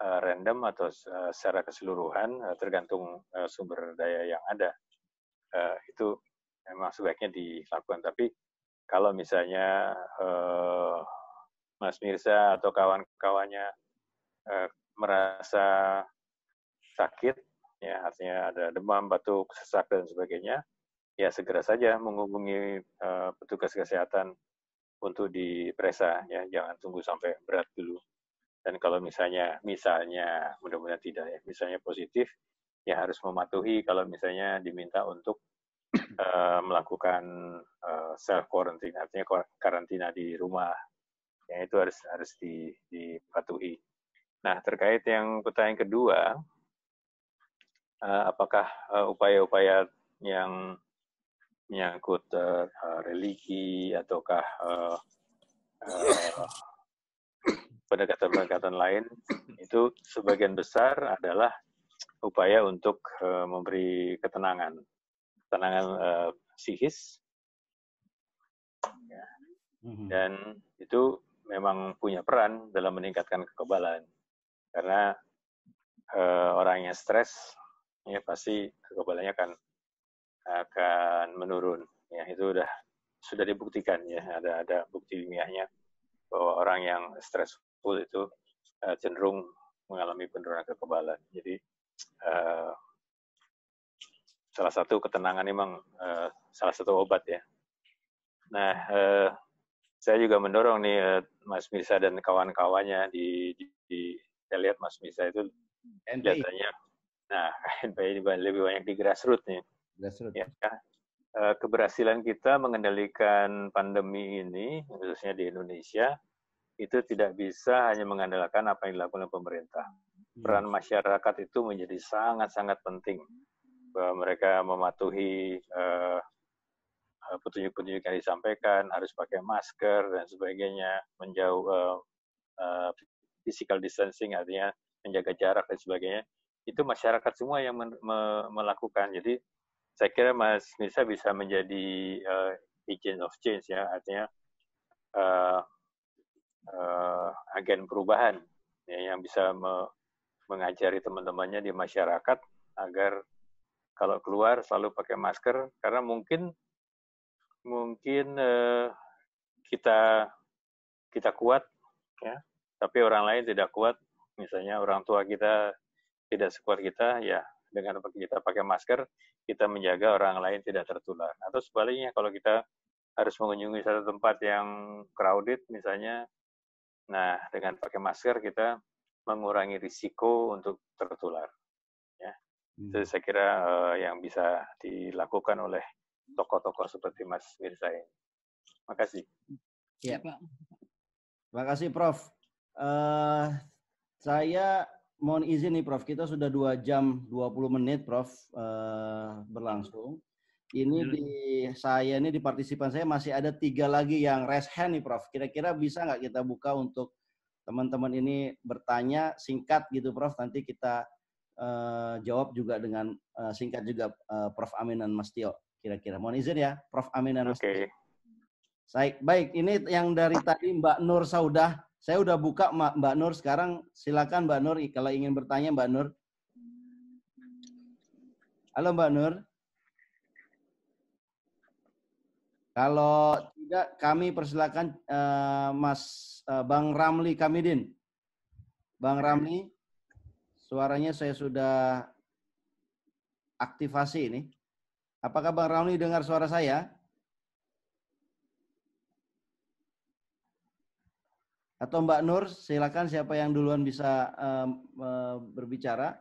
eh, random atau eh, secara keseluruhan eh, tergantung sumber daya yang ada uh, itu memang sebaiknya dilakukan. Tapi kalau misalnya uh, Mas Mirza atau kawan-kawannya uh, merasa sakit, ya artinya ada demam, batuk, sesak dan sebagainya, ya segera saja menghubungi uh, petugas kesehatan untuk diperiksa ya jangan tunggu sampai berat dulu dan kalau misalnya misalnya mudah-mudahan tidak ya misalnya positif ya harus mematuhi kalau misalnya diminta untuk uh, *clears throat* melakukan uh, self quarantine artinya karantina di rumah ya itu harus harus di, dipatuhi nah terkait yang pertanyaan kedua uh, apakah upaya-upaya uh, yang menyangkut uh, religi ataukah uh, uh, *clears throat* pendekatan-pendekatan lain itu sebagian besar adalah upaya untuk uh, memberi ketenangan, ketenangan uh, psikis, ya. Mhm. dan itu memang punya peran dalam meningkatkan kekebalan karena uh, eh, orangnya stres ya pasti kekebalannya akan akan menurun ya itu sudah sudah dibuktikan ya ada ada bukti ilmiahnya bahwa orang yang stressful itu uh, cenderung mengalami penurunan kekebalan jadi uh, salah satu ketenangan memang uh, salah satu obat ya. Nah, uh, saya juga mendorong nih uh, Mas Misa dan kawan-kawannya di, di, di saya lihat Mas Misa itu biasanya, nah *laughs* NPI lebih banyak di grassroots nih. Grassroots. Ya, uh, keberhasilan kita mengendalikan pandemi ini khususnya di Indonesia itu tidak bisa hanya mengandalkan apa yang dilakukan oleh pemerintah. Iya. peran masyarakat itu menjadi sangat-sangat penting bahwa mereka mematuhi uh, petunjuk-petunjuk yang disampaikan harus pakai masker dan sebagainya menjauh uh, uh, physical distancing artinya menjaga jarak dan sebagainya itu masyarakat semua yang men, me, melakukan jadi saya kira Mas Nisa bisa menjadi uh, agent of change ya artinya uh, uh, agen perubahan ya, yang bisa me, mengajari teman-temannya di masyarakat agar kalau keluar selalu pakai masker karena mungkin mungkin eh, kita kita kuat ya tapi orang lain tidak kuat misalnya orang tua kita tidak sekuat kita ya dengan kita pakai masker kita menjaga orang lain tidak tertular atau sebaliknya kalau kita harus mengunjungi satu tempat yang crowded misalnya nah dengan pakai masker kita mengurangi risiko untuk tertular. Ya. Itu hmm. saya kira uh, yang bisa dilakukan oleh tokoh-tokoh seperti Mas Mirza ini. kasih. Ya, Terima kasih, Prof. Uh, saya mohon izin nih, Prof. Kita sudah 2 jam 20 menit, Prof, uh, berlangsung. Ini iya. di saya ini di partisipan saya masih ada tiga lagi yang rest hand nih, Prof. Kira-kira bisa nggak kita buka untuk teman-teman ini bertanya singkat gitu Prof, nanti kita uh, jawab juga dengan uh, singkat juga uh, Prof Amin dan Mas Tio kira-kira. Mohon izin ya Prof Amin dan Mas okay. Tio. Baik, baik. Ini yang dari tadi Mbak Nur Saudah. Saya udah buka Mbak Nur sekarang. Silakan Mbak Nur kalau ingin bertanya Mbak Nur. Halo Mbak Nur. Kalau tidak, kami persilakan uh, Mas uh, Bang Ramli Kamidin. Bang Ramli, suaranya saya sudah aktifasi ini. Apakah Bang Ramli dengar suara saya? Atau Mbak Nur, silakan siapa yang duluan bisa uh, uh, berbicara.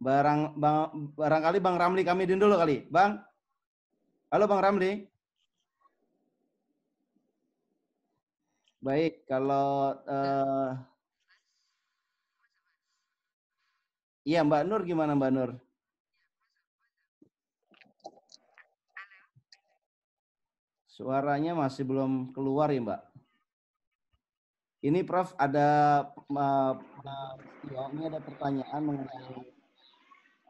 Barang, bang, barangkali Bang Ramli kami din dulu kali. Bang? Halo Bang Ramli? Baik, kalau uh, Mbak Nur gimana Mbak Nur? Suaranya masih belum keluar ya, Mbak. Ini Prof ada uh, eh, ini ada pertanyaan mengenai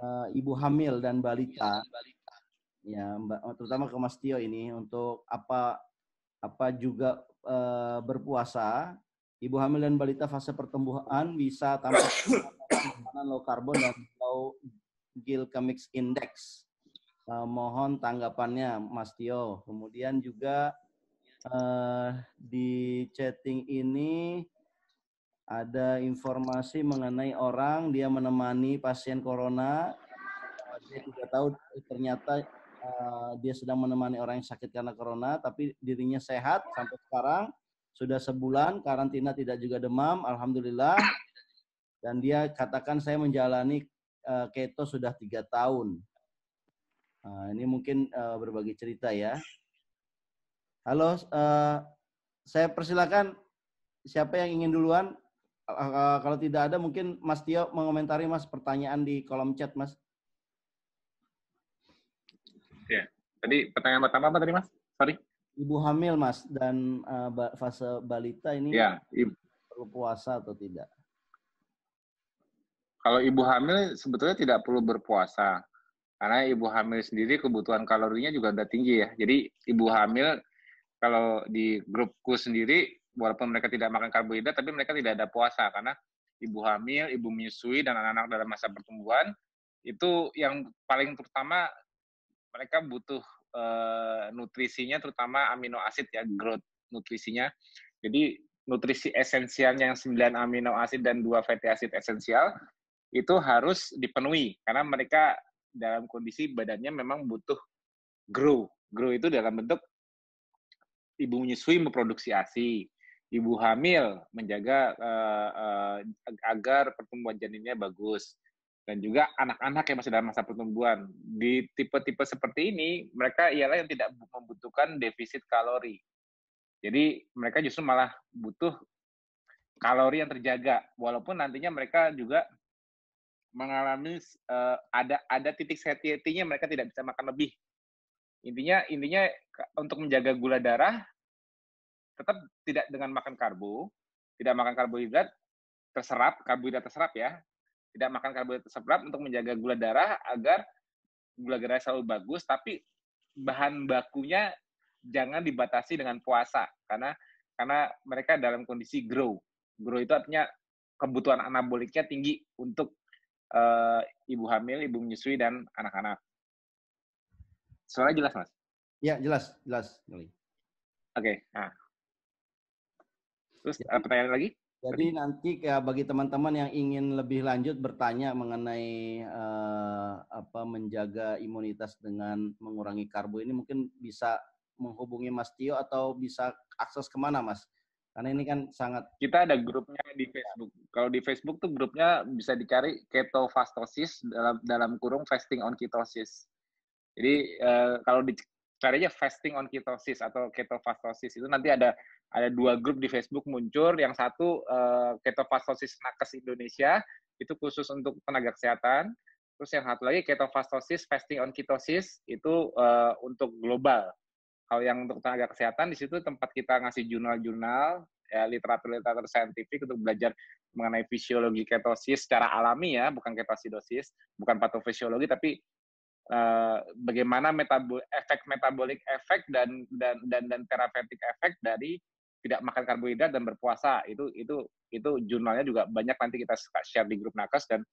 uh, ibu hamil dan balita, ya oh, terutama ke Mas Tio ini untuk apa apa juga uh, berpuasa, ibu hamil dan balita fase pertumbuhan bisa tanpa *coughs* makanan low karbon dan low glycemic index. Uh, mohon tanggapannya Mas Tio. Kemudian juga uh, di chatting ini ada informasi mengenai orang dia menemani pasien corona dia tidak tahu ternyata uh, dia sedang menemani orang yang sakit karena corona tapi dirinya sehat sampai sekarang sudah sebulan karantina tidak juga demam alhamdulillah dan dia katakan saya menjalani uh, keto sudah tiga tahun uh, ini mungkin uh, berbagi cerita ya halo uh, saya persilakan siapa yang ingin duluan Eh, eh, kalau tidak ada mungkin Mas Tio mengomentari Mas pertanyaan di kolom chat Mas. Ya, tadi pertanyaan pertama apa tadi Mas? Sorry. Ibu hamil Mas dan uh, fase balita ini ya, ibu. perlu puasa atau tidak? Kalau ibu hamil sebetulnya tidak perlu berpuasa karena ibu hamil sendiri kebutuhan kalorinya juga udah tinggi ya. Jadi ibu hamil kalau di grupku sendiri walaupun mereka tidak makan karbohidrat tapi mereka tidak ada puasa karena ibu hamil, ibu menyusui dan anak-anak dalam masa pertumbuhan itu yang paling terutama mereka butuh e, nutrisinya terutama amino asid ya growth nutrisinya. Jadi nutrisi esensialnya yang 9 amino asid dan dua fatty acid esensial itu harus dipenuhi karena mereka dalam kondisi badannya memang butuh grow. Grow itu dalam bentuk ibu menyusui memproduksi ASI, ibu hamil menjaga uh, uh, agar pertumbuhan janinnya bagus dan juga anak-anak yang masih dalam masa pertumbuhan di tipe-tipe seperti ini mereka ialah yang tidak membutuhkan defisit kalori jadi mereka justru malah butuh kalori yang terjaga walaupun nantinya mereka juga mengalami uh, ada ada titik setiatinya mereka tidak bisa makan lebih intinya intinya untuk menjaga gula darah tetap tidak dengan makan karbo, tidak makan karbohidrat terserap, karbohidrat terserap ya. Tidak makan karbohidrat terserap untuk menjaga gula darah agar gula darah selalu bagus, tapi bahan bakunya jangan dibatasi dengan puasa karena karena mereka dalam kondisi grow. Grow itu artinya kebutuhan anaboliknya tinggi untuk uh, ibu hamil, ibu menyusui dan anak-anak. Suara jelas, Mas? Ya, jelas, jelas. Oke, okay. nah, Terus ya. Eh, pertanyaan lagi? Jadi nanti ya, bagi teman-teman yang ingin lebih lanjut bertanya mengenai uh, apa menjaga imunitas dengan mengurangi karbo ini mungkin bisa menghubungi Mas Tio atau bisa akses kemana Mas? Karena ini kan sangat kita ada grupnya di Facebook. Kalau di Facebook tuh grupnya bisa dicari ketofastosis dalam dalam kurung fasting on ketosis. Jadi uh, kalau di cari aja fasting on ketosis atau ketofastosis itu nanti ada ada dua grup di Facebook muncul yang satu uh, ketofastosis nakes Indonesia itu khusus untuk tenaga kesehatan terus yang satu lagi ketofastosis fasting on ketosis itu uh, untuk global kalau yang untuk tenaga kesehatan di situ tempat kita ngasih jurnal-jurnal ya, literatur-literatur saintifik untuk belajar mengenai fisiologi ketosis secara alami ya bukan ketosis dosis, bukan patofisiologi tapi uh, bagaimana metabol efek metabolik efek dan dan dan dan terapeutik efek dari tidak makan karbohidrat dan berpuasa itu itu itu jurnalnya juga banyak nanti kita share di grup nakes dan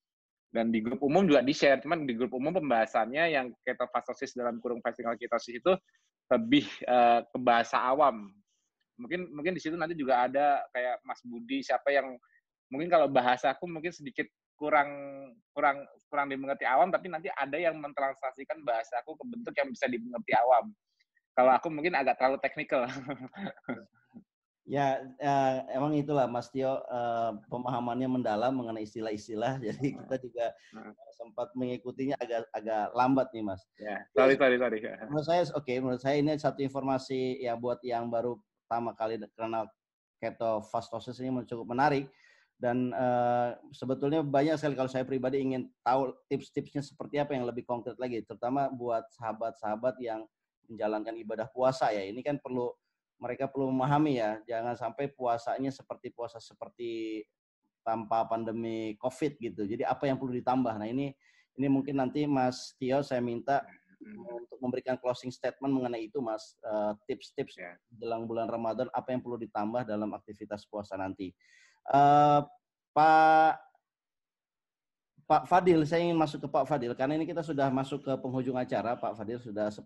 dan di grup umum juga di share cuman di grup umum pembahasannya yang ketofastosis dalam kurung fasting ketosis itu lebih uh, ke bahasa awam mungkin mungkin di situ nanti juga ada kayak Mas Budi siapa yang mungkin kalau bahasa aku mungkin sedikit kurang kurang kurang dimengerti awam tapi nanti ada yang mentranslasikan bahasa aku ke bentuk yang bisa dimengerti awam kalau aku mungkin agak terlalu teknikal *laughs* ya uh, emang itulah Mas Tio uh, pemahamannya mendalam mengenai istilah-istilah *laughs* jadi kita juga eh, sempat mengikutinya agak agak lambat nih Mas ya sorry sorry sorry menurut saya oke okay, menurut saya ini satu informasi ya buat yang baru pertama kali kenal keto fastosis ini cukup menarik dan uh, sebetulnya banyak sekali kalau saya pribadi ingin tahu tips-tipsnya seperti apa yang lebih konkret lagi terutama buat sahabat-sahabat yang menjalankan ibadah puasa ya ini kan perlu mereka perlu memahami ya jangan sampai puasanya seperti puasa seperti tanpa pandemi covid gitu jadi apa yang perlu ditambah nah ini ini mungkin nanti Mas Tio saya minta untuk memberikan closing statement mengenai itu Mas eh, tips-tips uh, jelang -tips yeah. bulan Ramadan apa yang perlu ditambah dalam aktivitas puasa nanti Eh, Pak Pak Fadil, saya ingin masuk ke Pak Fadil karena ini kita sudah masuk ke penghujung acara. Pak Fadil sudah 10.26.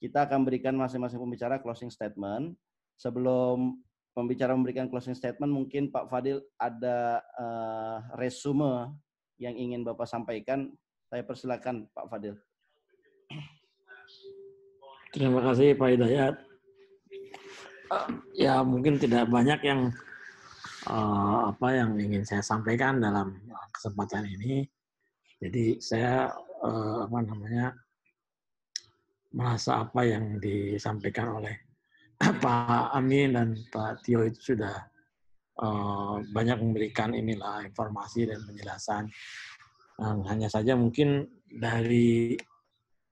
Kita akan berikan masing-masing pembicara closing statement. Sebelum pembicara memberikan closing statement, mungkin Pak Fadil ada uh, resume yang ingin Bapak sampaikan. Saya persilakan Pak Fadil. Terima kasih Pak Hidayat. Uh, ya mungkin tidak banyak yang uh, apa yang ingin saya sampaikan dalam kesempatan ini. Jadi saya uh, apa namanya merasa apa yang disampaikan oleh *clears throat* Pak Amin dan Pak Tio itu sudah uh, banyak memberikan inilah informasi dan penjelasan. Nah, hanya saja mungkin dari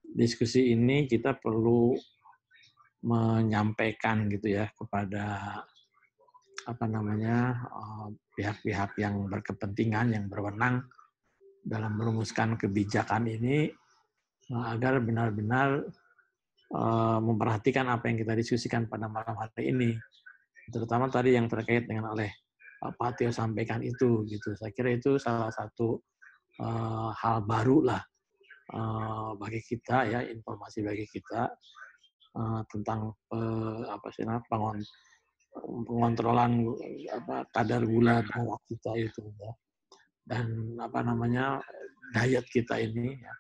diskusi ini kita perlu menyampaikan gitu ya kepada apa namanya eh, pihak-pihak yang berkepentingan yang berwenang dalam merumuskan kebijakan ini eh, agar benar-benar eh, memperhatikan apa yang kita diskusikan pada malam hari ini terutama tadi yang terkait dengan oleh Pak Patio sampaikan itu gitu saya kira itu salah satu hal baru lah bagi kita ya informasi bagi kita tentang uh, apa sih pengon pengontrolan apa kadar gula darah kita itu ya dan apa namanya diet kita ini ya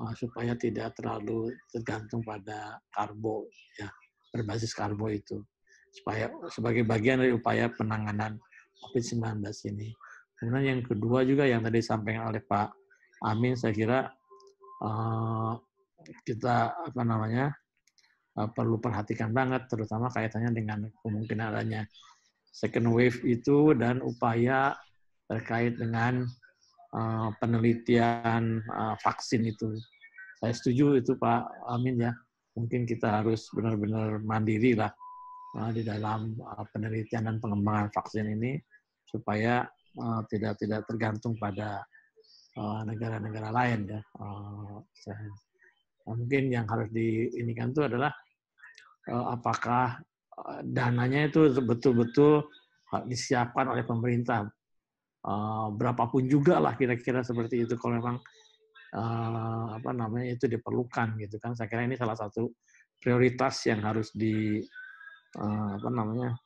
eh, supaya tidak terlalu tergantung pada karbo ya berbasis karbo itu supaya sebagai bagian dari upaya penanganan COVID-19 ini. Kemudian yang kedua juga yang tadi disampaikan oleh Pak Amin saya kira uh, kita apa namanya Eh, perlu perhatikan banget, terutama kaitannya dengan kemungkinan adanya second wave itu dan upaya terkait dengan eh, penelitian eh, vaksin itu. Saya setuju itu Pak Amin ya. Mungkin kita harus benar-benar mandiri lah di dalam penelitian dan pengembangan vaksin ini supaya tidak tidak tergantung pada negara-negara lain ya. mungkin yang harus diinginkan itu adalah Eh, apakah eh, dananya itu betul-betul eh, disiapkan oleh pemerintah. Berapapun juga lah kira-kira seperti itu kalau memang apa namanya itu diperlukan gitu kan. Saya kira ini salah satu prioritas yang harus di apa namanya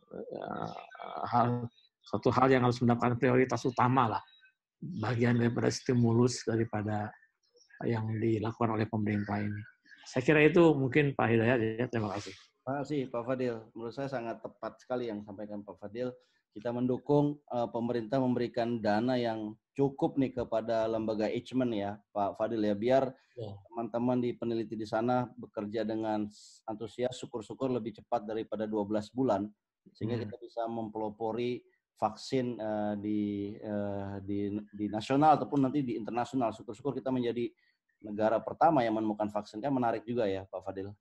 hal satu hal yang harus mendapatkan prioritas utama lah bagian daripada stimulus daripada yang dilakukan oleh pemerintah ini. Saya kira itu mungkin Pak Hidayat ya. Terima kasih. Terima kasih Pak Fadil. Menurut saya sangat tepat sekali yang sampaikan Pak Fadil. Kita mendukung uh, pemerintah memberikan dana yang cukup nih kepada lembaga Ichman e ya Pak Fadil ya biar ya. teman-teman ya. di peneliti di sana bekerja dengan antusias syukur-syukur lebih cepat daripada 12 bulan sehingga hmm. kita bisa mempelopori vaksin uh, di, uh, di di nasional ataupun nanti di internasional syukur-syukur kita menjadi negara pertama yang menemukan vaksin kan menarik juga ya Pak Fadil.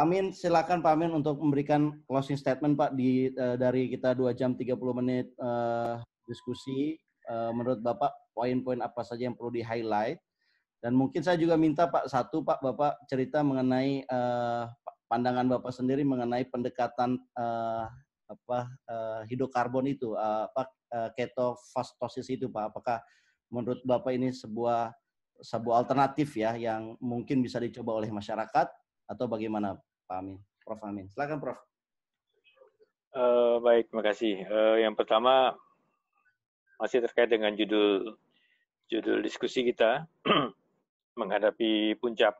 Amin, silakan Pak Amin untuk memberikan closing statement Pak di uh, dari kita 2 jam 30 menit uh, diskusi uh, menurut Bapak poin-poin apa saja yang perlu di-highlight dan mungkin saya juga minta Pak satu Pak Bapak cerita mengenai uh, pandangan Bapak sendiri mengenai pendekatan uh, apa uh, hidrokarbon itu uh, apa uh, ketofastosis itu Pak apakah menurut Bapak ini sebuah sebuah alternatif ya yang mungkin bisa dicoba oleh masyarakat atau bagaimana Pak Amin? Prof Amin, silakan Prof. Uh, baik, terima kasih. Uh, yang pertama masih terkait dengan judul judul diskusi kita *clears throat* menghadapi puncak.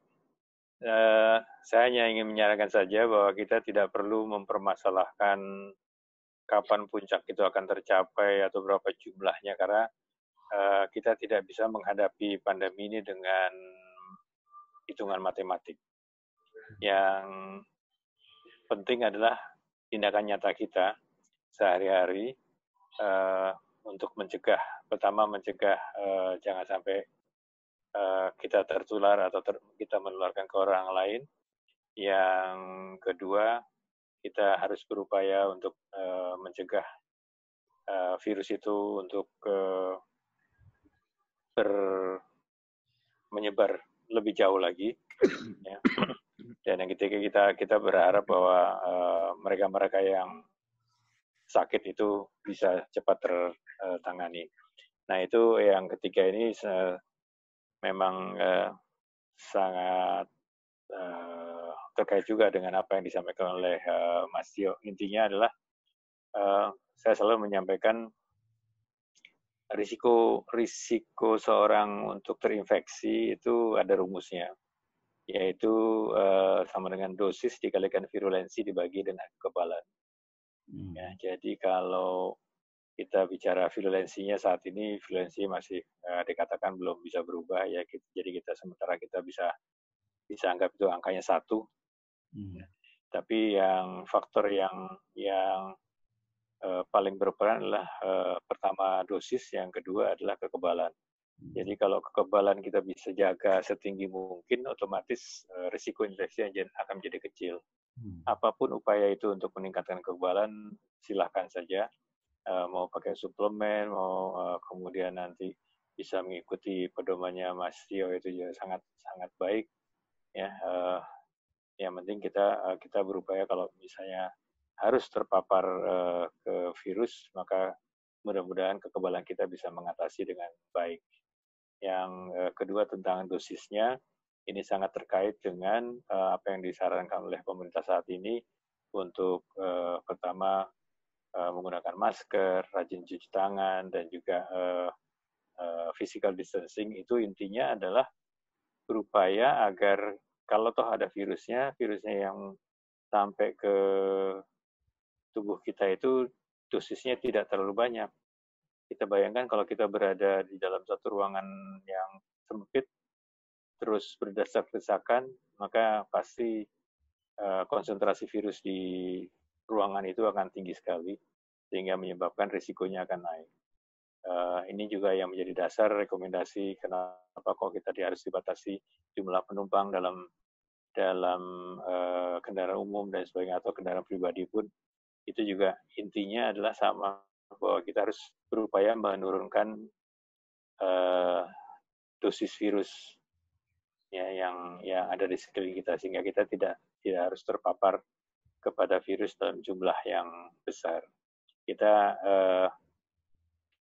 Uh, saya hanya ingin menyarankan saja bahwa kita tidak perlu mempermasalahkan kapan puncak itu akan tercapai atau berapa jumlahnya karena uh, kita tidak bisa menghadapi pandemi ini dengan hitungan matematik. Yang penting adalah tindakan nyata kita sehari-hari uh, untuk mencegah. Pertama mencegah uh, jangan sampai uh, kita tertular atau ter kita menularkan ke orang lain. Yang kedua kita harus berupaya untuk uh, mencegah uh, virus itu untuk uh, menyebar lebih jauh lagi. Ya. Dan yang ketiga kita kita berharap bahwa eh, mereka-mereka uh, yang sakit itu bisa cepat tertangani. Nah itu yang ketiga ini memang uh, sangat uh, terkait juga dengan apa yang disampaikan oleh uh, Mas Tio. Intinya adalah uh, saya selalu menyampaikan risiko risiko seorang untuk terinfeksi itu ada rumusnya yaitu uh, sama dengan dosis dikalikan virulensi dibagi dengan kekebalan. Hmm. Ya, jadi kalau kita bicara virulensinya saat ini virulensi masih uh, dikatakan belum bisa berubah ya kita, jadi kita sementara kita bisa bisa anggap itu angkanya satu hmm. Ya, tapi yang faktor yang yang uh, paling berperan adalah uh, pertama dosis yang kedua adalah kekebalan jadi kalau kekebalan kita bisa jaga setinggi mungkin, otomatis eh, risiko infeksi akan menjadi kecil. Hmm. Apapun upaya itu untuk meningkatkan kekebalan, silahkan saja. Eh, mau pakai suplemen, mau eh, kemudian nanti bisa mengikuti pedomannya Mas Tio itu juga ya, sangat sangat baik. Ya, yang penting kita kita berupaya kalau misalnya harus terpapar ke virus, maka mudah-mudahan kekebalan kita bisa mengatasi dengan baik yang eh, kedua tentang dosisnya ini sangat terkait dengan eh, apa yang disarankan oleh pemerintah saat ini untuk eh, pertama menggunakan masker, rajin cuci tangan, dan juga physical distancing itu intinya adalah berupaya agar kalau toh ada virusnya, virusnya yang sampai ke tubuh kita itu dosisnya tidak terlalu banyak kita bayangkan kalau kita berada di dalam satu ruangan yang sempit, terus berdesak-desakan, maka pasti uh, konsentrasi virus di ruangan itu akan tinggi sekali, sehingga menyebabkan risikonya akan naik. Uh, ini juga yang menjadi dasar rekomendasi kenapa kok kita harus dibatasi jumlah penumpang dalam dalam uh, kendaraan umum dan sebagainya atau kendaraan pribadi pun itu juga intinya adalah sama bahwa kita harus berupaya menurunkan uh, dosis virus ya yang yang ada di sekeliling kita sehingga kita tidak tidak harus terpapar kepada virus dalam jumlah yang besar. Kita uh,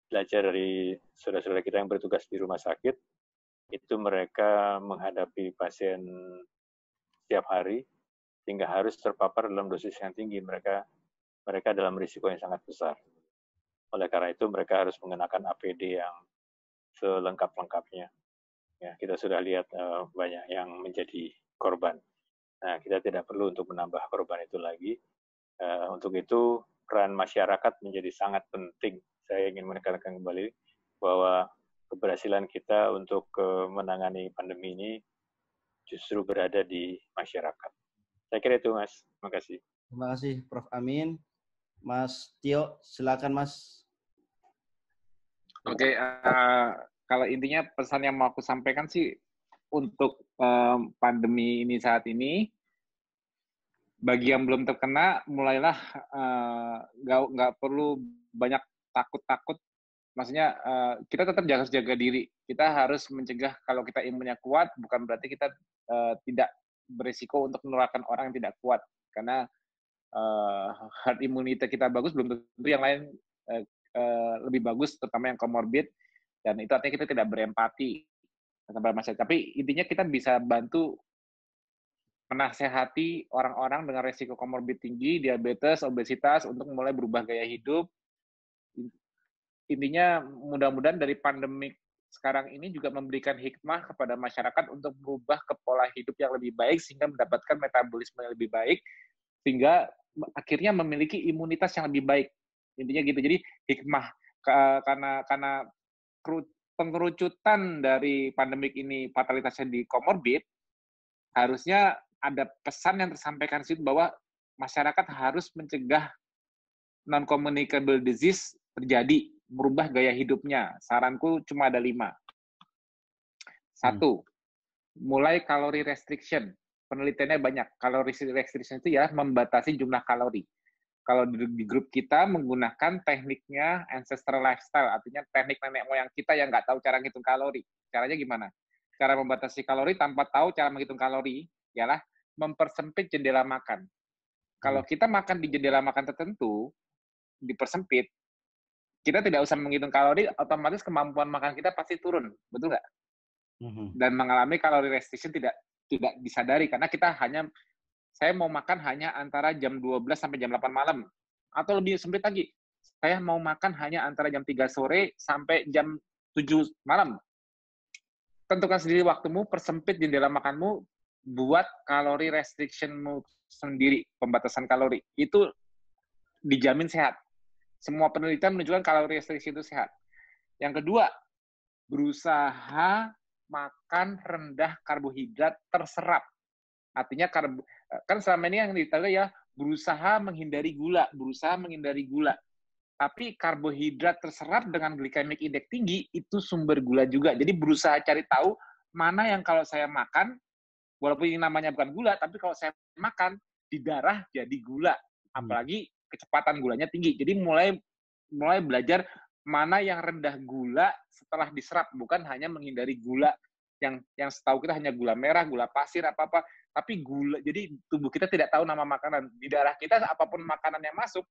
belajar dari saudara-saudara kita yang bertugas di rumah sakit itu mereka menghadapi pasien setiap hari sehingga harus terpapar dalam dosis yang tinggi mereka mereka dalam risiko yang sangat besar oleh karena itu mereka harus mengenakan APD yang selengkap-lengkapnya. Ya, kita sudah lihat uh, banyak yang menjadi korban. Nah, kita tidak perlu untuk menambah korban itu lagi. Uh, untuk itu peran masyarakat menjadi sangat penting. Saya ingin menekankan kembali bahwa keberhasilan kita untuk uh, menangani pandemi ini justru berada di masyarakat. Saya kira itu, Mas. Terima kasih. Terima kasih, Prof. Amin. Mas Tio, silakan Mas Oke, okay, uh, eh, kalau intinya pesan yang mau aku sampaikan sih untuk um, pandemi ini saat ini, bagi yang belum terkena, mulailah eh, nggak uh, nggak perlu banyak takut-takut. Maksudnya uh, kita tetap harus jaga diri. Kita harus mencegah kalau kita imunnya kuat, bukan berarti kita uh, tidak berisiko untuk menularkan orang yang tidak kuat. Karena uh, herd immunity kita bagus, belum tentu yang lain uh, Eh, lebih bagus, terutama yang comorbid, Dan itu artinya kita tidak berempati kepada masyarakat. Tapi intinya kita bisa bantu menasehati orang-orang dengan resiko comorbid tinggi, diabetes, obesitas untuk mulai berubah gaya hidup. Intinya mudah-mudahan dari pandemik sekarang ini juga memberikan hikmah kepada masyarakat untuk berubah ke pola hidup yang lebih baik sehingga mendapatkan metabolisme yang lebih baik sehingga akhirnya memiliki imunitas yang lebih baik intinya gitu jadi hikmah karena karena pengerucutan dari pandemik ini fatalitasnya di komorbid harusnya ada pesan yang tersampaikan situ bahwa masyarakat harus mencegah non communicable disease terjadi merubah gaya hidupnya saranku cuma ada lima satu hmm. mulai kalori restriction penelitiannya banyak kalori restriction itu ya membatasi jumlah kalori kalau di, di grup kita menggunakan tekniknya ancestral lifestyle, artinya teknik nenek moyang kita yang nggak tahu cara menghitung kalori. Caranya gimana? Cara membatasi kalori tanpa tahu cara menghitung kalori, ialah mempersempit jendela makan. Kalau hmm. kita makan di jendela makan tertentu, dipersempit, kita tidak usah menghitung kalori, otomatis kemampuan makan kita pasti turun, betul nggak? Hmm. Dan mengalami kalori restriction tidak tidak disadari karena kita hanya saya mau makan hanya antara jam 12 sampai jam 8 malam. Atau lebih sempit lagi, saya mau makan hanya antara jam 3 sore sampai jam 7 malam. Tentukan sendiri waktumu, persempit jendela makanmu, buat kalori restrictionmu sendiri, pembatasan kalori. Itu dijamin sehat. Semua penelitian menunjukkan kalori restriction itu sehat. Yang kedua, berusaha makan rendah karbohidrat terserap. Artinya karbo, Eh, kan selama ini yang ditanya ya berusaha menghindari gula, berusaha menghindari gula. Tapi karbohidrat terserap dengan glikemik index tinggi itu sumber gula juga. Jadi berusaha cari tahu mana yang kalau saya makan, walaupun ini namanya bukan gula, tapi kalau saya makan di darah jadi gula. Hmm. Apalagi kecepatan gulanya tinggi. Jadi mulai mulai belajar mana yang rendah gula setelah diserap, bukan hanya menghindari gula yang yang setahu kita hanya gula merah, gula pasir apa apa tapi gula jadi tubuh kita tidak tahu nama makanan di darah kita apapun makanan yang masuk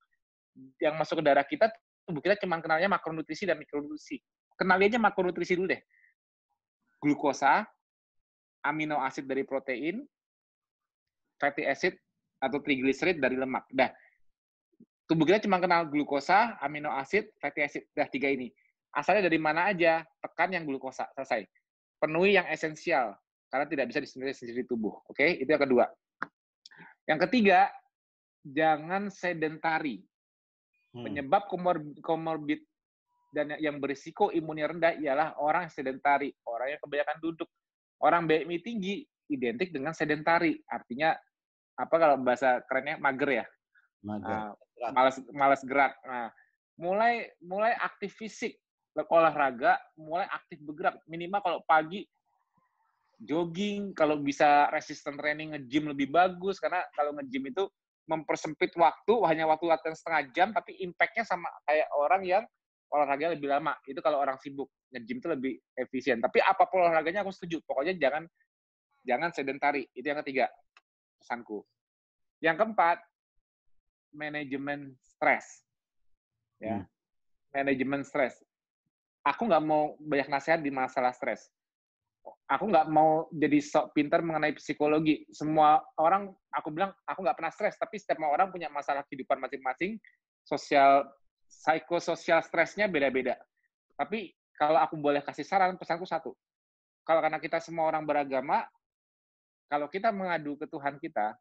yang masuk ke darah kita tubuh kita cuma kenalnya makronutrisi dan mikronutrisi kenali aja makronutrisi dulu deh glukosa amino asid dari protein fatty acid atau triglycerid dari lemak dah tubuh kita cuma kenal glukosa amino asid fatty acid dah tiga ini asalnya dari mana aja tekan yang glukosa selesai penuhi yang esensial karena tidak bisa disintesis sendiri tubuh. Oke, okay? itu yang kedua. Yang ketiga, jangan sedentari. Hmm. Penyebab komor komorbid dan yang berisiko imunnya rendah ialah orang sedentari, orang yang kebanyakan duduk. Orang BMI tinggi identik dengan sedentari, artinya apa kalau bahasa kerennya mager ya, mager. Uh, malas malas gerak. Nah, mulai mulai aktif fisik, olahraga, mulai aktif bergerak. Minimal kalau pagi jogging, kalau bisa resistance training nge-gym lebih bagus karena kalau nge-gym itu mempersempit waktu, hanya waktu latihan setengah jam tapi impact-nya sama kayak orang yang olahraga lebih lama. Itu kalau orang sibuk, nge-gym itu lebih efisien. Tapi apapun olahraganya aku setuju, pokoknya jangan jangan sedentari. Itu yang ketiga pesanku. Yang keempat, manajemen stres. Ya. Hmm. Manajemen stres. Aku nggak mau banyak nasihat di masalah stres aku nggak mau jadi sok pintar mengenai psikologi. Semua orang, aku bilang, aku nggak pernah stres, tapi setiap orang punya masalah kehidupan masing-masing, sosial, psikososial stresnya beda-beda. Tapi kalau aku boleh kasih saran, pesanku satu. Kalau karena kita semua orang beragama, kalau kita mengadu ke Tuhan kita,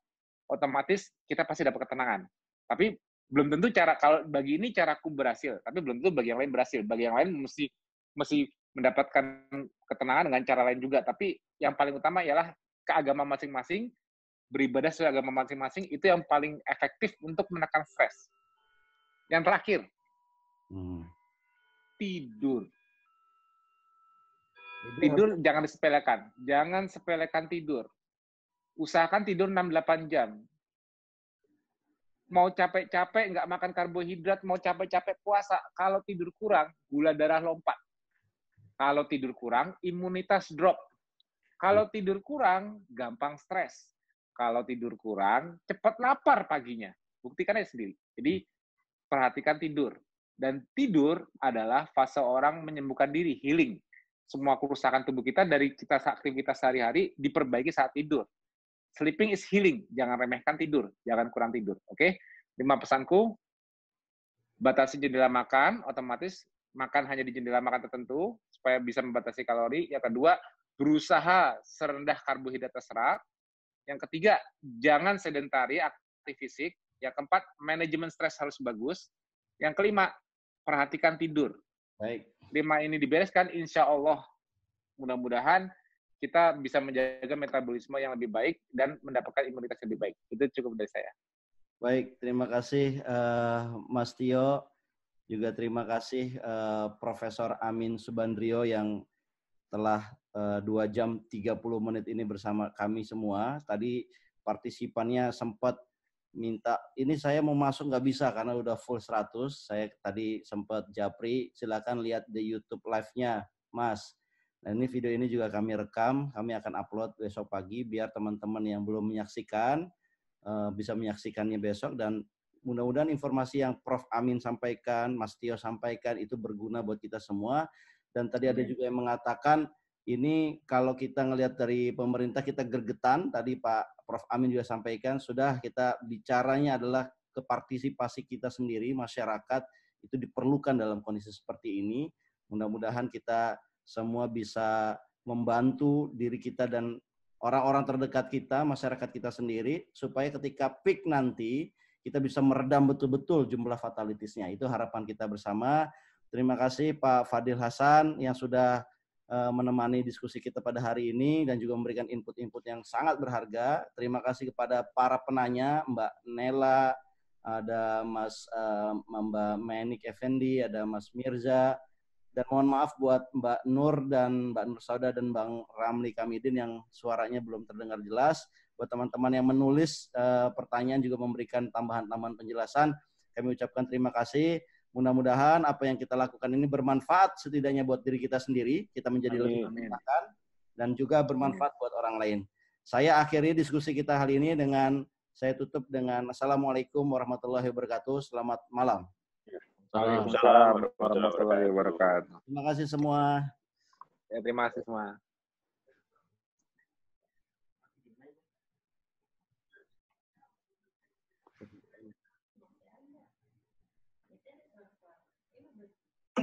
otomatis kita pasti dapat ketenangan. Tapi belum tentu cara kalau bagi ini caraku berhasil, tapi belum tentu bagi yang lain berhasil. Bagi yang lain mesti mesti mendapatkan ketenangan dengan cara lain juga. Tapi yang paling utama ialah keagama masing-masing, beribadah sesuai agama masing-masing, itu yang paling efektif untuk menekan stres. Yang terakhir, hmm. tidur. Tidur jangan disepelekan. Jangan sepelekan tidur. Usahakan tidur 6-8 jam. Mau capek-capek nggak makan karbohidrat, mau capek-capek puasa, kalau tidur kurang, gula darah lompat. Kalau tidur kurang, imunitas drop. Kalau hmm. tidur kurang, gampang stres. Kalau tidur kurang, cepat lapar paginya. Buktikan aja sendiri. Jadi, hmm. perhatikan tidur. Dan tidur adalah fase orang menyembuhkan diri, healing. Semua kerusakan tubuh kita dari kita aktivitas sehari-hari diperbaiki saat tidur. Sleeping is healing. Jangan remehkan tidur. Jangan kurang tidur. Oke? Lima pesanku. Batasi jendela makan, otomatis makan hanya di jendela makan tertentu supaya bisa membatasi kalori. Yang kedua, berusaha serendah karbohidrat terserap. Yang ketiga, jangan sedentari aktif fisik. Yang keempat, manajemen stres harus bagus. Yang kelima, perhatikan tidur. Baik. Lima ini dibereskan, insya Allah mudah-mudahan kita bisa menjaga metabolisme yang lebih baik dan mendapatkan imunitas yang lebih baik. Itu cukup dari saya. Baik, terima kasih uh, Mas Tio juga terima kasih uh, Profesor Amin Subandrio yang telah eh, dua jam jam 30 menit ini bersama kami semua. Tadi partisipannya sempat minta, ini saya mau masuk nggak bisa karena udah full 100. Saya tadi sempat japri, silakan lihat di YouTube live-nya, Mas. Nah ini video ini juga kami rekam, kami akan upload besok pagi biar teman-teman yang belum menyaksikan uh, bisa menyaksikannya besok dan mudah-mudahan informasi yang Prof. Amin sampaikan, Mas Tio sampaikan itu berguna buat kita semua. Dan tadi ada juga yang mengatakan ini kalau kita ngelihat dari pemerintah kita gergetan tadi Pak Prof Amin juga sampaikan sudah kita bicaranya adalah kepartisipasi kita sendiri masyarakat itu diperlukan dalam kondisi seperti ini mudah-mudahan kita semua bisa membantu diri kita dan orang-orang terdekat kita masyarakat kita sendiri supaya ketika peak nanti kita bisa meredam betul-betul jumlah fatalitisnya. Itu harapan kita bersama. Terima kasih Pak Fadil Hasan yang sudah eh, menemani diskusi kita pada hari ini dan juga memberikan input-input yang sangat berharga. Terima kasih kepada para penanya, Mbak Nela, ada Mas eh, Mbak Menik Effendi, ada Mas Mirza, dan mohon maaf buat Mbak Nur dan Mbak Nur Sauda dan Bang Ramli Kamidin yang suaranya belum terdengar jelas buat teman-teman yang menulis uh, pertanyaan juga memberikan tambahan-tambahan penjelasan. Kami ucapkan terima kasih. Mudah-mudahan apa yang kita lakukan ini bermanfaat setidaknya buat diri kita sendiri, kita menjadi Amin. lebih menyenangkan dan juga bermanfaat Amin. buat orang lain. Saya akhiri diskusi kita hari ini dengan saya tutup dengan Assalamualaikum warahmatullahi wabarakatuh. Selamat malam. Ya, Waalaikumsalam warahmatullahi wabarakatuh. Terima kasih semua. Ya, terima kasih semua.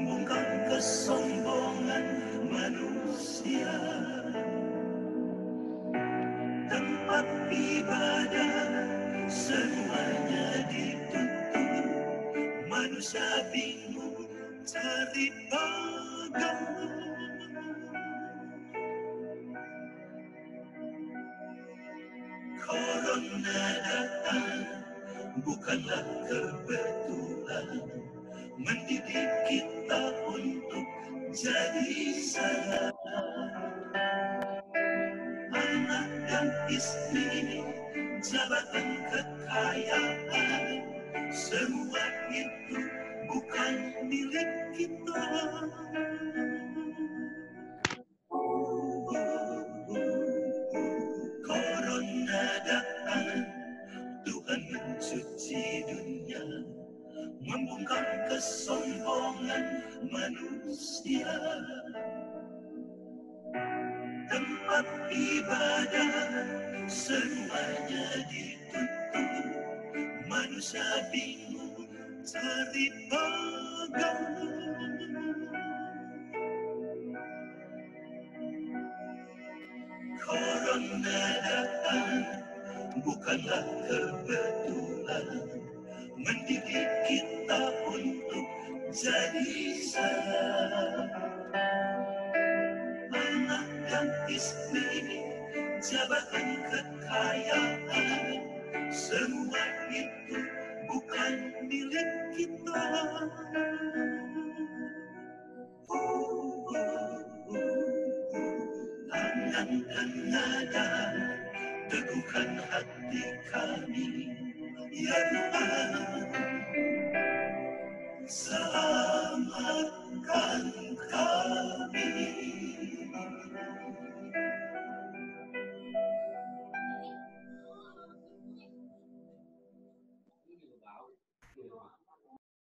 mengungkap kesombongan manusia tempat ibadah semuanya ditutup manusia bingung cari agama Corona datang bukanlah kebetulan mendidik kita untuk jadi sahabat anak dan istri jabatan kekayaan semua itu bukan milik kita Corona datang Tuhan mencuci dunia membuka kesombongan manusia tempat ibadah semuanya ditutup manusia bingung cari pegang Corona datang bukanlah kebetulan mendidik kita untuk jadi salah anak dan istri jabatan kekayaan semua itu bukan milik kita dan nada teguhkan hati kami Selamatkan kami.